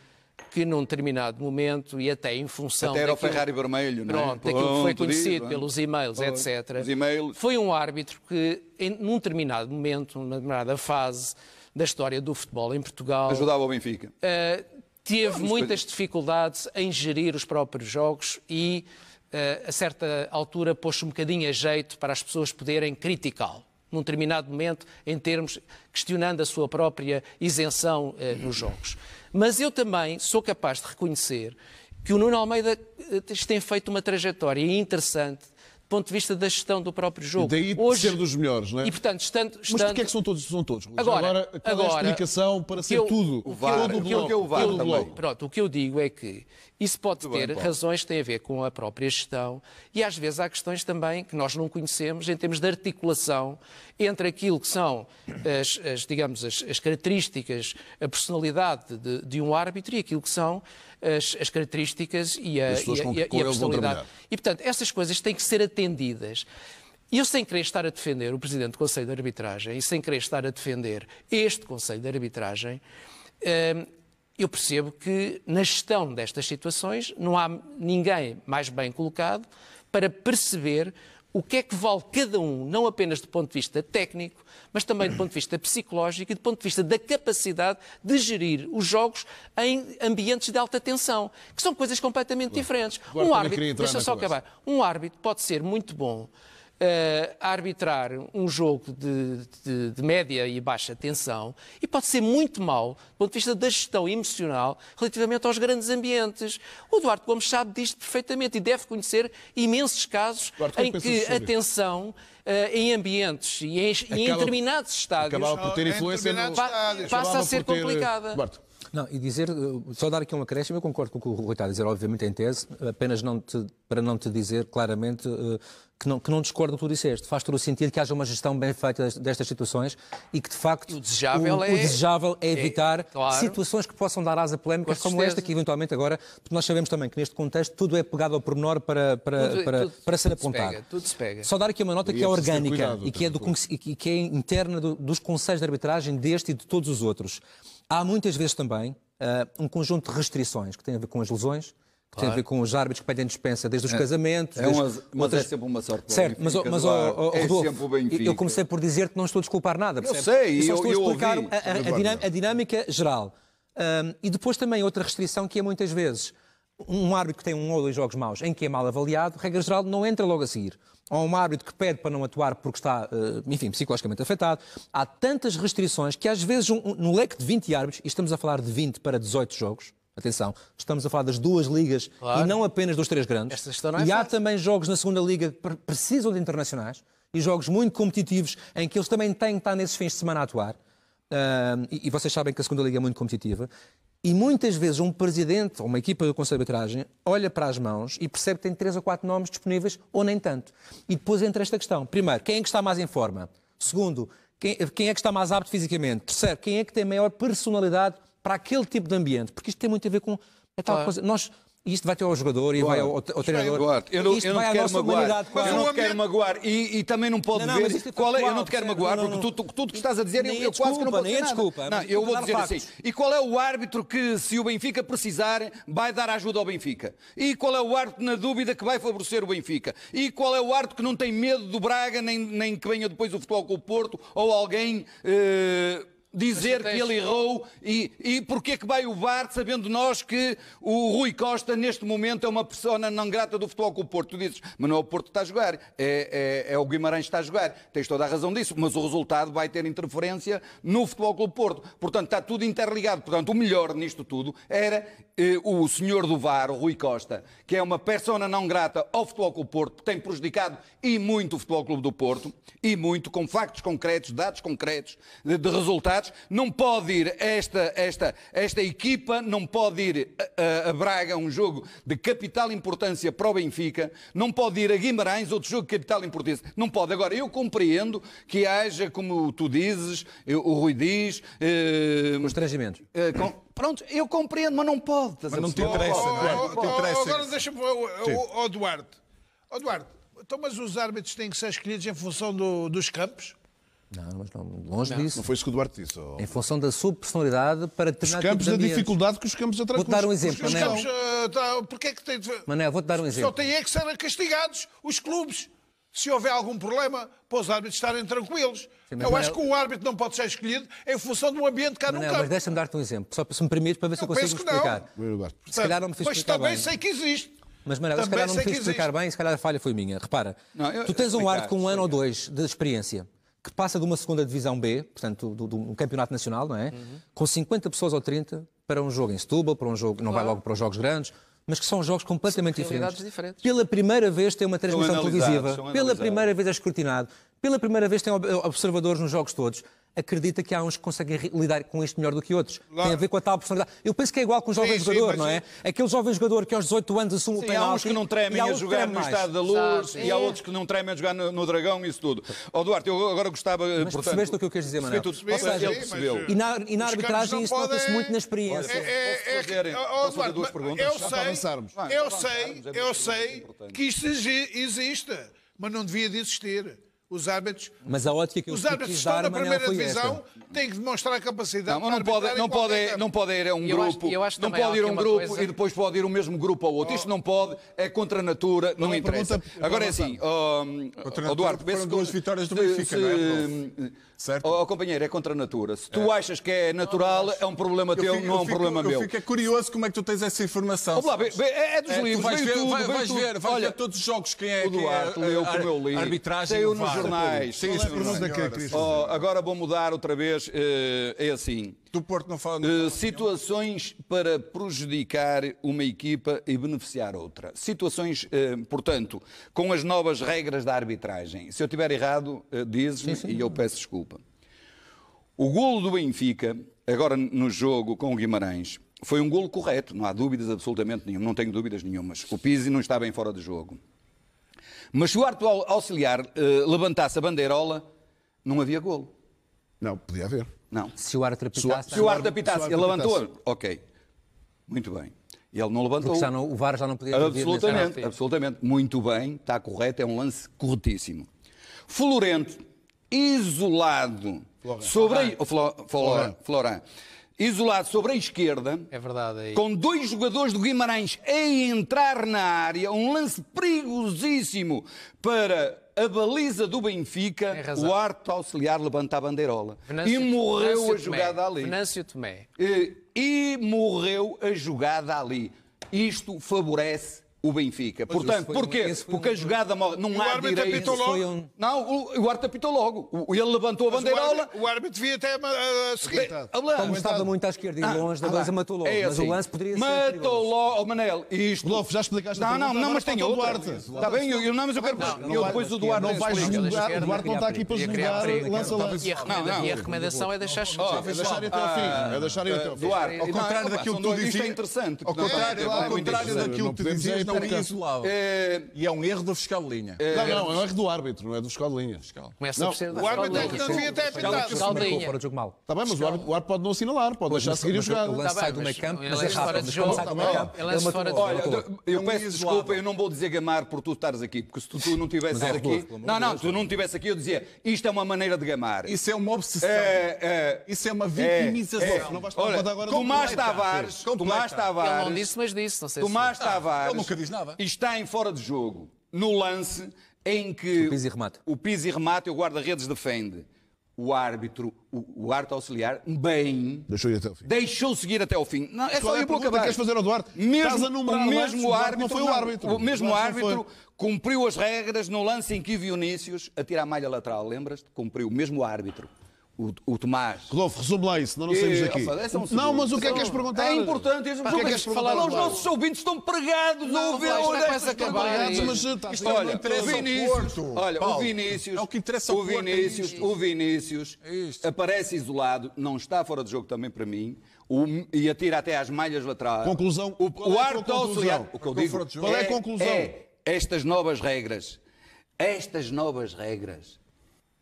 que num determinado momento e até em função até era daquilo, o Ferrari vermelho, não é? Pronto, daquilo que foi conhecido é? pelos e-mails, etc. Emails... Foi um árbitro que em, num determinado momento, numa determinada fase da história do futebol em Portugal, ajudava o Benfica. Uh, teve Vamos muitas dificuldades em gerir os próprios jogos e uh, a certa altura pôs um bocadinho a jeito para as pessoas poderem criticá-lo num determinado momento, em termos questionando a sua própria isenção eh, nos jogos. Mas eu também sou capaz de reconhecer que o Nuno Almeida eh, tem feito uma trajetória interessante do ponto de vista da gestão do próprio jogo. E
daí Hoje, ser dos melhores, não é? E,
portanto, estando, estando... Mas porquê é que são todos? São todos Agora, agora, qual agora, é a explicação para ser eu, tudo? O VAR, é do o, o, que é o VAR também. Pronto, o que eu digo é que isso pode Muito ter bem, razões que têm a ver com a própria gestão e às vezes há questões também que nós não conhecemos em termos de articulação entre aquilo que são as, as digamos, as, as, características, a personalidade de, de, um árbitro e aquilo que são as, as características e a, e, a, e, a, e a personalidade. E portanto, essas coisas têm que ser atendidas. E eu, sem querer estar a defender o Presidente do Conselho de Arbitragem e sem querer estar a defender este Conselho de Arbitragem, eh, eu percebo que na gestão destas situações não há ninguém mais bem colocado para perceber o que é que vale cada um, não apenas do ponto de vista técnico, mas também do ponto de vista psicológico e do ponto de vista da capacidade de gerir os jogos em ambientes de alta tensão, que são coisas completamente diferentes. um árbitro, deixa só acabar, um árbitro pode ser muito bom uh, a arbitrar um jogo de, de, de, média e baixa tensão e pode ser muito mau do ponto de vista da gestão emocional relativamente aos grandes ambientes. O Eduardo Gomes sabe disto perfeitamente e deve conhecer imensos casos Duarte, é em que a tensão Uh, em ambientes e em, acaba, e em determinados estádios, acabava por ter influência no... Estádios. passa a ser complicada.
Não, e dizer, eh, só dar aqui uma acréscimo, eu concordo com o que o Rui está a dizer, obviamente em tese, apenas não te, para não te dizer claramente uh, que não, que não discordo do que tu disseste. Faz todo o sentido que haja uma gestão bem feita destas, situações e que, de facto, o desejável, o, é, o desejável é, é evitar é, claro. situações que possam dar asa polémicas Com como certeza. esta, que eventualmente agora, porque nós sabemos também que neste contexto tudo é pegado ao pormenor para, para, tudo, para, tudo, para ser tudo apontado. Se pega, tudo se pega. Só dar aqui uma nota que é orgânica cuidado, e, que é do, e que é, interna do, dos conselhos de arbitragem deste e de todos os outros. Há muitas vezes também uh, um conjunto de restrições que têm a ver com as lesões, que claro. tem a ver com os árbitros que pedem dispensa desde os é, casamentos. É uma, mas é outras... é sempre uma sorte. Certo, mas, oh, mas oh, é oh, Rodolfo, eu comecei por dizer que não estou a desculpar nada. Percebe? Eu sei, e só estou eu, a explicar ouvi, a, a, a, dinâmica, a, dinâmica geral. Um, e depois também outra restrição que é muitas vezes um árbitro que tem um ou dois jogos maus em que é mal avaliado, regra geral, não entra logo a seguir. Ou um árbitro que pede para não atuar porque está, eh, enfim, psicologicamente afetado. Há tantas restrições que às vezes um, no leque de 20 árbitros, e estamos a falar de 20 para 18 jogos, Atenção, estamos a falar das duas ligas claro. e não apenas dos três grandes. É e há também jogos na segunda liga que precisam de internacionais e jogos muito competitivos em que eles também têm que estar nesses fins de semana a atuar. Uh, e, e, vocês sabem que a segunda liga é muito competitiva. E muitas vezes um presidente ou uma equipa do Conselho de Arbitragem olha para as mãos e percebe que tem três ou quatro nomes disponíveis ou nem tanto. E depois entra esta questão. Primeiro, quem é que está mais em forma? Segundo, quem, quem é que está mais apto fisicamente? Terceiro, quem é que tem maior personalidade para aquele tipo de ambiente, porque isto tem muito a ver com a tal claro. coisa. Nós, isto vai ter ao jogador e vai ao, ao, treinador. Eduardo, eu não, isto eu não vai quero magoar. Eu não quero
magoar. E, e também não pode não, não, ver. É qual é, eu não te quero magoar, não, porque tudo, o que estás a dizer eu, eu quase que não posso dizer. Nada. Desculpa, não, eu vou dizer assim, factos. assim. E qual é o árbitro que, se o Benfica precisar, vai dar ajuda ao Benfica? E qual é o árbitro, na dúvida, que vai favorecer o Benfica? E qual é o árbitro que não tem medo do Braga, nem, nem que venha depois o futebol com o Porto ou alguém. Eh, dizer que ele errou e, e porquê que vai o VAR, sabendo nós que o Rui Costa, neste momento, é uma pessoa não grata do futebol com o Porto. Tu dizes, mas não é o Porto que está a jogar, é, é, é, o Guimarães que está a jogar. Tens toda a razão disso, mas o resultado vai ter interferência no futebol com o Porto. Portanto, está tudo interligado. Portanto, o melhor nisto tudo era eh, o senhor do VAR, o Rui Costa, que é uma persona não grata ao futebol com o Porto, tem prejudicado e muito o futebol clube do Porto, e muito, com factos concretos, dados concretos, de, de resultados não pode ir esta, esta, esta equipa, não pode ir a, a, Braga, um jogo de capital importância para o Benfica, não pode ir a Guimarães, outro jogo de capital importância, não pode. Agora, eu compreendo que haja, como tu dizes, eu, o Rui diz... Eh, Constrangimentos. Eh, com, pronto, eu compreendo, mas não pode. Mas não te interessa, não é? interessa. Agora
deixa-me, ó Duarte, Eduardo, então, mas os árbitros têm que ser escolhidos em função do, dos campos?
Não, mas não, longe não, disso. Não foi isso que o Duarte disse. Ou... Em função da sua personalidade para determinados Os campos, tipo da dificuldade que os campos atrás... Vou-te dar um exemplo, os, Manel. campos, uh,
eh, tá, porque é que tem...
Manel, vou-te dar um exemplo. Só
tem é que ser castigados os clubes. Se houver algum problema, para os árbitros estarem tranquilos. Sim, eu Manel... acho que
o árbitro não pode ser escolhido em função do ambiente que há no campo. Mas deixa-me dar-te um exemplo, só se me permites, para ver se eu consigo explicar. Não. Se calhar não me fiz explicar explicar Mas também bem. sei que existe. Mas, Manel, se calhar não me fiz explicar existe. bem, se calhar a falha foi minha. Repara, não, eu, tu tens um árbitro com um ano ou dois de experiência que passa de uma segunda divisão B, portanto, de um campeonato nacional, não é? Uhum. Com 50 pessoas ou 30 para um jogo em Setúbal, para um jogo, não vai logo para os jogos grandes, mas que são jogos completamente são diferentes. diferentes. Pela primeira vez tem uma transmissão televisiva, pela primeira vez é escrutinado, pela primeira vez tem observadores nos jogos todos acredita que há uns que conseguem lidar com isto melhor do que outros. Lá... Tem a ver com a tal personalidade. Eu penso que é igual com o jovem sim, jogador, sim, não é? Eu... Aquele jovem jogador que aos 18 anos assume o penalti... há uns que não tremem a jogar treme no Estado da Luz Sabe, e há outros
que não tremem a jogar no, no Dragão isso tudo. Ó oh, Duarte, eu agora gostava... Eh, mas portanto, percebeste o
que eu quero dizer, Manuel? Percebi, Ou seja, ele percebeu. E eh, na, e na arbitragem isso nota-se muito na experiência. É,
é, é, eh, fazer, duas perguntas? Eu sei, eu sei, é eu sei que isto existe, mas não devia de existir. Os árbitros,
mas a ótica que os árbitros que estão na primeira divisão
têm que demonstrar a capacidade. Não, não pode, não pode, não pode ir a um eu grupo, acho, acho não pode ir a um grupo coisa... e
depois pode ir o mesmo grupo ao outro. Oh. Isto não pode, é contra a natura, não, não interessa. Pergunta, Agora é assim, oh, oh, Duarte, se, duas vitórias do Benfica, se, não é? Certo? Oh, companheiro, é contra a natura. Se tu é. achas que é natural, é um problema teu, fico, não é um fico, problema eu meu. Eu fico
é
curioso como é que tu tens essa informação. é, é dos é, livros, vais ver, tudo, vai, vais ver, Olha, ver todos os jogos quem é. O é, Duarte leu eh, o eu li. Arbitragem. Saiu nos jornais. Sim,
é isso, agora vou mudar outra vez. Eh, é assim. Do Porto não fala. Não uh, eh, situações nenhum. para prejudicar uma equipa e beneficiar outra. Situações, uh, portanto, com as novas regras da arbitragem. Se eu tiver errado, uh, dizes-me e eu peço desculpa. O golo do Benfica, agora no jogo com o Guimarães, foi um golo correto, não há dúvidas absolutamente nenhuma, não tenho dúvidas nenhumas. O Pizzi não está bem fora de jogo. Mas se o árbitro auxiliar levantasse a bandeirola, não havia golo.
Não, podia haver. Não. Se o árbitro apitasse... Se o árbitro apitasse, ele levantou,
ok. Muito bem. Ele não levantou. Não, o VAR já não podia Absolutamente, absolutamente. Muito bem, está correto, é um lance corretíssimo. Florente, isolado Florent. sobre a, Flor, Flor, Florent. isolado sobre a esquerda, é verdade, aí. É com dois jogadores do Guimarães a entrar na área, um lance perigosíssimo para a baliza do Benfica, o arto auxiliar levanta a bandeirola. Venâncio, e morreu Venâncio a jogada Tomé. ali. Venâncio Tomé. E, e morreu a jogada ali. Isto favorece o Benfica. Mas Portanto, porquê? Um, Porque um... a
jogada não o há direito. Um...
Não, o, o árbitro apitou logo. O, ele levantou a bandeira
O, o árbitro devia até a, eh, a seguir. Como estava
muito à esquerda e ah, longe ah, da coisa, matou logo. É assim. Mas o assim. lance poderia matou ser. Matou logo, oh, Manel. Isto... Lof, já explicaste Não, não, não, mas tem o Duarte. Está bem,
eu, não, mas eu quero. eu depois o Duarte. Não vai julgar. O Duarte não está aqui para julgar. Lança lance.
E a recomendação é deixar chegar. É deixar até ao fim. Ah, é deixar até ao fim. Duarte, ao contrário daquilo que tu dizias.
Isto é interessante. Ao
contrário é daquilo que tu dizias não peraí, cancelava.
É... E é um erro do
fiscal de linha. É... Não, não, é um erro do árbitro, não é do fiscal de linha. Fiscal. Começa não, a é ser o árbitro é que não devia ter apitado. Fiscal de linha. Fora de jogo mal. Está bem, mas o árbitro, o árbitro pode não assinalar, pode deixar seguir o jogado. Tá é ele sai do meio campo, mas é rápido. Ele sai do meio campo, ele é fora de jogo.
Eu peço desculpa, eu não vou dizer gamar por tu estares aqui, porque se tu não estivesse aqui... Não, não, tu não estivesse aqui, eu dizia, isto é uma maneira de gamar. Isso é uma obsessão. Isso é uma vitimização. olha Tomás Tavares, Tomás Tavares... Ele não disse, mas disse, Tomás Tavares diz nada. Está em fora de jogo no lance em que o Pizzi remata, o, Pizzi remata e o guarda-redes defende. O árbitro, o, o árbitro auxiliar, bem. Deixou ir até o fim. Deixou seguir até o fim. Não, é Qual só é a pergunta que queres fazer ao Duarte? Mesmo, o mesmo árbitro, não foi o árbitro. Não, o mesmo árbitro cumpriu as regras no lance em que Vinícius atira a malha lateral, lembras-te? Cumpriu o mesmo árbitro
o, o Tomás. Rodolfo, resume lá isso, não, não saímos eh, daqui. É não, mas o que é que és perguntar? É importante, o que é que falar Os nossos
ouvintes estão pregados não, a ouvir a olhar é essa acabar. É, mas está eh, isto tá é olha, o Vinícius, Porto. Olha, Paulo, o Vinícius, é o que interessa o Vinícius, o Vinícius aparece isolado, não está fora de jogo também para mim. O, e atira até às malhas laterais. Conclusão.
O, qual o árbitro auxiliar. O que eu digo. Qual é a conclusão? É
estas novas regras. Estas novas regras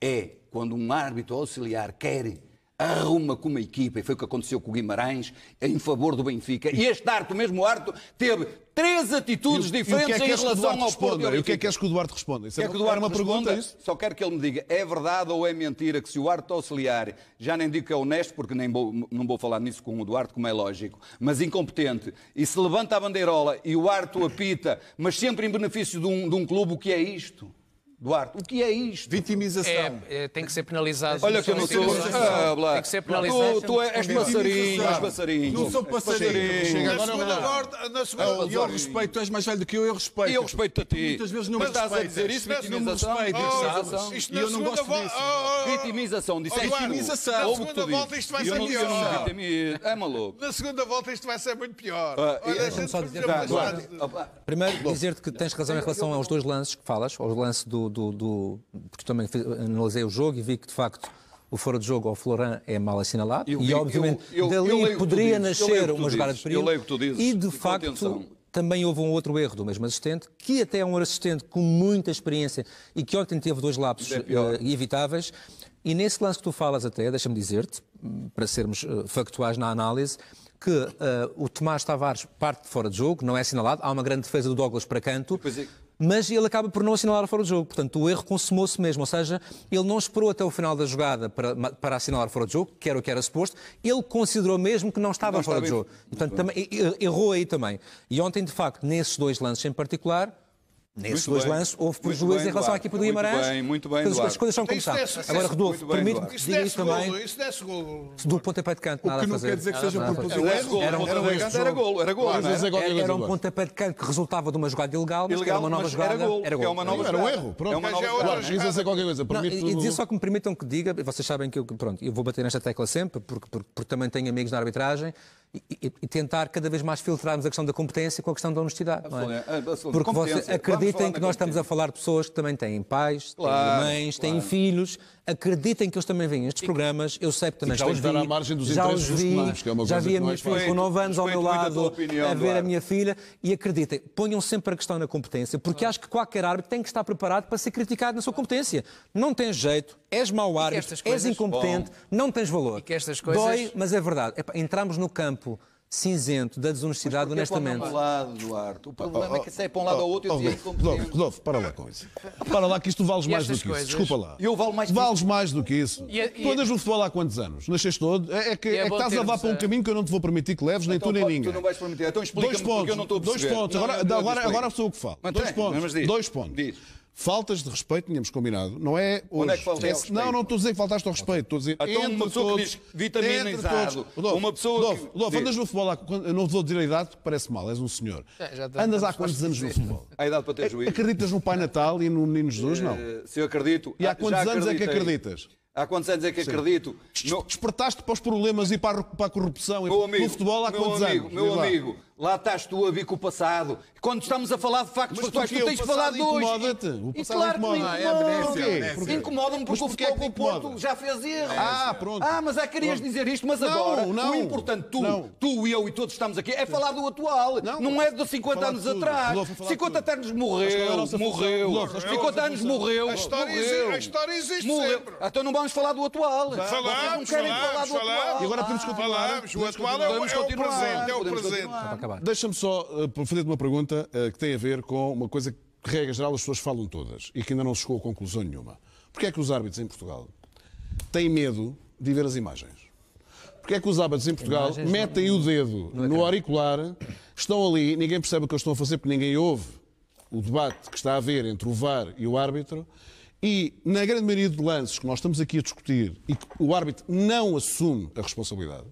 é quando um árbitro auxiliar quer arruma com uma equipa, e foi o que aconteceu com o Guimarães, em favor do Benfica. E este Arto, mesmo Arto, teve três atitudes e, é diferentes e é em relação ao Porto. E o que é que és
que o Duarte responda? Isso é, é que o Duarte
uma pergunta, é isso? Só quero que ele me diga, é verdade ou é mentira que se o Arto auxiliar, já nem digo que é honesto, porque nem vou, não vou falar nisso com o Duarte, como é lógico, mas incompetente, e se levanta a bandeirola e o Arto apita, mas sempre em benefício de um, de um clube, o
que é isto? Duarte, o que é isto? Vitimização. É, é, tem que ser penalizado. Olha que eu não sou. Ah, tem que ser penalizado. Tu, tu és passarinho, és passarinho. Não sou passarinho.
Na segunda ah, eu respeito,
tu és mais velho do que eu, eu respeito. E eu respeito a ti. Muitas vezes não me respeitas.
estás a dizer isso, ah, não me respeitas. Isto na segunda volta. Vitimização, disse vitimização. Na segunda volta isto vai ser pior. É maluco.
Na segunda volta isto vai ser muito pior.
Primeiro, dizer-te que tens razão em relação aos dois lances que falas, aos lance do do, do porque também analisei o jogo e vi que de facto o fora de jogo ao Floran é mal assinalado eu, e obviamente eu, dali poderia dizes, nascer uma jogada de perigo e de e facto atenção. também houve um outro erro do mesmo assistente que até é um assistente com muita experiência e que ontem teve dois lapsos é uh, evitáveis e nesse lance que tu falas até, deixa-me dizer-te para sermos uh, factuais na análise que uh, o Tomás Tavares parte de fora de jogo, não é assinalado, há uma grande defesa do Douglas para canto, mas ele acaba por não assinalar fora do jogo. Portanto, o erro consumou-se mesmo, ou seja, ele não esperou até o final da jogada para, para assinalar fora do jogo, que era o que era suposto, ele considerou mesmo que não estava não fora do jogo. Portanto, também, errou aí também. E ontem, de facto, nesses dois lances em particular, Nesses dois lances houve prejuízo em relação à equipa do Guimarães. Muito Bem, muito bem, as, as coisas são como sabem. Agora, Rodolfo, permite-me dizer isso também.
Isso desse golo.
Do pontapé de canto, nada a fazer. não quer dizer que seja propositivo. Era um pontapé de canto, era golo. Era golo, é? Era um pontapé de canto que resultava de uma jogada ilegal, mas era uma nova jogada. Era golo. Era é uma nova Era um erro. É pronto, quis dizer qualquer coisa. E dizer só que me permitam que diga, vocês sabem que eu vou bater nesta tecla sempre, porque também tenho amigos na arbitragem, e tentar cada vez mais filtrarmos a questão da competência com a questão da honestidade. Porque você acredita acreditem que nós estamos a falar de pessoas que também têm pais, claro, têm mães, claro. têm filhos. Acreditem que eles também veem estes programas. Eu sei que também já os vi, margem dos já os vi, demais, que é uma já vi a é minha filha com 9 anos ao meu lado opinião, a ver claro. a minha filha. E acreditem, ponham sempre a questão na competência, porque acho que qualquer árbitro tem que estar preparado para ser criticado na sua competência. Não tem jeito, és mau árbitro, coisas, és incompetente, bom, não tens valor. Coisas... Dói, mas é verdade. Entramos no campo cinzento da desonestidade, honestamente. Oh, é oh, é para um
lado, Duarte. O problema oh, oh, é que é para um lado ou oh, outro e dizia
Rodolfo, Rodolfo, para lá
com isso. Para lá que isto vales mais do que coisas? isso. Desculpa lá. Eu valo mais Vales que... mais do que isso.
E, e... Tu andas no
futebol há quantos anos? Nasceste todo? É, é que, é é que estás a levar para um é. caminho que eu não te vou permitir que leves, nem então tu nem ninguém. Tu não vais
permitir. Então explica-me porque eu não estou a perceber. Dois pontos. Agora, agora, agora sou o que
falo. Dois pontos. Dois pontos. Faltas de respeito, tínhamos combinado. Não é hoje. Onde é que Não, não estou a dizer que faltaste ao respeito. Estou a dizer então, entre uma pessoa todos, que diz vitaminizado. uma pessoa Rodolfo, que... andas no futebol há... Não vou dizer a idade, porque parece mal. És um senhor.
É, já, já andas há quantos anos no futebol? Há idade para ter juízo.
Acreditas no Pai Natal e no Menino Jesus? Não. Eh,
se eu acredito... E há ah, quantos anos é que acreditas? Há quantos anos é que Sim. acredito? Despertaste para os problemas e para a corrupção amigo, no futebol há quantos amigo, anos? Meu amigo, Lá estás tu a vir com o passado. Quando estamos a falar de factos mas factuais, tu tens de falar de hoje. O passado e claro incomoda. É, é Incomoda-me porque o é futebol com o Porto já fez erro. Ah, pronto. Ah, mas é que querias dizer isto, mas agora o importante, tu, tu, eu e todos estamos aqui, é falar do atual. Não é de 50 anos atrás. 50 anos morreu, é morreu. 50 anos morreu. A história existe sempre. Ah, então não vamos falar do atual. Falamos, falamos, falamos. E agora podemos
continuar. Falamos, o atual é o presente. É o presente acabar. Deixa-me só uh, fazer-te uma pergunta uh, que tem a ver com uma coisa que, regra geral, as pessoas falam todas e que ainda não se chegou a conclusão nenhuma. Porquê é que os árbitros em Portugal têm medo de ver as imagens? Porque é que os árbitros em Portugal imagens metem o dedo é no, no auricular, estão ali, ninguém percebe o que eles estão a fazer porque ninguém ouve o debate que está a haver entre o VAR e o árbitro. E, na grande maioria de lances que nós estamos aqui a discutir e que o árbitro não assume a responsabilidade,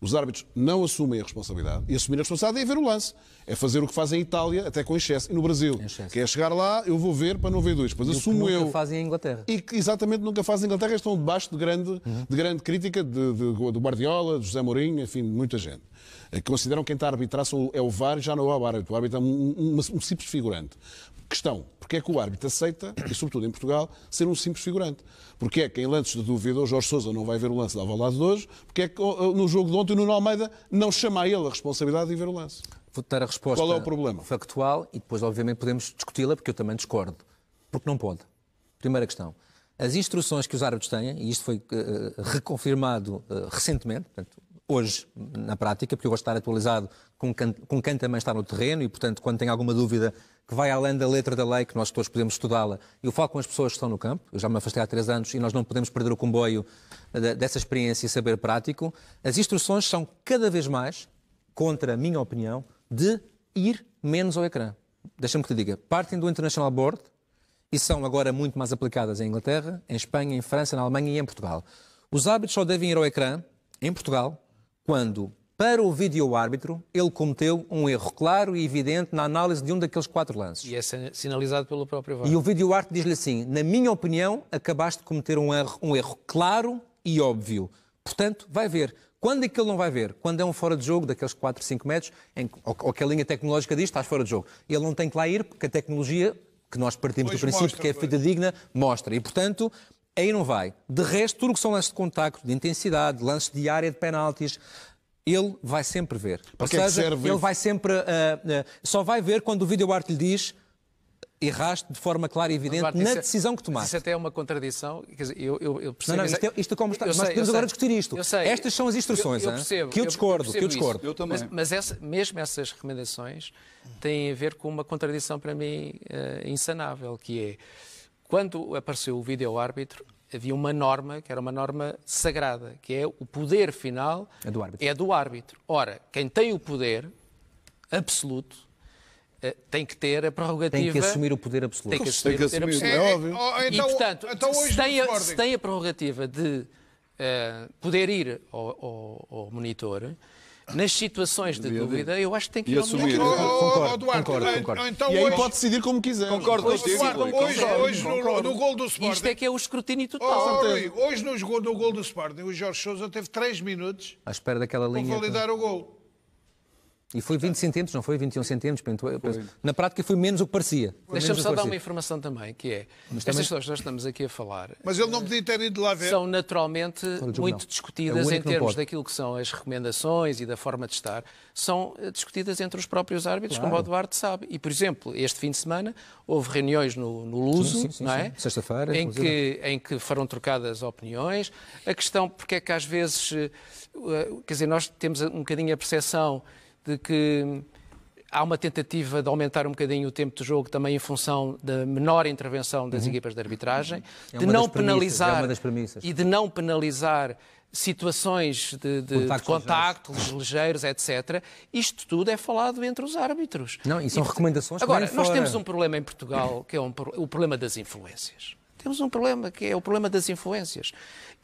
os árbitros não assumem a responsabilidade. E assumir a responsabilidade é ver o lance. É fazer o que fazem em Itália, até com excesso. E no Brasil, quer que é chegar lá, eu vou ver para não ver dois. Depois e assumo nunca eu. Nunca fazem em Inglaterra. E que exatamente nunca fazem em Inglaterra. Estão debaixo de grande, uhum. de grande crítica de, de, do Guardiola, de José Mourinho, enfim, de muita gente. É, que consideram que quem está a arbitrar é o VAR e já não é o árbitro. O árbitro é um, um, um simples figurante. Questão: porque é que o árbitro aceita, e sobretudo em Portugal, ser um simples figurante? Porque é que em lances de dúvida o Jorge Sousa não vai ver o lance da Valado de hoje? Porque é que oh, oh, no jogo de ontem o Nuno Almeida não chama a ele a responsabilidade de
ver o lance? Vou dar a resposta Qual é o problema? factual e depois, obviamente, podemos discuti-la, porque eu também discordo. Porque não pode. Primeira questão. As instruções que os árbitros têm, e isto foi uh, reconfirmado uh, recentemente, portanto, hoje na prática, porque eu gosto de estar atualizado com quem, com quem também está no terreno e, portanto, quando tem alguma dúvida, que vai além da letra da lei, que nós todos podemos estudá-la. Eu falo com as pessoas que estão no campo, eu já me afastei há três anos e nós não podemos perder o comboio eh, dessa experiência e saber prático. As instruções são cada vez mais, contra a minha opinião, de ir menos ao ecrã. Deixa-me que te diga, partem do International Board e são agora muito mais aplicadas em Inglaterra, em Espanha, em França, na Alemanha e em Portugal. Os hábitos só devem ir ao ecrã, em Portugal, quando para o vídeo-árbitro, ele cometeu um erro claro e evidente na análise de um daqueles quatro lances.
E é sinalizado pelo próprio VAR. E o
vídeo-árbitro diz-lhe assim: na minha opinião, acabaste de cometer um erro, um erro claro e óbvio. Portanto, vai ver. Quando é que ele não vai ver? Quando é um fora de jogo, daqueles 4, 5 metros, em, ou, ou que a linha tecnológica diz, estás fora de jogo. Ele não tem que lá ir, porque a tecnologia, que nós partimos pois do princípio mostra, que é feita digna, mostra. E, portanto, aí não vai. De resto, tudo o que são lances de contacto, de intensidade, lances de área de penaltis, ele vai sempre ver. Para seja, é que serve? Ele vai sempre. Uh, uh, só vai ver quando o vídeo lhe diz erraste de forma
clara e evidente Eduardo, na é- decisão que tomaste. Isso até é uma contradição. Quer dizer, eu, eu, eu percebo. Não, não, isto, é, isto é como está. Eu podemos agora sei, discutir isto. Sei, Estas são as instruções eu, percebo, que eu discordo. que eu discordo. Mas, mas essa, mesmo essas recomendações têm a ver com uma contradição para mim uh, insanável, que é quando apareceu o vídeo árbitro, havia uma norma, que era uma norma sagrada, que é o poder final é do árbitro. É do árbitro. Ora, quem tem o poder absoluto eh, tem que ter a prerrogativa. Tem que assumir o poder absoluto. Tem que assumir, tem que assumir o poder é absoluto. É, é, óbvio. e, então, portanto, então, se, tem a, se, tem a, prerrogativa de uh, poder ir ao, ao, ao monitor nas situações de dúvida, eu acho que tem que ir assumir. Concordo,
concordo, concordo. Então, e aí pode
decidir como quiser. Concordo contigo. Hoje, hoje no, no gol do Sporting... Isto é que é o escrutínio total. hoje no, no gol do Sporting, o Jorge Sousa teve 3 minutos...
À espera daquela linha... Para validar o gol. E foi 20 centímetros, não foi? 21 centímetros. Na prática foi menos o que parecia. Deixa-me só dar uma
informação também, que é, mas estas pessoas também... que nós estamos aqui a falar... Mas ele não podia ter ido lá ver. São naturalmente muito é discutidas é em termos daquilo que são as recomendações e da forma de estar. São eh, discutidas entre os próprios árbitros, claro. como o Eduardo sabe. E, por exemplo, este fim de semana houve reuniões no, no Luso, sim, sim, não é? Sexta-feira, em que, em que foram trocadas opiniões. A questão, porque é que às vezes... Eh, eh, quer dizer, nós temos um bocadinho a percepção de que há uma tentativa de aumentar um bocadinho o tempo de jogo também em função da menor intervenção das uhum. equipas de arbitragem, é de não é penalizar é e de não penalizar situações de, de, contactos, de contactos ligeiros. ligeiros. etc. Isto tudo é falado entre os árbitros. Não, e são e, recomendações Agora, nós fora. temos um problema em Portugal, que é um, o problema das influências. Temos um problema, que é o problema das influências.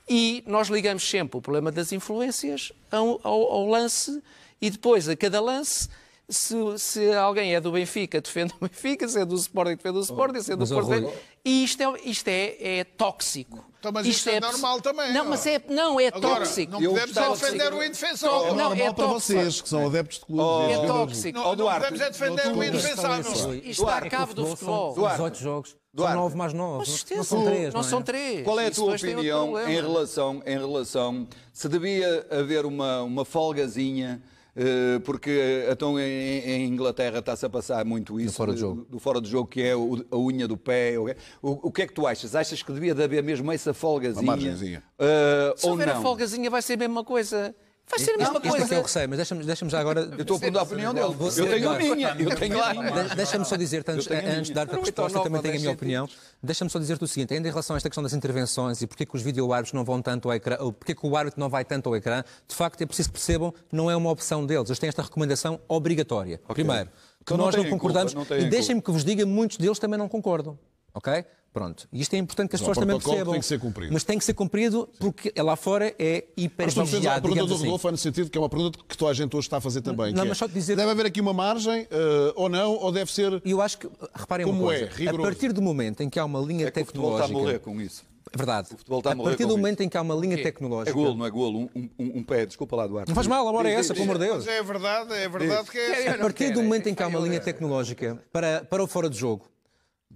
E nós ligamos sempre o problema das influências ao, ao, ao lance e depois a cada lance se, se, alguém é do Benfica, defende o Benfica, se é do Sporting, defende o Sporting, se é do Porto. Defende... E isto é, isto é, é tóxico. Então, mas isto, isto é, é, normal também. Não, mas é, não, é Agora, tóxico. Não podemos é, é defender o indefensável. Não, não, é, é para vocês,
que são adeptos de clubes. Oh, é tóxico. Não, oh, Duarte, não podemos defender o indefensável. Isto, está a cabo do futebol. São 18
jogos. Duarte. São 9 mais 9. Não, não são 3. Não, é? são 3. Qual é a tua opinião em relação, em
relação se devia haver uma, uma folgazinha eh, porque então em, Inglaterra está-se a passar muito isso do fora do jogo, do fora jogo que é a unha do pé. O, que é que tu achas? Achas que devia de haver mesmo essa folgazinha? Uma margenzinha. Uh, Se
houver não? a folgazinha vai ser a mesma coisa. Vai ser a mesma não, é coisa. Este é o
receio, mas deixa-me deixa já agora. Eu estou a perguntar a opinião dele. Eu tenho a minha. Eu tenho claro. deixa-me só dizer, antes, antes de dar-te a resposta, também tenho a é minha opinião. Deixa-me só dizer-te o seguinte: ainda em relação a esta questão das intervenções e porque que os videoárbitros não vão tanto ao ecrã, ou porque que o árbitro não vai tanto ao ecrã, de facto é preciso que percebam que não é uma opção deles. Eles têm esta recomendação obrigatória. Okay. Primeiro, que então nós não, não concordamos. Culpa, não e deixem-me que vos diga, muitos deles também não concordam. Ok? Pronto. E isto é importante que as pessoas também percebam. Tem que ser cumprido. Mas tem que ser cumprido porque lá fora é hipervigiado. A pergunta do Rodolfo
assim. é no sentido que é uma pergunta que toda a gente hoje está a fazer também. Não, é, mas só dizer... Deve haver aqui uma margem, eh, ou não, ou deve ser. Eu acho que, reparem como uma coisa, é, rigoroso. a partir do momento em que
há uma linha é que tecnológica. O futebol está a com isso. É verdade. O futebol está a, a partir do momento isso. em que há uma linha é? tecnológica. É golo,
não é golo. Um, um, um pé, desculpa lá, Duarte. Não faz mal, a
hora é essa, pelo amor de Deus. Mas é verdade, é verdade que é. A partir do momento em que há uma linha tecnológica para, para o fora de jogo,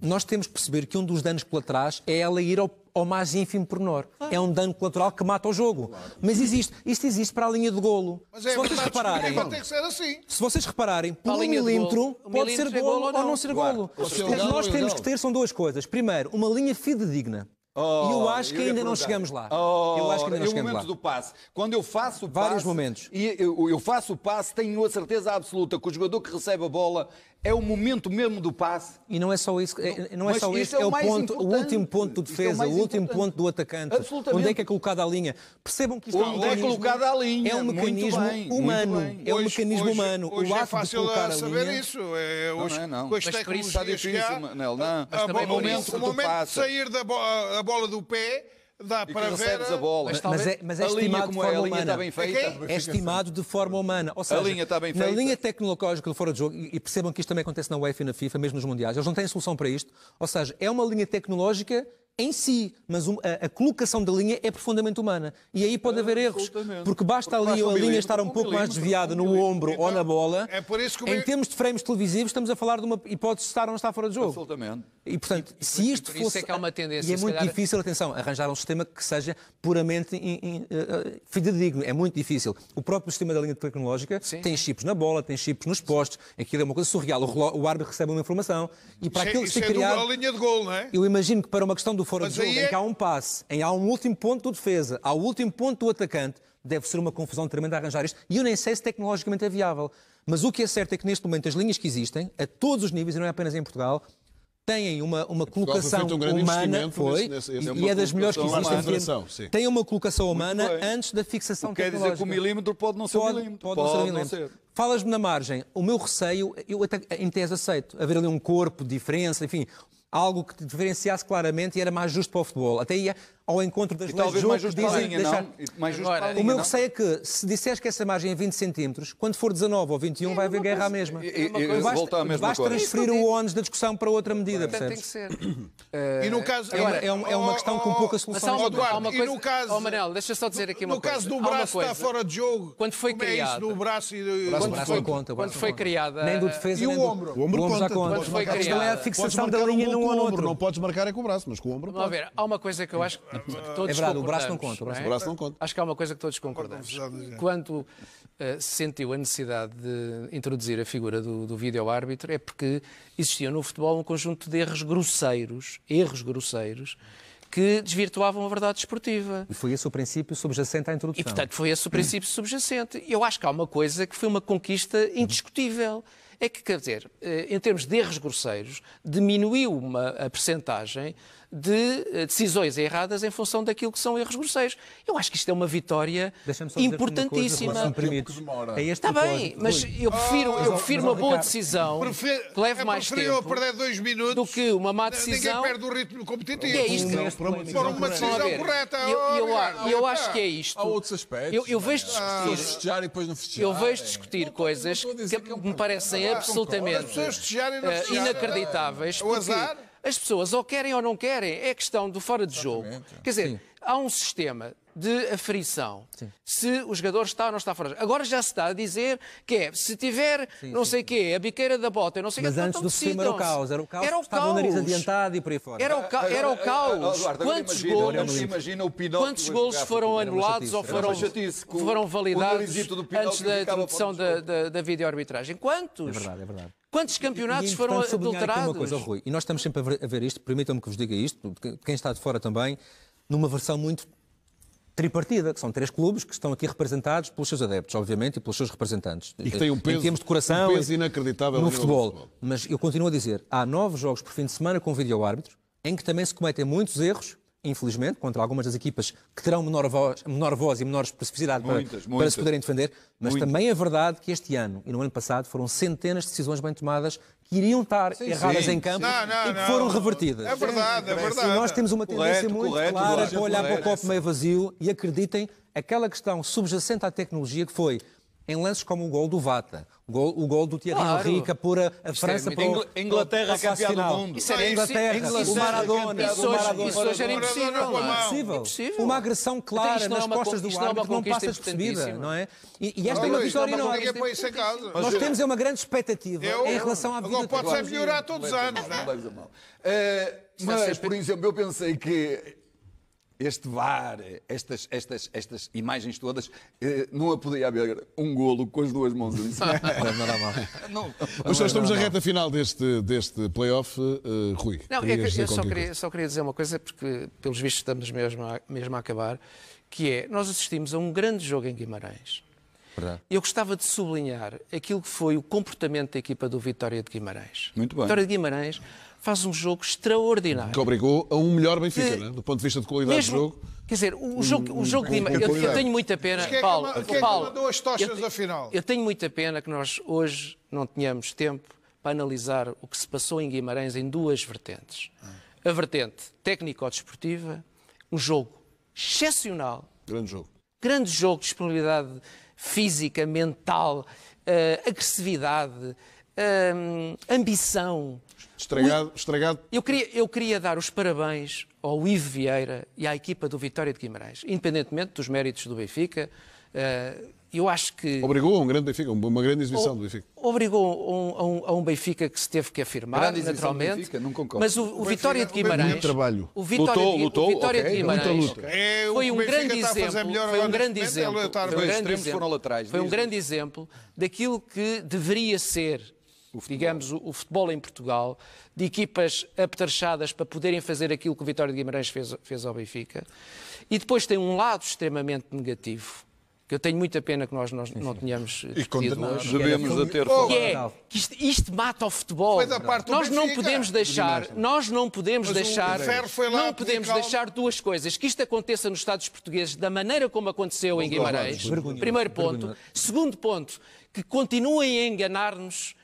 nós temos que perceber que um dos danos colaterais é ela ir ao, ao mais ínfimo pormenor. Ah. É um dano colateral que mata o jogo. Claro. Mas existe, isto existe para a linha de golo. Mas é se vocês repararem,
assim.
Se vocês repararem, por um milímetro pode ser é golo, ou não, ou não ser claro. golo. O que nós é temos que ter são duas coisas. Primeiro, uma linha fidedigna. Oh, e eu oh, acho que ainda não chegamos lá. Oh, eu acho que ainda não chegamos é o momento lá. do
passe. Quando eu faço o passe. Vários momentos. E eu, eu faço o passe, tenho a certeza absoluta que o jogador que recebe a bola é o momento mesmo do passe.
E não é só isso, é, não é só isso. é, é, o, ponto, o último ponto do defesa, é o, o, último ponto do atacante. Onde é que é colocada a linha? Percebam que isto Onde é, um é colocada a linha? É um mecanismo bem, humano. É um mecanismo hoje, humano. Hoje o é ato é fácil de colocar eh, saber linha... isso.
É, hoje, não, é, não. Com as Mas é está difícil, Não. É? o momento, o momento de sair da bola do pé dá e para ver. A bola. Mas, mas, é, mas é a estimado é, linha de forma é, humana. Está bem feita. É, é
estimado de forma humana. Ou seja, a linha está bem feita. Na linha tecnológica fora de jogo, e percebam que isto também acontece na UEFA e na FIFA, mesmo nos Mundiais, eles não têm solução para isto. Ou seja, é uma linha tecnológica em si, mas a, a, colocação da linha é profundamente humana. E aí pode haver erros, porque basta porque ali a linha estar um, pouco mais desviada no ombro então, ou na então, bola. É por isso que em termos de frames televisivos, estamos a falar de uma hipótese de estar ou não estar fora de jogo. Absolutamente. E, portanto, e, se isto por fosse... Isso é que há uma tendência, e é muito calhar... difícil, atenção, arranjar um sistema que seja puramente in, in, uh, fidedigno. É muito difícil. O próprio sistema da linha tecnológica Sim. tem chips na bola, tem chips nos postos. Aquilo é uma coisa surreal. O, o árbitro recebe uma informação. E para isso é- aquilo é, se criar... É a linha de gol, não é? Eu imagino que para uma questão do fora de jogo, em é que há um passe, em há um último ponto do defesa, há o último ponto do atacante, deve ser uma confusão tremenda arranjar isto. E eu nem sei se tecnologicamente é viável. Mas o que é certo é que neste momento as linhas que existem, a todos os níveis, e não é apenas em Portugal, têm uma, uma colocação um humana, foi, nesse, nesse, é e é, é das melhores que existem. Tem uma colocação humana antes da fixação que tecnológica. Quer dizer que o milímetro
pode não ser pode, milímetro. Pode, pode não ser milímetro. ser.
Falas-me na margem. O meu receio, eu até em tese aceito, haver ali um corpo, diferença, enfim, algo que diferenciasse claramente e era mais justo para o futebol. Até ia ao encontro das e leis de mais justo dizem... Linha, deixar... mais justo Agora, linha, o meu receio é que, se disseres que essa margem é 20 centímetros, quando for 19 ou 21 é, vai haver guerra à mesma. Vais é basta transferir o ONU é- da discussão para outra medida, claro, percebes? Tem que ser. E no eh, caso... É, Agora, é, uma, é uma questão oh, com pouca solução. Mas há uma, Eduardo, há uma coisa... E no
caso... Oh, Manel, deixa só dizer aqui uma no coisa. No caso do braço está fora de jogo. Quando foi é criado... no braço e...
Quando foi criada... Nem do defesa, nem do... ombro. O ombro conta. Quando foi criada... A questão é a fixação da linha num ou no outro. Não
podes marcar é com o braço, mas com o ombro Vamos ver, há uma coisa que eu acho que Todos é verdade, o braço não conta. O braço, é? o braço, não conta. Acho que há uma coisa que todos concordamos. Quando eh, se sentiu a necessidade de introduzir a figura do, do vídeo-árbitro é porque existia no futebol um conjunto de erros grosseiros, erros grosseiros, que desvirtuavam a verdade esportiva. E foi esse o princípio subjacente à introdução. E, portanto, foi esse o princípio subjacente. Eu acho que há uma coisa que foi uma conquista indiscutível. É que, quer dizer, eh, em termos de erros grosseiros, diminuiu uma, a percentagem de decisões erradas em função daquilo que são erros grosseiros. Eu acho que isto é uma vitória importantíssima. Uma coisa, é Está bem, mas eu prefiro, eu prefiro uma boa decisão que leve mais tempo do que uma má decisão. Ninguém perde o ritmo competitivo. E é isto. Por uma decisão, uma decisão correta. Eu, eu, eu, acho que é isto. Há outros aspectos. Eu, eu vejo discutir. eu vejo discutir coisas que me parecem absolutamente inacreditáveis. O azar? as pessoas ou querem ou não querem, é questão do fora de jogo. Exatamente. Quer dizer, Sim. há um sistema de aferição. Sim. Se o jogador está ou não está fora. Agora já se está a dizer que é, se tiver sim, não sim, sei o quê, a biqueira da bota, não sei o quê. Mas antes então do sistema era o caos. Era o caos. Era o caos. o nariz
adiantado e por aí fora. Era o, ca... era o caos. quantos imagina, golos,
imagina o quantos golos foram anulados ou foram, foram validados antes da introdução da, da, da videoarbitragem? Quantos? É verdade, é verdade. Quantos campeonatos e, e é foram adulterados? Uma coisa, Rui,
e nós estamos sempre a ver isto, permitam-me que vos diga isto, quem está de fora também, numa versão muito tripartida, que são três clubes que estão aqui representados pelos seus adeptos, obviamente, e pelos seus representantes. E que têm um peso, em termos de coração, um peso inacreditável no futebol. futebol. Mas eu continuo a dizer, há nove jogos por fim de semana com vídeo-árbitro, em que também se cometem muitos erros, infelizmente, contra algumas das equipas que terão menor voz, menor voz e menor especificidade muitas, para, muitas. para, se poderem defender, mas muitas. também é verdade que este ano e no ano passado foram centenas de decisões bem tomadas que iriam estar sim, erradas sim. em campo não, não, e que foram não. revertidas. É verdade, é verdade. nós temos uma tendência correto, muito correto, clara para olhar correto. para o copo meio vazio e acreditem aquela questão subjacente à tecnologia que foi em lances como o gol do Vata, o gol, o gol do Thierry claro. Henry que apura a é França para o, Inglaterra campeã do mundo. Isso era Inglaterra, o Maradona, isso hoje, Maradona. Isso hoje era impossível. impossível. Uma agressão então, clara é nas costas do é árbitro não passa despercebida, não é? E, esta é uma vitória enorme. Nós temos uma grande expectativa em relação à vida. Pode ser melhorar todos os anos,
eh, Mas, por exemplo, eu pensei que este VAR, estas, estas, estas imagens todas, eh, não a podia haver um golo com as duas mãos.
não,
Mas só estamos na reta final deste, deste playoff, uh, Rui. Não, é eu só
queria, só queria dizer uma coisa, porque pelos vistos estamos mesmo a, mesmo a acabar, que é, nós assistimos a um grande jogo em Guimarães. Verdade. Eu gostava de sublinhar aquilo que foi o comportamento da equipa do Vitória de Guimarães. Muito bem. Vitória de Guimarães faz um jogo extraordinário. Que
obrigou a um melhor Benfica, né? do ponto de vista de qualidade Mesmo... de jogo.
Quer dizer, o jogo, o jogo de eu, eu tenho muita pena, Mas quem é Paulo. quem Paulo, é que as tochas da final? Eu tenho muita pena que nós hoje não tenhamos tempo para analisar o que se passou em Guimarães em duas vertentes. A vertente técnico-desportiva, um jogo excepcional. Grande jogo. Grande jogo, disponibilidade física, mental, uh, agressividade, uh, ambição, Estragado, estragado. Eu queria, eu queria dar os parabéns ao Ivo Vieira e à equipa do Vitória de Guimarães, independentemente dos méritos do Benfica. Eh, eu acho que. Obrigou
a um grande Benfica, uma grande exibição o, do Benfica.
Obrigou a um, a um, Benfica que se teve que afirmar, naturalmente. Benfica, não concordo. Mas o, o, o Vitória de é Guimarães. O trabalho. O Vitória, lutou, lutou, o Vitória okay, de Guimarães. luta. É, foi um grande exemplo. Foi um grande exemplo. É foi um grande exemplo daquilo que deveria ser digamos, o, o, futebol em Portugal, de equipas apetrechadas para poderem fazer aquilo que o Vitória de Guimarães fez, fez ao Benfica. E depois tem um lado extremamente negativo, que eu tenho muita pena que nós, nós não tenhamos e tido hoje. Devemos de ter que, é, que isto, isto, mata o futebol. nós não podemos deixar, nós não podemos Mas deixar, não podemos deixar duas coisas, que isto aconteça nos Estados portugueses da maneira como aconteceu em Guimarães. Primeiro ponto. Segundo ponto, que continuem a enganar-nos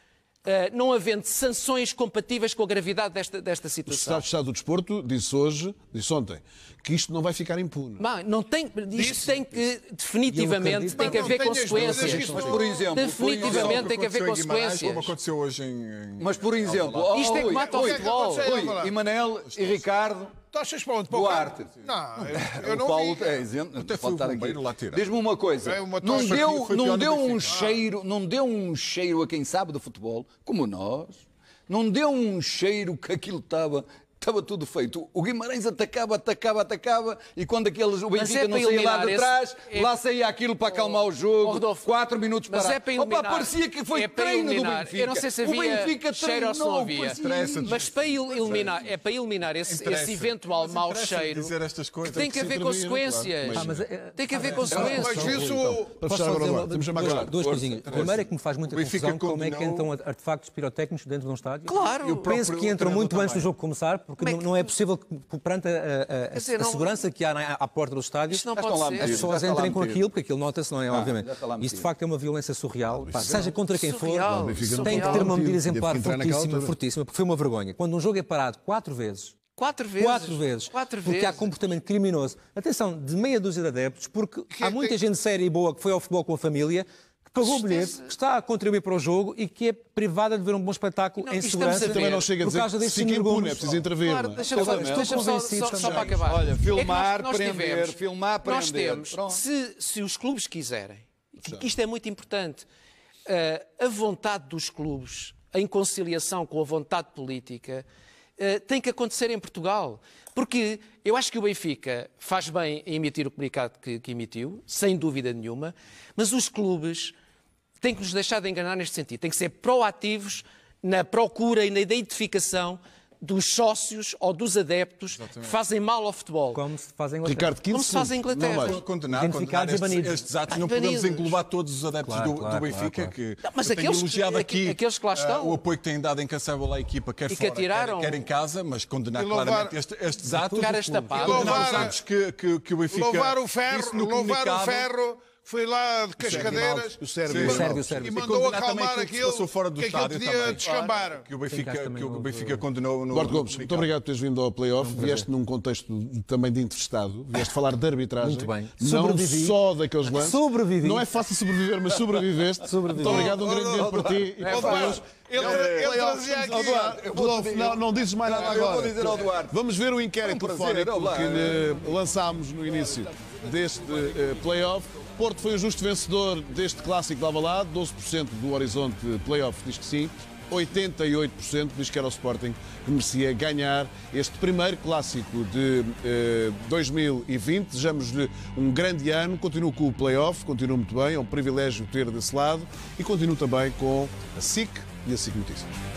eh, não havendo sanções compatíveis com a gravidade desta, desta situação. O Estado Estado
do Desporto disse hoje, disse ontem, que isto não vai ficar impune.
Mas não tem, isto disse, tem que, definitivamente, tem que haver consequências. mas, por exemplo, definitivamente tem que haver
consequências. Como
aconteceu hoje em. em... Mas, por exemplo, isto é que mata o futebol. Oi, Emanuel
e é Ricardo Tu achas para onde? Para Duarte. Não, eu, eu não Paulo vi. é isento. Até foi estar aqui. lá
Diz-me uma coisa. É uma não deu, não deu um ah. cheiro, não deu um cheiro a quem sabe do futebol, como nós. Não deu um cheiro que aquilo estava estava tudo feito. O Guimarães atacava, atacava, atacava, e quando aqueles, o Benfica é não saía lá de trás, é- lá saía aquilo para acalmar oh, o jogo, oh, Rodolfo, quatro minutos para. Mas é para iluminar. Opa, parecia que foi é treino do Benfica. Eu não sei se havia o Benfica cheiro ou se não havia. Mas
para iluminar, é para iluminar esse, esse eventual mau cheiro. Dizer estas coisas, tem que, haver consequências. Ah, eh, tem que ah, haver consequências. Mas isso... vamos fechar agora, duas, coisinhas. Primeiro
é que me faz muita confusão como é que entram artefactos pirotécnicos dentro de um estádio. Claro! Eu penso que entram muito antes do jogo começar, porque é que... não é possível que, perante a, a, dizer, a segurança que há na, à porta do estádio, as pessoas entrem com aquilo, porque aquilo nota-se, não é? Ah, obviamente. Isto de facto é uma violência surreal. Pá, é seja contra quem surreal. for, surreal. É tem que ter uma medida exemplar fortíssima, fortíssima, porque foi uma vergonha. Quando um jogo é parado quatro vezes,
Quatro vezes. Quatro vezes. Quatro porque vezes. há
comportamento criminoso. Atenção, de meia dúzia de adeptos, porque que há é muita gente séria e boa que foi ao futebol com a família, pagou o bilhete, que está a contribuir para o jogo e que é privada de ver um bom espetáculo não, em segurança. Também não chega a dizer que se fica impune, é preciso intervir. Claro, deixa-me só, deixa só, só, só, para acabar. Olha, filmar, é nós, nós prender, tivemos, filmar, prender. Nós
temos, se, se os clubes quiserem, que isto é muito importante, uh, a vontade dos clubes em conciliação com a vontade política uh, tem que acontecer em Portugal. Porque eu acho que o Benfica faz bem em emitir o comunicado que, que emitiu, sem dúvida nenhuma, mas os clubes tem que nos deixar de enganar neste sentido. Tem que ser proativos na procura e na identificação dos sócios ou dos adeptos Exatamente. que fazem mal ao futebol. Como se em Inglaterra. Ricardo, 15 Como se faz em Inglaterra. Não, condenar, condenar estes, estes atos. Não podemos englobar
todos os adeptos claro, do, claro, do, Benfica, claro, que não, mas aqueles, elogiado aqui, aqueles que lá ah, estão, uh, o apoio que têm dado em Caçabola à equipa, quer e fora, que atiraram, quer, quer, em casa, mas condenar louvar, claramente estes, estes atos. Caras tapadas. Louvar,
que, que, que o Benfica... Louvar o ferro, louvar o ferro foi lá de é Cascadeiras o Sérgio, o Sérgio, e mandou acalmar aquilo que, fora do que aquilo podia descambar. Que o Benfica, que o Benfica
condenou no. Gordo Gomes, muito obrigado
por teres vindo ao playoff. Vieste num contexto também de entrevistado, vieste falar de arbitragem. Muito bem. Não só daqueles lances. Sobrevivi. Não é fácil sobreviver, mas sobreviveste. Muito obrigado, um grande dia para ti e para Ele, é, ele aqui. não, não dizes mais nada agora. Eu vou dizer ao Duarte. Vamos ver o inquérito um prazer, fónico que lançámos no início deste eh, playoff. Porto foi o justo vencedor deste clássico de Alvalade, 12% do horizonte playoff diz que sim, 88% diz que era o Sporting que merecia ganhar este primeiro clássico de eh, 2020. Desejamos-lhe um grande ano, continuo com o playoff, continuo muito bem, é um privilégio ter desse lado e continuo também com a SIC e a SIC Notícias.